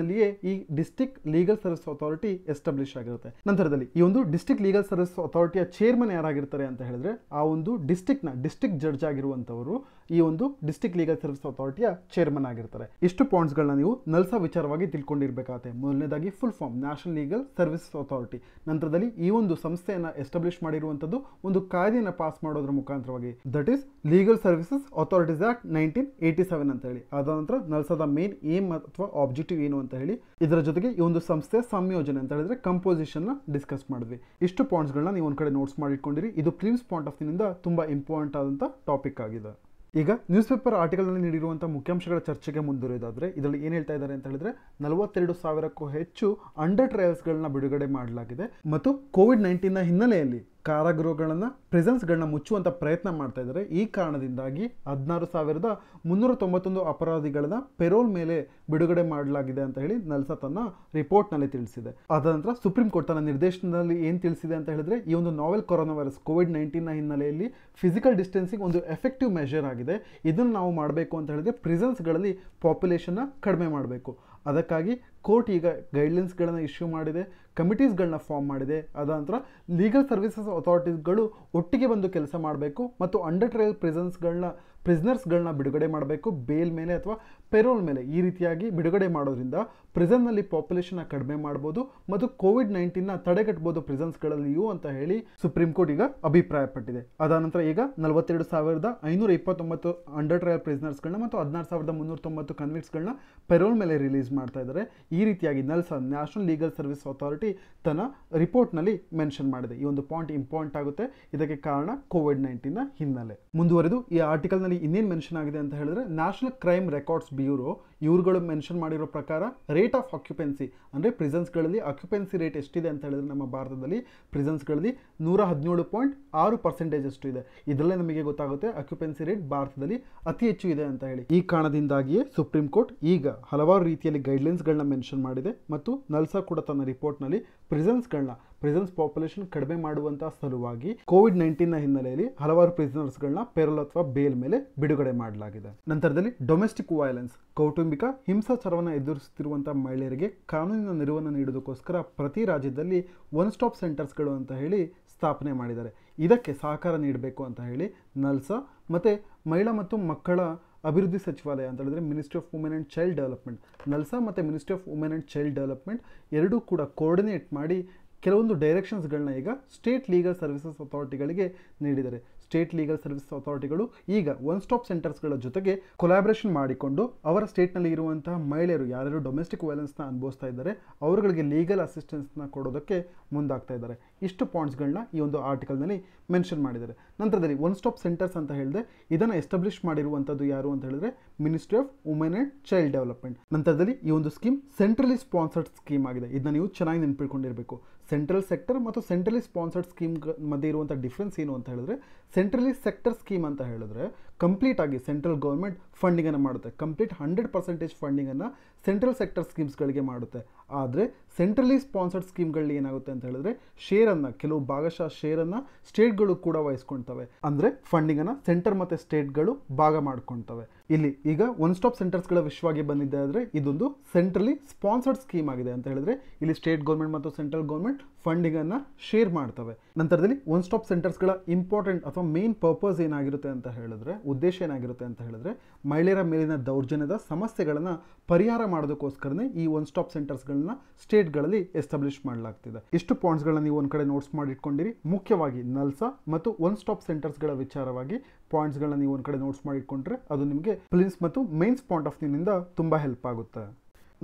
ನಲ್ಲಿಯೇ ಈ district legal service authority establish ಆಗಿರುತ್ತೆ ನಂತರದಲ್ಲಿ ಈ ಒಂದು ಡಿಸ್ಟಿಕ್ ಲೀಗಲ್ ಸರ್ವಿಸ್ ಅಥಾರಿಟಿಯ ಚೇರ್ಮನ್ ಯಾರಾಗಿರ್ತಾರೆ ಅಂತ ಹೇಳಿದ್ರೆ ಆ ಒಂದು ಡಿಸ್ಟಿಕ್ನ ಡಿಸ್ಟಿಕ್ ಜಡ್ಜ್ ಆಗಿರುವಂಥವರು ಈ ಒಂದು ಡಿಸ್ಟಿಕ್ ಲೀಗಲ್ ಸರ್ವಿಸ್ ಅಥಾರಿಟಿಯ ಚೇರ್ಮನ್ ಆಗಿರ್ತಾರೆ ಇಷ್ಟು ಪಾಯಿಂಟ್ಸ್ಗಳನ್ನ ನೀವು ನಲ್ಸ ವಿಚಾರವಾಗಿ ತಿಳ್ಕೊಂಡಿರಬೇಕಾಗತ್ತೆ ಮೊದಲನೇದಾಗಿ full form national legal service authority ನಂತರದಲ್ಲಿ ಈ ಒಂದು ಸಂಸ್ಥೆಯನ್ನು ಎಸ್ಟಾಬ್ಲಿಷ್ ಮಾಡಿರುವಂಥದ್ದು ಒಂದು ಕಾಯ್ದೆಯನ್ನು ಪಾಸ್ ಮಾಡೋದ್ರ ಮುಖಾಂತರವಾಗಿ that is legal services authorities act nineteen eighty seven ಅಂತ ಹೇಳಿ ಅದ ನಂತರ ನಲ್ಸದ ಮೇನ್ ಏಮ್ ಅಥವಾ ಆಬ್ಜೆಕ್ಟಿವ್ ಏನು ಅಂತ ಹೇಳಿ ಇದರ ಜೊತೆಗೆ ಈ ಒಂದು ಸಂಸ್ಥೆ ಸಂಯೋಜನೆ ಅಂತ ಹೇಳಿದ್ರೆ ಕಂಪೋಸಿಷನ್ ಡಿಸ್ಕಸ್ ಮಾಡಿದ್ವಿ ಇಷ್ಟು ಪಾಯಿಂಟ್ಸ್ಗಳನ್ನ ನೀವು ಒಂದು ಕಡೆ ನೋಟ್ಸ್ ಮಾಡಿಟ್ಕೊಂಡಿರಿ ಇದು ಪ್ರಿಮ್ಸ್ ಪಾಯಿಂಟ್ ಆಫ್ ನಿಂದ ತುಂಬಾ ಇಂಪಾರ್ಟೆಂಟ್ ಆದಂಥ ಟಾಪಿಕ್ ಆಗಿದೆ ಈಗ ನ್ಯೂಸ್ ಪೇಪರ್ ಆರ್ಟಿಕಲ್ನಲ್ಲಿ ನೀಡಿರುವಂಥ ಮುಖ್ಯಾಂಶಗಳ ಚರ್ಚೆಗೆ ಮುಂದುವರಿದಾದರೆ ಇದರಲ್ಲಿ ಏನು ಹೇಳ್ತಾ ಇದ್ದಾರೆ ಅಂತ ಹೇಳಿದ್ರೆ ನಲವತ್ತೆರಡು ಸಾವಿರಕ್ಕೂ ಹೆಚ್ಚು ಅಂಡರ್ ಟ್ರಯಲ್ಸ್ಗಳನ್ನ ಬಿಡುಗಡೆ ಮಾಡಲಾಗಿದೆ ಮತ್ತು ಕೋವಿಡ್ ನ ಹಿನ್ನೆಲೆಯಲ್ಲಿ ಕಾರಾಗೃಹಗಳನ್ನು ಪ್ರೆಸೆನ್ಸ್ಗಳನ್ನ ಮುಚ್ಚುವಂಥ ಪ್ರಯತ್ನ ಮಾಡ್ತಾ ಇದ್ದಾರೆ ಈ ಕಾರಣದಿಂದಾಗಿ ಹದಿನಾರು ಸಾವಿರದ ಮುನ್ನೂರ ತೊಂಬತ್ತೊಂದು ಅಪರಾಧಿಗಳನ್ನ ಪೆರೋಲ್ ಮೇಲೆ ಬಿಡುಗಡೆ ಮಾಡಲಾಗಿದೆ ಅಂತ ಹೇಳಿ ನಲ್ಸಾ ತನ್ನ ರಿಪೋರ್ಟ್ನಲ್ಲಿ ತಿಳಿಸಿದೆ ಅದ ನಂತರ ಸುಪ್ರೀಂ ಕೋರ್ಟ್ ತನ್ನ ನಿರ್ದೇಶನದಲ್ಲಿ ಏನು ತಿಳಿಸಿದೆ ಅಂತ ಹೇಳಿದ್ರೆ ಈ ಒಂದು ನಾವೆಲ್ ಕೊರೋನಾ ವೈರಸ್ ಕೋವಿಡ್ ನೈನ್ಟೀನ್ನ ಹಿನ್ನೆಲೆಯಲ್ಲಿ ಫಿಸಿಕಲ್ ಡಿಸ್ಟೆನ್ಸಿಂಗ್ ಒಂದು ಎಫೆಕ್ಟಿವ್ ಮೆಷರ್ ಆಗಿದೆ ಇದನ್ನು ನಾವು ಮಾಡಬೇಕು ಅಂತ ಹೇಳಿದ್ರೆ ಪ್ರಿಸೆನ್ಸ್ಗಳಲ್ಲಿ ಪಾಪ್ಯುಲೇಷನ್ನ ಕಡಿಮೆ ಮಾಡಬೇಕು ಅದಕ್ಕಾಗಿ ಕೋರ್ಟ್ ಈಗ ಗೈಡ್ಲೈನ್ಸ್ಗಳನ್ನು ಇಶ್ಯೂ ಮಾಡಿದೆ ಕಮಿಟೀಸ್ಗಳನ್ನ ಫಾರ್ಮ್ ಮಾಡಿದೆ ನಂತರ ಲೀಗಲ್ ಸರ್ವಿಸಸ್ ಅಥಾರಿಟೀಸ್ಗಳು ಒಟ್ಟಿಗೆ ಬಂದು ಕೆಲಸ ಮಾಡಬೇಕು ಮತ್ತು ಅಂಡರ್ ಟ್ರಯಲ್ ಪ್ರಿಸನ್ಸ್ಗಳನ್ನ ಪ್ರಿಸ್ನರ್ಸ್ಗಳನ್ನ ಬಿಡುಗಡೆ ಮಾಡಬೇಕು ಬೇಲ್ ಮೇಲೆ ಅಥವಾ ಪೆರೋಲ್ ಮೇಲೆ ಈ ರೀತಿಯಾಗಿ ಬಿಡುಗಡೆ ಮಾಡೋದ್ರಿಂದ ಪ್ರಿಸನ್ನಲ್ಲಿ ಪಾಪ್ಯುಲೇಷನ್ನ ಕಡಿಮೆ ಮಾಡ್ಬೋದು ಮತ್ತು ಕೋವಿಡ್ ನೈನ್ಟೀನ್ನ ತಡೆಗಟ್ಬೋದು ಪ್ರಿಸನ್ಸ್ಗಳಲ್ಲಿಯೂ ಅಂತ ಹೇಳಿ ಸುಪ್ರೀಂ ಕೋರ್ಟ್ ಈಗ ಅಭಿಪ್ರಾಯಪಟ್ಟಿದೆ ನಂತರ ಈಗ ನಲವತ್ತೆರಡು ಸಾವಿರದ ಐನೂರ ಇಪ್ಪತ್ತೊಂಬತ್ತು ಅಂಡರ್ ಟ್ರಯಲ್ ಪ್ರಿಸನರ್ಸ್ಗಳನ್ನ ಮತ್ತು ಹದಿನಾರು ಸಾವಿರದ ಮುನ್ನೂರ ತೊಂಬತ್ತು ಕನ್ವಿಕ್ಸ್ಗಳನ್ನ ಪೆರೋಲ್ ಮೇಲೆ ರಿಲೀಸ್ ಮಾಡ್ತಾ ಇದ್ದಾರೆ ಈ ರೀತಿಯಾಗಿ NALSA national legal service authority society ತನ್ನ ರಿಪೋರ್ಟ್ನಲ್ಲಿ ಮೆನ್ಷನ್ ಮಾಡಿದೆ ಈ ಒಂದು ಪಾಯಿಂಟ್ ಇಂಪಾರ್ಟೆಂಟ್ ಆಗುತ್ತೆ ಇದಕ್ಕೆ ಕಾರಣ ಕೋವಿಡ್ ನೈನ್ಟೀನ್ನ ಹಿನ್ನೆಲೆ ಮುಂದುವರೆದು ಈ ಆರ್ಟಿಕಲ್ನಲ್ಲಿ ಇನ್ನೇನು ಮೆನ್ಷನ್ ಆಗಿದೆ ಅಂತ ಹೇಳಿದ್ರೆ ನ್ಯಾಷನಲ್ ಕ್ರೈಮ್ ರೆಕಾರ್ಡ್ಸ್ ಬ್ಯೂರೋ ಇವರುಗಳು ಮೆನ್ಷನ್ ಮಾಡಿರೋ ಪ್ರಕಾರ ರೇಟ್ ಆಫ್ ಆಕ್ಯುಪೆನ್ಸಿ ಅಂದರೆ ಪ್ರಿಸನ್ಸ್ಗಳಲ್ಲಿ ಆಕ್ಯುಪೆನ್ಸಿ ರೇಟ್ ಎಷ್ಟಿದೆ ಅಂತ ಹೇಳಿದ್ರೆ ನಮ್ಮ ಭಾರತದಲ್ಲಿ ಪ್ರಿಸನ್ಸ್ಗಳಲ್ಲಿ ನೂರ ಹದಿನೇಳು ಪಾಯಿಂಟ್ ಆರು ಪರ್ಸೆಂಟೇಜ್ ಅಷ್ಟು ಇದೆ ಇದರಲ್ಲೇ ನಮಗೆ ಗೊತ್ತಾಗುತ್ತೆ ಆಕ್ಯುಪೆನ್ಸಿ ರೇಟ್ ಭಾರತದಲ್ಲಿ ಅತಿ ಹೆಚ್ಚು ಇದೆ ಅಂತ ಹೇಳಿ ಈ ಕಾರಣದಿಂದಾಗಿಯೇ ಸುಪ್ರೀಂ ಕೋರ್ಟ್ ಈಗ ಹಲವಾರು ರೀತಿಯಲ್ಲಿ ಗೈಡ್ಲೈನ್ಸ್ಗಳನ್ನ ಮೆನ್ಷನ್ ಮಾಡಿದೆ ಮತ್ತು ನಲ್ಸಾ ಕೂಡ ತನ್ನ ರಿಪೋರ್ಟ್ನಲ್ಲಿ ಪ್ರಿಸನ್ಸ್ಗಳನ್ನ ಪ್ರಿಸನ್ಸ್ ಪಾಪ್ಯುಲೇಷನ್ ಕಡಿಮೆ ಮಾಡುವಂತಹ ಸಲುವಾಗಿ ಕೋವಿಡ್ ನೈನ್ಟೀನ್ ನ ಹಿನ್ನೆಲೆಯಲ್ಲಿ ಹಲವಾರು ಪ್ರಿಸನರ್ಸ್ ಗಳನ್ನ ಪೆರಲ್ ಅಥವಾ ಬೇಲ್ ಮೇಲೆ ಬಿಡುಗಡೆ ಮಾಡಲಾಗಿದೆ ನಂತರದಲ್ಲಿ ಡೊಮೆಸ್ಟಿಕ್ ವೈಲೆನ್ಸ್ ಕೌಟುಂಬಿಕ ಹಿಂಸಾಚಾರವನ್ನು ಎದುರಿಸುತ್ತಿರುವಂತಹ ಮಹಿಳೆಯರಿಗೆ ಕಾನೂನಿನ ನೆರವನ್ನು ನೀಡುವುದಕ್ಕೋಸ್ಕರ ಪ್ರತಿ ರಾಜ್ಯದಲ್ಲಿ ಒನ್ ಸ್ಟಾಪ್ ಸೆಂಟರ್ಸ್ಗಳು ಅಂತ ಹೇಳಿ ಸ್ಥಾಪನೆ ಮಾಡಿದ್ದಾರೆ ಇದಕ್ಕೆ ಸಹಕಾರ ನೀಡಬೇಕು ಅಂತ ಹೇಳಿ ನಲ್ಸಾ ಮತ್ತು ಮಹಿಳಾ ಮತ್ತು ಮಕ್ಕಳ ಅಭಿವೃದ್ಧಿ ಸಚಿವಾಲಯ ಅಂತ ಹೇಳಿದ್ರೆ ministry of women and child development NALSA ಮತ್ತು ministry of women and child development ಎರಡೂ ಕೂಡ ಕೋರ್ಡಿನೇಟ್ ಮಾಡಿ ಕೆಲವೊಂದು ಡೈರೆಕ್ಷನ್ಸ್ಗಳನ್ನ ಈಗ ಸ್ಟೇಟ್ ಲೀಗಲ್ ಸರ್ವಿಸಸ್ ಅಥಾರಿಟಿಗಳಿಗೆ ನೀಡಿದ್ದಾರೆ ಸ್ಟೇಟ್ ಲೀಗಲ್ ಸರ್ವಿಸಸ್ ಅಥಾರಿಟಿಗಳು ಈಗ ಒನ್ ಸ್ಟಾಪ್ ಸೆಂಟರ್ಸ್ಗಳ ಜೊತೆಗೆ ಕೊಲಾಬ್ರೇಷನ್ ಮಾಡಿಕೊಂಡು ಅವರ ಸ್ಟೇಟ್ನಲ್ಲಿ ಇರುವಂತಹ ಮಹಿಳೆಯರು ಯಾರ್ಯಾರು ಡೊಮೆಸ್ಟಿಕ್ ವೈಲೆನ್ಸ್ನ ಅನುಭವಿಸ್ತಾ ಇದ್ದಾರೆ ಅವರುಗಳಿಗೆ ಲೀಗಲ್ ಅಸಿಸ್ಟೆನ್ಸ್ನ ಕೊಡೋದಕ್ಕೆ ಮುಂದಾಗ್ತಾ ಇದ್ದಾರೆ ಇಷ್ಟು ಪಾಯಿಂಟ್ಸ್ಗಳನ್ನ ಈ ಒಂದು ಆರ್ಟಿಕಲ್ನಲ್ಲಿ ಮೆನ್ಷನ್ ಮಾಡಿದ್ದಾರೆ ನಂತರದಲ್ಲಿ ಒನ್ ಸ್ಟಾಪ್ ಸೆಂಟರ್ಸ್ ಅಂತ ಹೇಳಿದೆ ಇದನ್ನು ಎಸ್ಟಾಬ್ಲಿಷ್ ಮಾಡಿರುವಂಥದ್ದು ಯಾರು ಅಂತ ಹೇಳಿದ್ರೆ ministry of women and child development ನಂತರದಲ್ಲಿ ಈ ಒಂದು ಸ್ಕೀಮ್ ಸೆಂಟ್ರಲಿ ಸ್ಪಾನ್ಸರ್ಡ್ ಸ್ಕೀಮ್ ಆಗಿದೆ ಇದನ್ನ ನೀವು ಚೆನ್ನಾಗಿ ನೆನ್ಪಿಟ್ಕೊಂಡಿರಬೇಕು ಸೆಂಟ್ರಲ್ ಸೆಕ್ಟರ್ ಮತ್ತು ಸೆಂಟ್ರಲಿ ಸ್ಪಾನ್ಸರ್ಡ್ ಸ್ಕೀಮ್ ಮಧ್ಯೆ ಇರುವಂಥ ಡಿಫ್ರೆನ್ಸ್ ಏನು ಅಂತ ಹೇಳಿದ್ರೆ ಸೆಂಟ್ರಲಿ ಸೆಕ್ಟರ್ ಸ್ಕೀಮ್ ಅಂತ ಹೇಳಿದ್ರೆ ಕಂಪ್ಲೀಟ್ ಆಗಿ ಸೆಂಟ್ರಲ್ ಗೌರ್ಮೆಂಟ್ ಫಂಡಿಂಗನ್ನು ಮಾಡುತ್ತೆ ಕಂಪ್ಲೀಟ್ ಹಂಡ್ರೆಡ್ ಪರ್ಸೆಂಟೇಜ್ ಫಂಡಿಂಗನ್ನು ಸೆಂಟ್ರಲ್ ಸೆಕ್ಟರ್ ಸ್ಕೀಮ್ಸ್ಗಳಿಗೆ ಮಾಡುತ್ತೆ ಆದರೆ ಸೆಂಟ್ರಲಿ ಸ್ಪಾನ್ಸರ್ಡ್ ಸ್ಕೀಮ್ಗಳಲ್ಲಿ ಏನಾಗುತ್ತೆ ಅಂತ ಹೇಳಿದ್ರೆ ಶೇರನ್ನು ಕೆಲವು ಭಾಗಶಃ ಶೇರನ್ನು ಸ್ಟೇಟ್ಗಳು ಕೂಡ ವಹಿಸ್ಕೊಳ್ತವೆ ಅಂದರೆ ಫಂಡಿಂಗನ್ನು ಸೆಂಟರ್ ಮತ್ತು ಸ್ಟೇಟ್ಗಳು ಭಾಗ ಮಾಡ್ಕೊಳ್ತವೆ ಇಲ್ಲಿ ಈಗ ಒನ್ ಸ್ಟಾಪ್ ಸೆಂಟರ್ಸ್ಗಳ ವಿಶ್ವವಾಗಿ ಬಂದಿದೆ ಆದರೆ ಇದೊಂದು ಸೆಂಟ್ರಲಿ ಸ್ಪಾನ್ಸರ್ಡ್ ಸ್ಕೀಮ್ ಆಗಿದೆ ಅಂತ ಹೇಳಿದ್ರೆ ಇಲ್ಲಿ ಸ್ಟೇಟ್ ಗೌರ್ಮೆಂಟ್ ಮತ್ತು ಸೆಂಟ್ರಲ್ ಗೌರ್ಮೆಂಟ್ ಫಂಡಿಂಗನ್ನು ಶೇರ್ ಮಾಡ್ತವೆ ನಂತರದಲ್ಲಿ ಒನ್ ಸ್ಟಾಪ್ ಸೆಂಟರ್ಸ್ಗಳ ಇಂಪಾರ್ಟೆಂಟ್ ಅಥವಾ ಮೇನ್ ಪರ್ಪಸ್ ಏನಾಗಿರುತ್ತೆ ಅಂತ ಹೇಳಿದ್ರೆ ಉದ್ದೇಶ ಏನಾಗಿರುತ್ತೆ ಅಂತ ಹೇಳಿದ್ರೆ ಮಹಿಳೆಯರ ಮೇಲಿನ ದೌರ್ಜನ್ಯದ ಸಮಸ್ಯೆಗಳನ್ನು ಪರಿಹಾರ ಮಾಡೋದಕ್ಕೋಸ್ಕರನೇ ಈ ಒನ್ ಸ್ಟಾಪ್ ಸೆಂಟರ್ಸ್ಗಳನ್ನ ಸ್ಟೇಟ್ಗಳಲ್ಲಿ ಎಸ್ಟಾಬ್ಲಿಷ್ ಮಾಡಲಾಗ್ತಿದೆ ಇಷ್ಟು ಪಾಯಿಂಟ್ಸ್ಗಳನ್ನ ನೀವು ಒಂದು ಕಡೆ ನೋಟ್ಸ್ ಮಾಡಿಟ್ಕೊಂಡಿರಿ ಮುಖ್ಯವಾಗಿ ನಲ್ಸಾ ಮತ್ತು ಒನ್ ಸ್ಟಾಪ್ ಸೆಂಟರ್ಸ್ಗಳ ವಿಚಾರವಾಗಿ ಪಾಯಿಂಟ್ಸ್ಗಳನ್ನ ನೀವು ಒಂದು ಕಡೆ ನೋಟ್ಸ್ ಮಾಡಿ ಇಟ್ಕೊಂಡ್ರೆ ಅದು ನಿಮಗೆ ಪ್ಲಿನ್ಸ್ ಮತ್ತು ಮೇನ್ಸ್ ಪಾಯಿಂಟ್ ಆಫ್ ವ್ಯೂನಿಂದ ತುಂಬ ಹೆಲ್ಪ್ ಆಗುತ್ತೆ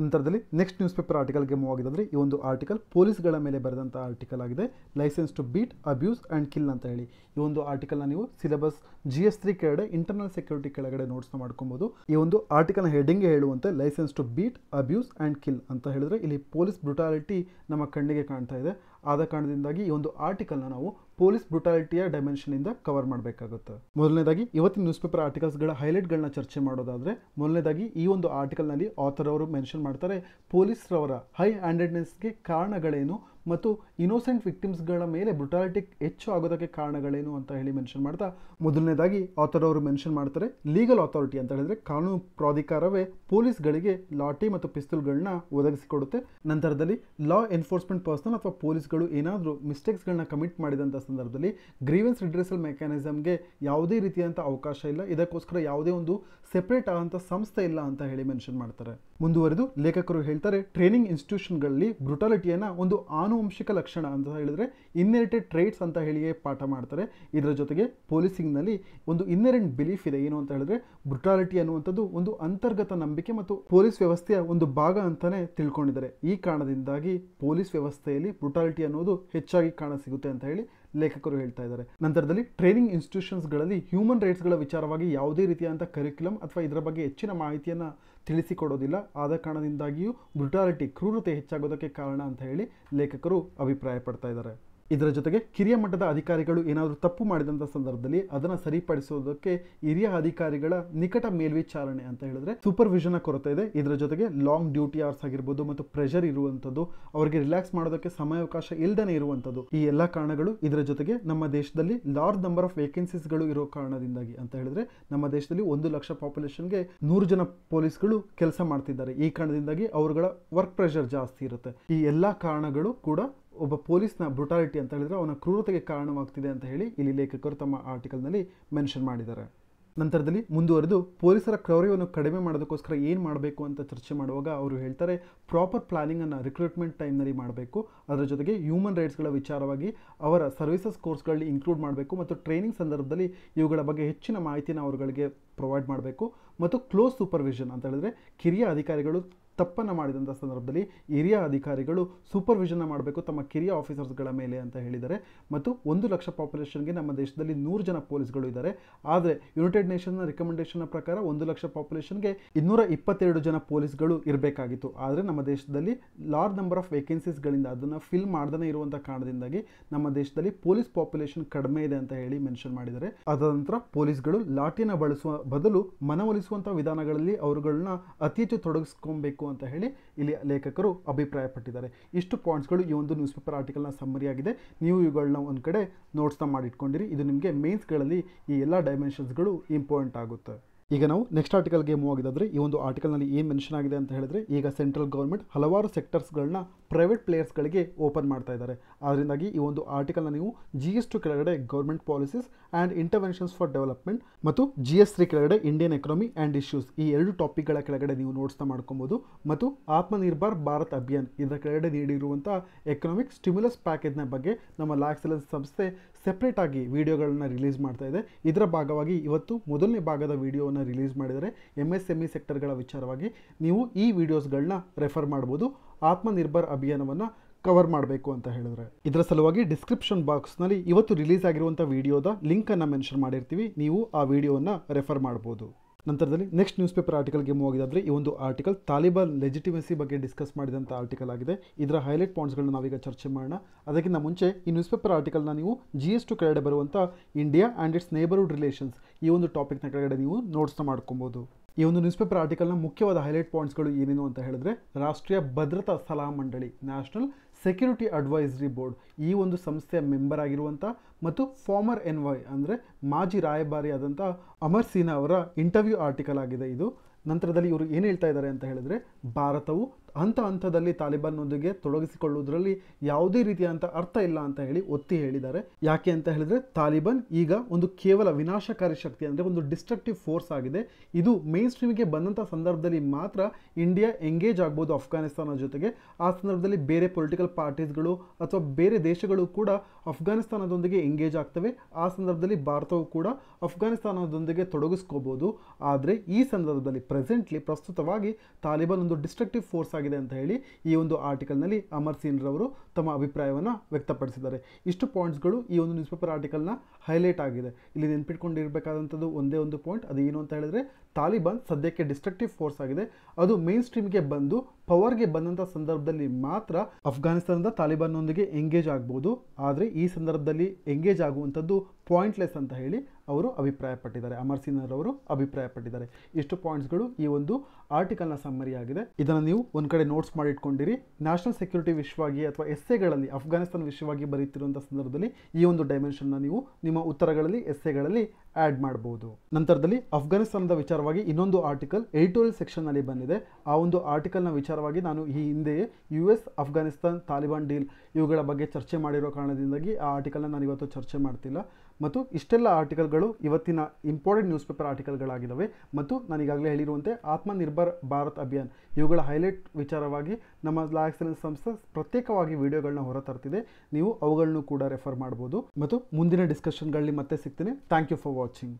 ನಂತರದಲ್ಲಿ ನೆಕ್ಸ್ಟ್ ನ್ಯೂಸ್ ಪೇಪರ್ ಆರ್ಟಿಕಲ್ಗೆ ಮೂವ್ ಆಗಿದೆ ಈ ಒಂದು ಆರ್ಟಿಕಲ್ ಪೊಲೀಸ್ಗಳ ಮೇಲೆ ಬರೆದಂಥ ಆರ್ಟಿಕಲ್ ಆಗಿದೆ licence to beat abuse and kill ಅಂತ ಹೇಳಿ ಈ ಒಂದು ಆರ್ಟಿಕಲ್ನ ನೀವು ಸಿಲೆಬಸ್ ಜಿ ಎಸ್ ತ್ರೀ ಕೆಳಗಡೆ ಇಂಟರ್ನಲ್ ಸೆಕ್ಯೂರಿಟಿ ಕೆಳಗಡೆ ನೋಟ್ಸ್ನ ಮಾಡ್ಕೊಬೋದು ಈ ಒಂದು ಆರ್ಟಿಕಲ್ ಹೆಡಿಂಗ್ ಹೇಳುವಂತೆ licence to beat abuse and kill ಅಂತ ಹೇಳಿದ್ರೆ ಇಲ್ಲಿ ಪೊಲೀಸ್ ಬ್ರುಟಾಲಿಟಿ ನಮ್ಮ ಕಣ್ಣಿಗೆ ಕಾಣ್ತಾ ಇದೆ ಆದ ಕಾರಣದಿಂದಾಗಿ ಈ ಒಂದು ಆರ್ಟಿಕಲ್ನ ನಾವು ಪೊಲೀಸ್ ಬ್ರುಟಾಲಿಟಿಯ ಇಂದ ಕವರ್ ಮಾಡಬೇಕಾಗುತ್ತೆ ಮೊದಲನೇದಾಗಿ ಇವತ್ತಿನ ನ್ಯೂಸ್ ಪೇಪರ್ ಆರ್ಟಿಕಲ್ಸ್ಗಳ ಹೈಲೈಟ್ಗಳನ್ನ ಚರ್ಚೆ ಮಾಡೋದಾದ್ರೆ ಮೊದಲನೇದಾಗಿ ಈ ಒಂದು ಆರ್ಟಿಕಲ್ನಲ್ಲಿ ಆಥರ್ ಅವರು ಮೆನ್ಷನ್ ಮಾಡ್ತಾರೆ ಪೊಲೀಸ್ ರವರ ಹೈ ಹ್ಯಾಂಡೆಡ್ನೆಸ್ಗೆ ಕಾರಣಗಳೇನು ಮತ್ತು ಇನೋಸೆಂಟ್ ವಿಕ್ಟಿಮ್ಸ್ಗಳ ಮೇಲೆ ಬ್ರುಟಾಲಿಟಿ ಹೆಚ್ಚು ಆಗೋದಕ್ಕೆ ಕಾರಣಗಳೇನು ಅಂತ ಹೇಳಿ ಮೆನ್ಷನ್ ಮಾಡ್ತಾ ಮೊದಲನೇದಾಗಿ ಆಥರ್ ಅವರು ಮೆನ್ಷನ್ ಮಾಡ್ತಾರೆ ಲೀಗಲ್ ಅಥಾರಿಟಿ ಅಂತ ಹೇಳಿದ್ರೆ ಕಾನೂನು ಪ್ರಾಧಿಕಾರವೇ ಪೊಲೀಸ್ಗಳಿಗೆ ಲಾಟಿ ಮತ್ತು ಪಿಸ್ತೂಲ್ಗಳನ್ನ ಒದಗಿಸಿಕೊಡುತ್ತೆ ನಂತರದಲ್ಲಿ ಲಾ ಎನ್ಫೋರ್ಸ್ಮೆಂಟ್ ಪರ್ಸನಲ್ ಅಥವಾ ಪೊಲೀಸ್ಗಳು ಏನಾದರೂ ಮಿಸ್ಟೇಕ್ಸ್ಗಳನ್ನ ಕಮಿಟ್ ಮಾಡಿದಂಥ ಸಂದರ್ಭದಲ್ಲಿ ಗ್ರೀವೆನ್ಸ್ ರಿಡ್ರೆಸಲ್ ಮೆಕ್ಯಾನಿಸಮ್ಗೆ ಯಾವುದೇ ರೀತಿಯಾದಂಥ ಅವಕಾಶ ಇಲ್ಲ ಇದಕ್ಕೋಸ್ಕರ ಯಾವುದೇ ಒಂದು ಸೆಪ್ರೇಟ್ ಆದಂಥ ಸಂಸ್ಥೆ ಇಲ್ಲ ಅಂತ ಹೇಳಿ ಮೆನ್ಷನ್ ಮಾಡ್ತಾರೆ ಮುಂದುವರೆದು ಲೇಖಕರು ಹೇಳ್ತಾರೆ ಟ್ರೈನಿಂಗ್ ಇನ್ಸ್ಟಿಟ್ಯೂಷನ್ಗಳಲ್ಲಿ ಬ್ರುಟಾಲಿಟಿಯನ್ನು ಒಂದು ಆನ್ ಆನುವಂಶಿಕ ಲಕ್ಷಣ ಅಂತ ಹೇಳಿದರೆ ಇನ್ನೆರಿಟೆಡ್ ಟ್ರೇಟ್ಸ್ ಅಂತ ಹೇಳಿಯೇ ಪಾಠ ಮಾಡ್ತಾರೆ ಇದರ ಜೊತೆಗೆ ಪೊಲೀಸಿಂಗ್ನಲ್ಲಿ ಒಂದು ಇನ್ನೆರೆಂಟ್ ಬಿಲೀಫ್ ಇದೆ ಏನು ಅಂತ ಹೇಳಿದ್ರೆ ಬ್ರುಟಾಲಿಟಿ ಅನ್ನುವಂಥದ್ದು ಒಂದು ಅಂತರ್ಗತ ನಂಬಿಕೆ ಮತ್ತು ಪೊಲೀಸ್ ವ್ಯವಸ್ಥೆಯ ಒಂದು ಭಾಗ ಅಂತಲೇ ತಿಳ್ಕೊಂಡಿದ್ದಾರೆ ಈ ಕಾರಣದಿಂದಾಗಿ ಪೊಲೀಸ್ ವ್ಯವಸ್ಥೆಯಲ್ಲಿ ಬ್ರುಟಾಲಿಟಿ ಅನ್ನೋದು ಹೆಚ್ಚಾಗಿ ಕಾಣಸಿಗುತ್ತೆ ಅಂತ ಹೇಳಿ ಲೇಖಕರು ಹೇಳ್ತಾ ಇದ್ದಾರೆ ನಂತರದಲ್ಲಿ ಟ್ರೈನಿಂಗ್ ಇನ್ಸ್ಟಿಟ್ಯೂಷನ್ಸ್ಗಳಲ್ಲಿ ಹ್ಯೂಮನ್ ರೈಟ್ಸ್ಗಳ ವಿಚಾರವಾಗಿ ಯಾವುದೇ ರೀತಿಯಾದಂಥ ಕರಿಕ್ಯುಲಮ್ ಅಥವಾ ಇದರ ಬಗ್ಗೆ ಹೆಚ್ಚಿನ ಮಾಹಿತಿಯನ್ನು ತಿಳಿಸಿಕೊಡೋದಿಲ್ಲ ಆದ ಕಾರಣದಿಂದಾಗಿಯೂ ಬ್ರುಟಾಲಿಟಿ ಕ್ರೂರತೆ ಹೆಚ್ಚಾಗೋದಕ್ಕೆ ಕಾರಣ ಅಂತ ಹೇಳಿ ಲೇಖಕರು ಅಭಿಪ್ರಾಯಪಡ್ತಾ ಇದ್ದಾರೆ ಇದರ ಜೊತೆಗೆ ಕಿರಿಯ ಮಟ್ಟದ ಅಧಿಕಾರಿಗಳು ಏನಾದರೂ ತಪ್ಪು ಮಾಡಿದಂಥ ಸಂದರ್ಭದಲ್ಲಿ ಅದನ್ನು ಸರಿಪಡಿಸುವುದಕ್ಕೆ ಹಿರಿಯ ಅಧಿಕಾರಿಗಳ ನಿಕಟ ಮೇಲ್ವಿಚಾರಣೆ ಅಂತ ಹೇಳಿದ್ರೆ ಸೂಪರ್ವಿಷನ್ ಕೊರತೆ ಇದೆ ಇದರ ಜೊತೆಗೆ ಲಾಂಗ್ ಡ್ಯೂಟಿ ಅವರ್ಸ್ ಆಗಿರ್ಬೋದು ಮತ್ತು ಪ್ರೆಷರ್ ಇರುವಂಥದ್ದು ಅವರಿಗೆ ರಿಲ್ಯಾಕ್ಸ್ ಮಾಡೋದಕ್ಕೆ ಸಮಯಾವಕಾಶ ಇಲ್ಲದೇ ಇರುವಂಥದ್ದು ಈ ಎಲ್ಲ ಕಾರಣಗಳು ಇದರ ಜೊತೆಗೆ ನಮ್ಮ ದೇಶದಲ್ಲಿ ಲಾರ್ಜ್ ನಂಬರ್ ಆಫ್ ವೇಕೆನ್ಸೀಸ್ಗಳು ಇರೋ ಕಾರಣದಿಂದಾಗಿ ಅಂತ ಹೇಳಿದ್ರೆ ನಮ್ಮ ದೇಶದಲ್ಲಿ ಒಂದು ಲಕ್ಷ ಪಾಪ್ಯುಲೇಷನ್ಗೆ ನೂರು ಜನ ಪೊಲೀಸ್ಗಳು ಕೆಲಸ ಮಾಡ್ತಿದ್ದಾರೆ ಈ ಕಾರಣದಿಂದಾಗಿ ಅವರುಗಳ ವರ್ಕ್ ಪ್ರೆಷರ್ ಜಾಸ್ತಿ ಇರುತ್ತೆ ಈ ಎಲ್ಲ ಕಾರಣಗಳು ಕೂಡ ಒಬ್ಬ ಪೊಲೀಸ್ನ ಬ್ರುಟಾಲಿಟಿ ಅಂತ ಹೇಳಿದರೆ ಅವನ ಕ್ರೂರತೆಗೆ ಕಾರಣವಾಗ್ತಿದೆ ಅಂತ ಹೇಳಿ ಇಲ್ಲಿ ಲೇಖಕರು ತಮ್ಮ ಆರ್ಟಿಕಲ್ನಲ್ಲಿ ಮೆನ್ಷನ್ ಮಾಡಿದ್ದಾರೆ ನಂತರದಲ್ಲಿ ಮುಂದುವರೆದು ಪೊಲೀಸರ ಕ್ರೌರ್ಯವನ್ನು ಕಡಿಮೆ ಮಾಡೋದಕ್ಕೋಸ್ಕರ ಏನು ಮಾಡಬೇಕು ಅಂತ ಚರ್ಚೆ ಮಾಡುವಾಗ ಅವರು ಹೇಳ್ತಾರೆ ಪ್ರಾಪರ್ ಪ್ಲಾನಿಂಗನ್ನು ರಿಕ್ರೂಟ್ಮೆಂಟ್ ಟೈಮ್ನಲ್ಲಿ ಮಾಡಬೇಕು ಅದರ ಜೊತೆಗೆ ಹ್ಯೂಮನ್ ರೈಟ್ಸ್ಗಳ ವಿಚಾರವಾಗಿ ಅವರ ಸರ್ವಿಸಸ್ ಕೋರ್ಸ್ಗಳಲ್ಲಿ ಇನ್ಕ್ಲೂಡ್ ಮಾಡಬೇಕು ಮತ್ತು ಟ್ರೈನಿಂಗ್ ಸಂದರ್ಭದಲ್ಲಿ ಇವುಗಳ ಬಗ್ಗೆ ಹೆಚ್ಚಿನ ಮಾಹಿತಿನ ಅವರುಗಳಿಗೆ ಪ್ರೊವೈಡ್ ಮಾಡಬೇಕು ಮತ್ತು ಕ್ಲೋಸ್ ಸೂಪರ್ವಿಷನ್ ಅಂತ ಹೇಳಿದ್ರೆ ಕಿರಿಯ ಅಧಿಕಾರಿಗಳು ತಪ್ಪನ್ನು ಮಾಡಿದಂಥ ಸಂದರ್ಭದಲ್ಲಿ ಹಿರಿಯ ಅಧಿಕಾರಿಗಳು ಸೂಪರ್ವಿಷನ್ನ ಮಾಡಬೇಕು ತಮ್ಮ ಕಿರಿಯ ಆಫೀಸರ್ಸ್ಗಳ ಮೇಲೆ ಅಂತ ಹೇಳಿದ್ದಾರೆ ಮತ್ತು ಒಂದು ಲಕ್ಷ ಪಾಪ್ಯುಲೇಷನ್ಗೆ ನಮ್ಮ ದೇಶದಲ್ಲಿ ನೂರು ಜನ ಪೊಲೀಸ್ಗಳು ಇದ್ದಾರೆ ಆದರೆ ಯುನೈಟೆಡ್ ನೇಷನ್ನ ರೆಕಮೆಂಡೇಷನ್ ಪ್ರಕಾರ ಒಂದು ಲಕ್ಷ ಪಾಪ್ಯುಲೇಷನ್ಗೆ ಇನ್ನೂರ ಇಪ್ಪತ್ತೆರಡು ಜನ ಪೊಲೀಸ್ಗಳು ಇರಬೇಕಾಗಿತ್ತು ಆದರೆ ನಮ್ಮ ದೇಶದಲ್ಲಿ ಲಾರ್ಜ್ ನಂಬರ್ ಆಫ್ ವೇಕೆನ್ಸೀಸ್ಗಳಿಂದ ಅದನ್ನು ಫಿಲ್ ಮಾಡ್ದೇ ಇರುವಂಥ ಕಾರಣದಿಂದಾಗಿ ನಮ್ಮ ದೇಶದಲ್ಲಿ ಪೊಲೀಸ್ ಪಾಪ್ಯುಲೇಷನ್ ಕಡಿಮೆ ಇದೆ ಅಂತ ಹೇಳಿ ಮೆನ್ಷನ್ ಮಾಡಿದ್ದಾರೆ ಅದ ನಂತರ ಪೊಲೀಸ್ಗಳು ಲಾಠಿನ ಬಳಸುವ ಬದಲು ಮನವೊಲಿಸುವಂಥ ವಿಧಾನಗಳಲ್ಲಿ ಅವರುಗಳನ್ನ ಅತಿ ಹೆಚ್ಚು ತೊಡಗಿಸ್ಕೊಬೇಕು ಅಂತ ಹೇಳಿ ಇಲ್ಲಿ ಲೇಖಕರು ಅಭಿಪ್ರಾಯಪಟ್ಟಿದ್ದಾರೆ ಇಷ್ಟು ಪಾಯಿಂಟ್ಸ್ಗಳು ಈ ಒಂದು ನ್ಯೂಸ್ ಪೇಪರ್ ಆರ್ಟಿಕಲ್ನ ಆಗಿದೆ ನೀವು ಇವುಗಳನ್ನ ಒಂದು ಕಡೆ ನೋಟ್ಸ್ನ ಮಾಡಿಟ್ಕೊಂಡಿರಿ ಇದು ನಿಮಗೆ ಮೇನ್ಸ್ಗಳಲ್ಲಿ ಈ ಎಲ್ಲ ಡೈಮೆನ್ಷನ್ಸ್ಗಳು ಇಂಪಾರ್ಟೆಂಟ್ ಆಗುತ್ತೆ ಈಗ ನಾವು ನೆಕ್ಸ್ಟ್ ಆರ್ಟಿಕಲ್ಗೆ ಮೂವ್ ಆಗಿದ್ದಾದ್ರೆ ಈ ಒಂದು ಆರ್ಟಿಕಲ್ನಲ್ಲಿ ಏನು ಮೆನ್ಷನ್ ಆಗಿದೆ ಅಂತ ಹೇಳಿದ್ರೆ ಈಗ ಸೆಂಟ್ರಲ್ ಗೌರ್ಮೆಂಟ್ ಹಲವಾರು ಸೆಕ್ಟರ್ಸ್ಗಳನ್ನ ಪ್ರೈವೇಟ್ ಪ್ಲೇಯರ್ಸ್ಗಳಿಗೆ ಓಪನ್ ಮಾಡ್ತಾ ಇದ್ದಾರೆ ಅದರಿಂದಾಗಿ ಈ ಒಂದು ಆರ್ಟಿಕಲ್ನ ನೀವು ಜಿ ಎಸ್ ಟು ಕೆಳಗಡೆ government policies and interventions for development ಮತ್ತು ಜಿ ಎಸ್ ತ್ರೀ ಕೆಳಗಡೆ ಇಂಡಿಯನ್ ಎಕನಾಮಿ ಆ್ಯಂಡ್ ಇಶ್ಯೂಸ್ ಈ ಎರಡು ಟಾಪಿಕ್ಗಳ ಕೆಳಗಡೆ ನೀವು ನೋಟ್ಸ್ನ ಮಾಡ್ಕೊಬೋದು ಮತ್ತು ಆತ್ಮನಿರ್ಭರ್ ಭಾರತ್ ಅಭಿಯಾನ್ ಇದರ ಕೆಳಗಡೆ ನೀಡಿರುವಂಥ ಎಕನಾಮಿಕ್ ಸ್ಟಿಮ್ಯುಲಸ್ ಪ್ಯಾಕೇಜ್ನ ಬಗ್ಗೆ ನಮ್ಮ ಲಾಕ್ಸೆಲೆನ್ಸ್ ಸಂಸ್ಥೆ ಆಗಿ ವಿಡಿಯೋಗಳನ್ನ ರಿಲೀಸ್ ಮಾಡ್ತಾ ಇದೆ ಇದರ ಭಾಗವಾಗಿ ಇವತ್ತು ಮೊದಲನೇ ಭಾಗದ ವಿಡಿಯೋ ವಿಡಿಯೋಸ್ಗಳನ್ನ ರಿಲೀಸ್ ಮಾಡಿದರೆ ಎಮ್ ಎಸ್ ಎಮ್ ಇ ಸೆಕ್ಟರ್ಗಳ ವಿಚಾರವಾಗಿ ನೀವು ಈ ವಿಡಿಯೋಸ್ಗಳನ್ನ ರೆಫರ್ ಮಾಡ್ಬೋದು ಆತ್ಮನಿರ್ಭರ್ ಅಭಿಯಾನವನ್ನು ಕವರ್ ಮಾಡಬೇಕು ಅಂತ ಹೇಳಿದ್ರೆ ಇದರ ಸಲುವಾಗಿ ಡಿಸ್ಕ್ರಿಪ್ಷನ್ ಬಾಕ್ಸ್ನಲ್ಲಿ ಇವತ್ತು ರಿಲೀಸ್ ಆಗಿರುವಂಥ ವಿಡಿಯೋದ ಲಿಂಕನ್ನು ಮೆನ್ಷನ್ ಮಾಡಿರ್ತೀವಿ ನೀವು ಆ ವಿಡಿಯೋವನ್ನು ರೆಫರ್ ಮಾಡ್ಬೋದು ನಂತರದಲ್ಲಿ ನೆಕ್ಸ್ಟ್ ನ್ಯೂಸ್ ಪೇಪರ್ ಆರ್ಟಿಕಲ್ಗೆ ಮೂವ್ ಆಗಿದ್ರೆ ಈ ಒಂದು ಆರ್ಟಿಕಲ್ ತಾಲಿಬಾನ್ ಲೆಜಿಟಿಮೆಸಿ ಬಗ್ಗೆ ಡಿಸ್ಕಸ್ ಮಾಡಿದಂಥ ಆರ್ಟಿಕಲ್ ಆಗಿದೆ ಇದರ ಹೈಲೈಟ್ ಪಾಯಿಂಟ್ಸ್ಗಳನ್ನ ನಾವೀಗ ಚರ್ಚೆ ಮಾಡೋಣ ಅದಕ್ಕಿಂತ ಮುಂಚೆ ಈ ನ್ಯೂಸ್ ಪೇಪರ್ ಆರ್ಟಿಕಲ್ನ ನೀವು ಜಿ ಎಸ್ ಟು ಕೆಳಗಡೆ ಬರುವಂಥ India and its neighbourhood relations ಈ ಒಂದು ಟಾಪಿಕ್ನ ಕೆಳಗಡೆ ನೀವು ನೋಟ್ಸ್ನ ಮಾಡ್ಕೊಬೋದು ಈ ಒಂದು ನ್ಯೂಸ್ ಪೇಪರ್ ಆರ್ಟಿಕಲ್ನ ಮುಖ್ಯವಾದ ಹೈಲೈಟ್ ಪಾಯಿಂಟ್ಸ್ಗಳು ಏನೇನು ಅಂತ ಹೇಳಿದ್ರೆ ರಾಷ್ಟ್ರೀಯ ಭದ್ರತಾ ಸಲಹಾ ಮಂಡಳಿ ನ್ಯಾಷನಲ್ ಸೆಕ್ಯೂರಿಟಿ ಅಡ್ವೈಸರಿ ಬೋರ್ಡ್ ಈ ಒಂದು ಸಂಸ್ಥೆಯ ಮೆಂಬರ್ ಆಗಿರುವಂಥ ಮತ್ತು ಫಾರ್ಮರ್ ಎನ್ ಎನ್ವಾಯ್ ಅಂದರೆ ಮಾಜಿ ರಾಯಭಾರಿ ಆದಂಥ ಅಮರ್ ಸಿನ್ಹಾ ಅವರ ಇಂಟರ್ವ್ಯೂ ಆರ್ಟಿಕಲ್ ಆಗಿದೆ ಇದು ನಂತರದಲ್ಲಿ ಇವರು ಏನು ಹೇಳ್ತಾ ಇದ್ದಾರೆ ಅಂತ ಹೇಳಿದ್ರೆ ಭಾರತವು ಹಂತ ಹಂತದಲ್ಲಿ ತಾಲಿಬಾನ್ನೊಂದಿಗೆ ತೊಡಗಿಸಿಕೊಳ್ಳುವುದರಲ್ಲಿ ಯಾವುದೇ ರೀತಿಯಾದಂಥ ಅರ್ಥ ಇಲ್ಲ ಅಂತ ಹೇಳಿ ಒತ್ತಿ ಹೇಳಿದ್ದಾರೆ ಯಾಕೆ ಅಂತ ಹೇಳಿದ್ರೆ ತಾಲಿಬಾನ್ ಈಗ ಒಂದು ಕೇವಲ ವಿನಾಶಕಾರಿ ಶಕ್ತಿ ಅಂದರೆ ಒಂದು ಡಿಸ್ಟ್ರಕ್ಟಿವ್ ಫೋರ್ಸ್ ಆಗಿದೆ ಇದು ಮೇನ್ ಸ್ಟ್ರೀಮ್ಗೆ ಬಂದಂಥ ಸಂದರ್ಭದಲ್ಲಿ ಮಾತ್ರ ಇಂಡಿಯಾ ಎಂಗೇಜ್ ಆಗ್ಬೋದು ಅಫ್ಘಾನಿಸ್ತಾನ ಜೊತೆಗೆ ಆ ಸಂದರ್ಭದಲ್ಲಿ ಬೇರೆ ಪೊಲಿಟಿಕಲ್ ಪಾರ್ಟೀಸ್ಗಳು ಅಥವಾ ಬೇರೆ ದೇಶಗಳು ಕೂಡ ಅಫ್ಘಾನಿಸ್ತಾನದೊಂದಿಗೆ ಎಂಗೇಜ್ ಆಗ್ತವೆ ಆ ಸಂದರ್ಭದಲ್ಲಿ ಭಾರತವು ಕೂಡ ಅಫ್ಘಾನಿಸ್ತಾನದೊಂದಿಗೆ ತೊಡಗಿಸ್ಕೋಬೋದು ಆದರೆ ಈ ಸಂದರ್ಭದಲ್ಲಿ ಪ್ರೆಸೆಂಟ್ಲಿ ಪ್ರಸ್ತುತವಾಗಿ ತಾಲಿಬಾನ್ ಒಂದು ಡಿಸ್ಟ್ರಕ್ಟಿವ್ ಫೋರ್ಸ್ ಆಗಿದೆ ಅಂತ ಹೇಳಿ ಈ ಒಂದು ಆರ್ಟಿಕಲ್ನಲ್ಲಿ ಅಮರ್ ಸಿಂಗ್ ರವರು ತಮ್ಮ ಅಭಿಪ್ರಾಯವನ್ನು ವ್ಯಕ್ತಪಡಿಸಿದ್ದಾರೆ ಇಷ್ಟು ಪಾಯಿಂಟ್ಸ್ಗಳು ಈ ಒಂದು ನ್ಯೂಸ್ ಪೇಪರ್ ಆರ್ಟಿಕಲ್ನ ಹೈಲೈಟ್ ಆಗಿದೆ ಇಲ್ಲಿ ನೆನ್ಪಿಟ್ಕೊಂಡಿರಬೇಕಾದಂಥದ್ದು ಒಂದೇ ಒಂದು ಪಾಯಿಂಟ್ ಅದು ಏನು ಅಂತ ಹೇಳಿದ್ರೆ ತಾಲಿಬಾನ್ ಸದ್ಯಕ್ಕೆ ಡಿಸ್ಟ್ರಕ್ಟಿವ್ ಫೋರ್ಸ್ ಆಗಿದೆ ಅದು ಮೇನ್ ಸ್ಟ್ರೀಮ್ಗೆ ಬಂದು ಪವರ್ಗೆ ಬಂದಂಥ ಸಂದರ್ಭದಲ್ಲಿ ಮಾತ್ರ ಅಫ್ಘಾನಿಸ್ತಾನದ ತಾಲಿಬಾನ್ನೊಂದಿಗೆ ಎಂಗೇಜ್ ಆಗ್ಬೋದು ಆದರೆ ಈ ಸಂದರ್ಭದಲ್ಲಿ ಎಂಗೇಜ್ ಆಗುವಂಥದ್ದು ಪಾಯಿಂಟ್ಲೆಸ್ ಅಂತ ಹೇಳಿ ಅವರು ಅಭಿಪ್ರಾಯಪಟ್ಟಿದ್ದಾರೆ ಅಮರ್ ಸಿನ್ಹರ್ ಅವರು ಅಭಿಪ್ರಾಯಪಟ್ಟಿದ್ದಾರೆ ಇಷ್ಟು ಪಾಯಿಂಟ್ಸ್ಗಳು ಈ ಒಂದು ಆರ್ಟಿಕಲ್ನ ಸಮ್ಮರಿ ಆಗಿದೆ ಇದನ್ನು ನೀವು ಒಂದು ಕಡೆ ನೋಟ್ಸ್ ಮಾಡಿಟ್ಕೊಂಡಿರಿ ನ್ಯಾಷನಲ್ ಸೆಕ್ಯೂರಿಟಿ ವಿಷಯವಾಗಿ ಅಥವಾ ಎಸ್ಸೆಗಳಲ್ಲಿ ಅಫ್ಘಾನಿಸ್ತಾನ ವಿಷಯವಾಗಿ ಬರೀತಿರುವಂಥ ಸಂದರ್ಭದಲ್ಲಿ ಈ ಒಂದು ಡೈಮೆನ್ಷನ್ನ ನೀವು ನಿಮ್ಮ ಉತ್ತರಗಳಲ್ಲಿ ಎಸ್ಸೆಗಳಲ್ಲಿ ಆ್ಯಡ್ ಮಾಡ್ಬೋದು ನಂತರದಲ್ಲಿ ಅಫ್ಘಾನಿಸ್ತಾನದ ವಿಚಾರವಾಗಿ ಇನ್ನೊಂದು ಆರ್ಟಿಕಲ್ ಎಡಿಟೋರಿಯಲ್ ಸೆಕ್ಷನ್ನಲ್ಲಿ ಬಂದಿದೆ ಆ ಒಂದು ಆರ್ಟಿಕಲ್ನ ವಿಚಾರವಾಗಿ ನಾನು ಈ ಹಿಂದೆಯೇ U S Afghanistan Taliban deal ಇವುಗಳ ಬಗ್ಗೆ ಚರ್ಚೆ ಮಾಡಿರೋ ಕಾರಣದಿಂದಾಗಿ ಆ ಆರ್ಟಿಕಲ್ನ ನಾನು ಇವತ್ತು ಚರ್ಚೆ ಮಾಡ್ತಿಲ್ಲ ಮತ್ತು ಇಷ್ಟೆಲ್ಲ ಆರ್ಟಿಕಲ್ಗಳು ಇವತ್ತಿನ ಇಂಪಾರ್ಟೆಂಟ್ ನ್ಯೂಸ್ ಪೇಪರ್ ಆರ್ಟಿಕಲ್ಗಳಾಗಿದ್ದಾವೆ ಮತ್ತು ನಾನು ಈಗಾಗಲೇ ಹೇಳಿರುವಂತೆ ಆತ್ಮನಿರ್ಭರ್ ಭಾರತ್ ಅಭಿಯಾನ್ ಇವುಗಳ ಹೈಲೈಟ್ ವಿಚಾರವಾಗಿ ನಮ್ಮ ಲಾ ಸಂಸ್ಥೆ ಪ್ರತ್ಯೇಕವಾಗಿ ವಿಡಿಯೋಗಳನ್ನ ಹೊರತರ್ತಿದೆ ನೀವು ಅವುಗಳನ್ನು ಕೂಡ ರೆಫರ್ ಮಾಡ್ಬೋದು ಮತ್ತು ಮುಂದಿನ ಡಿಸ್ಕಷನ್ಗಳಲ್ಲಿ ಮತ್ತೆ ಸಿಗ್ತೀನಿ ಥ್ಯಾಂಕ್ ಯು ಫಾರ್ ವಾಚಿಂಗ್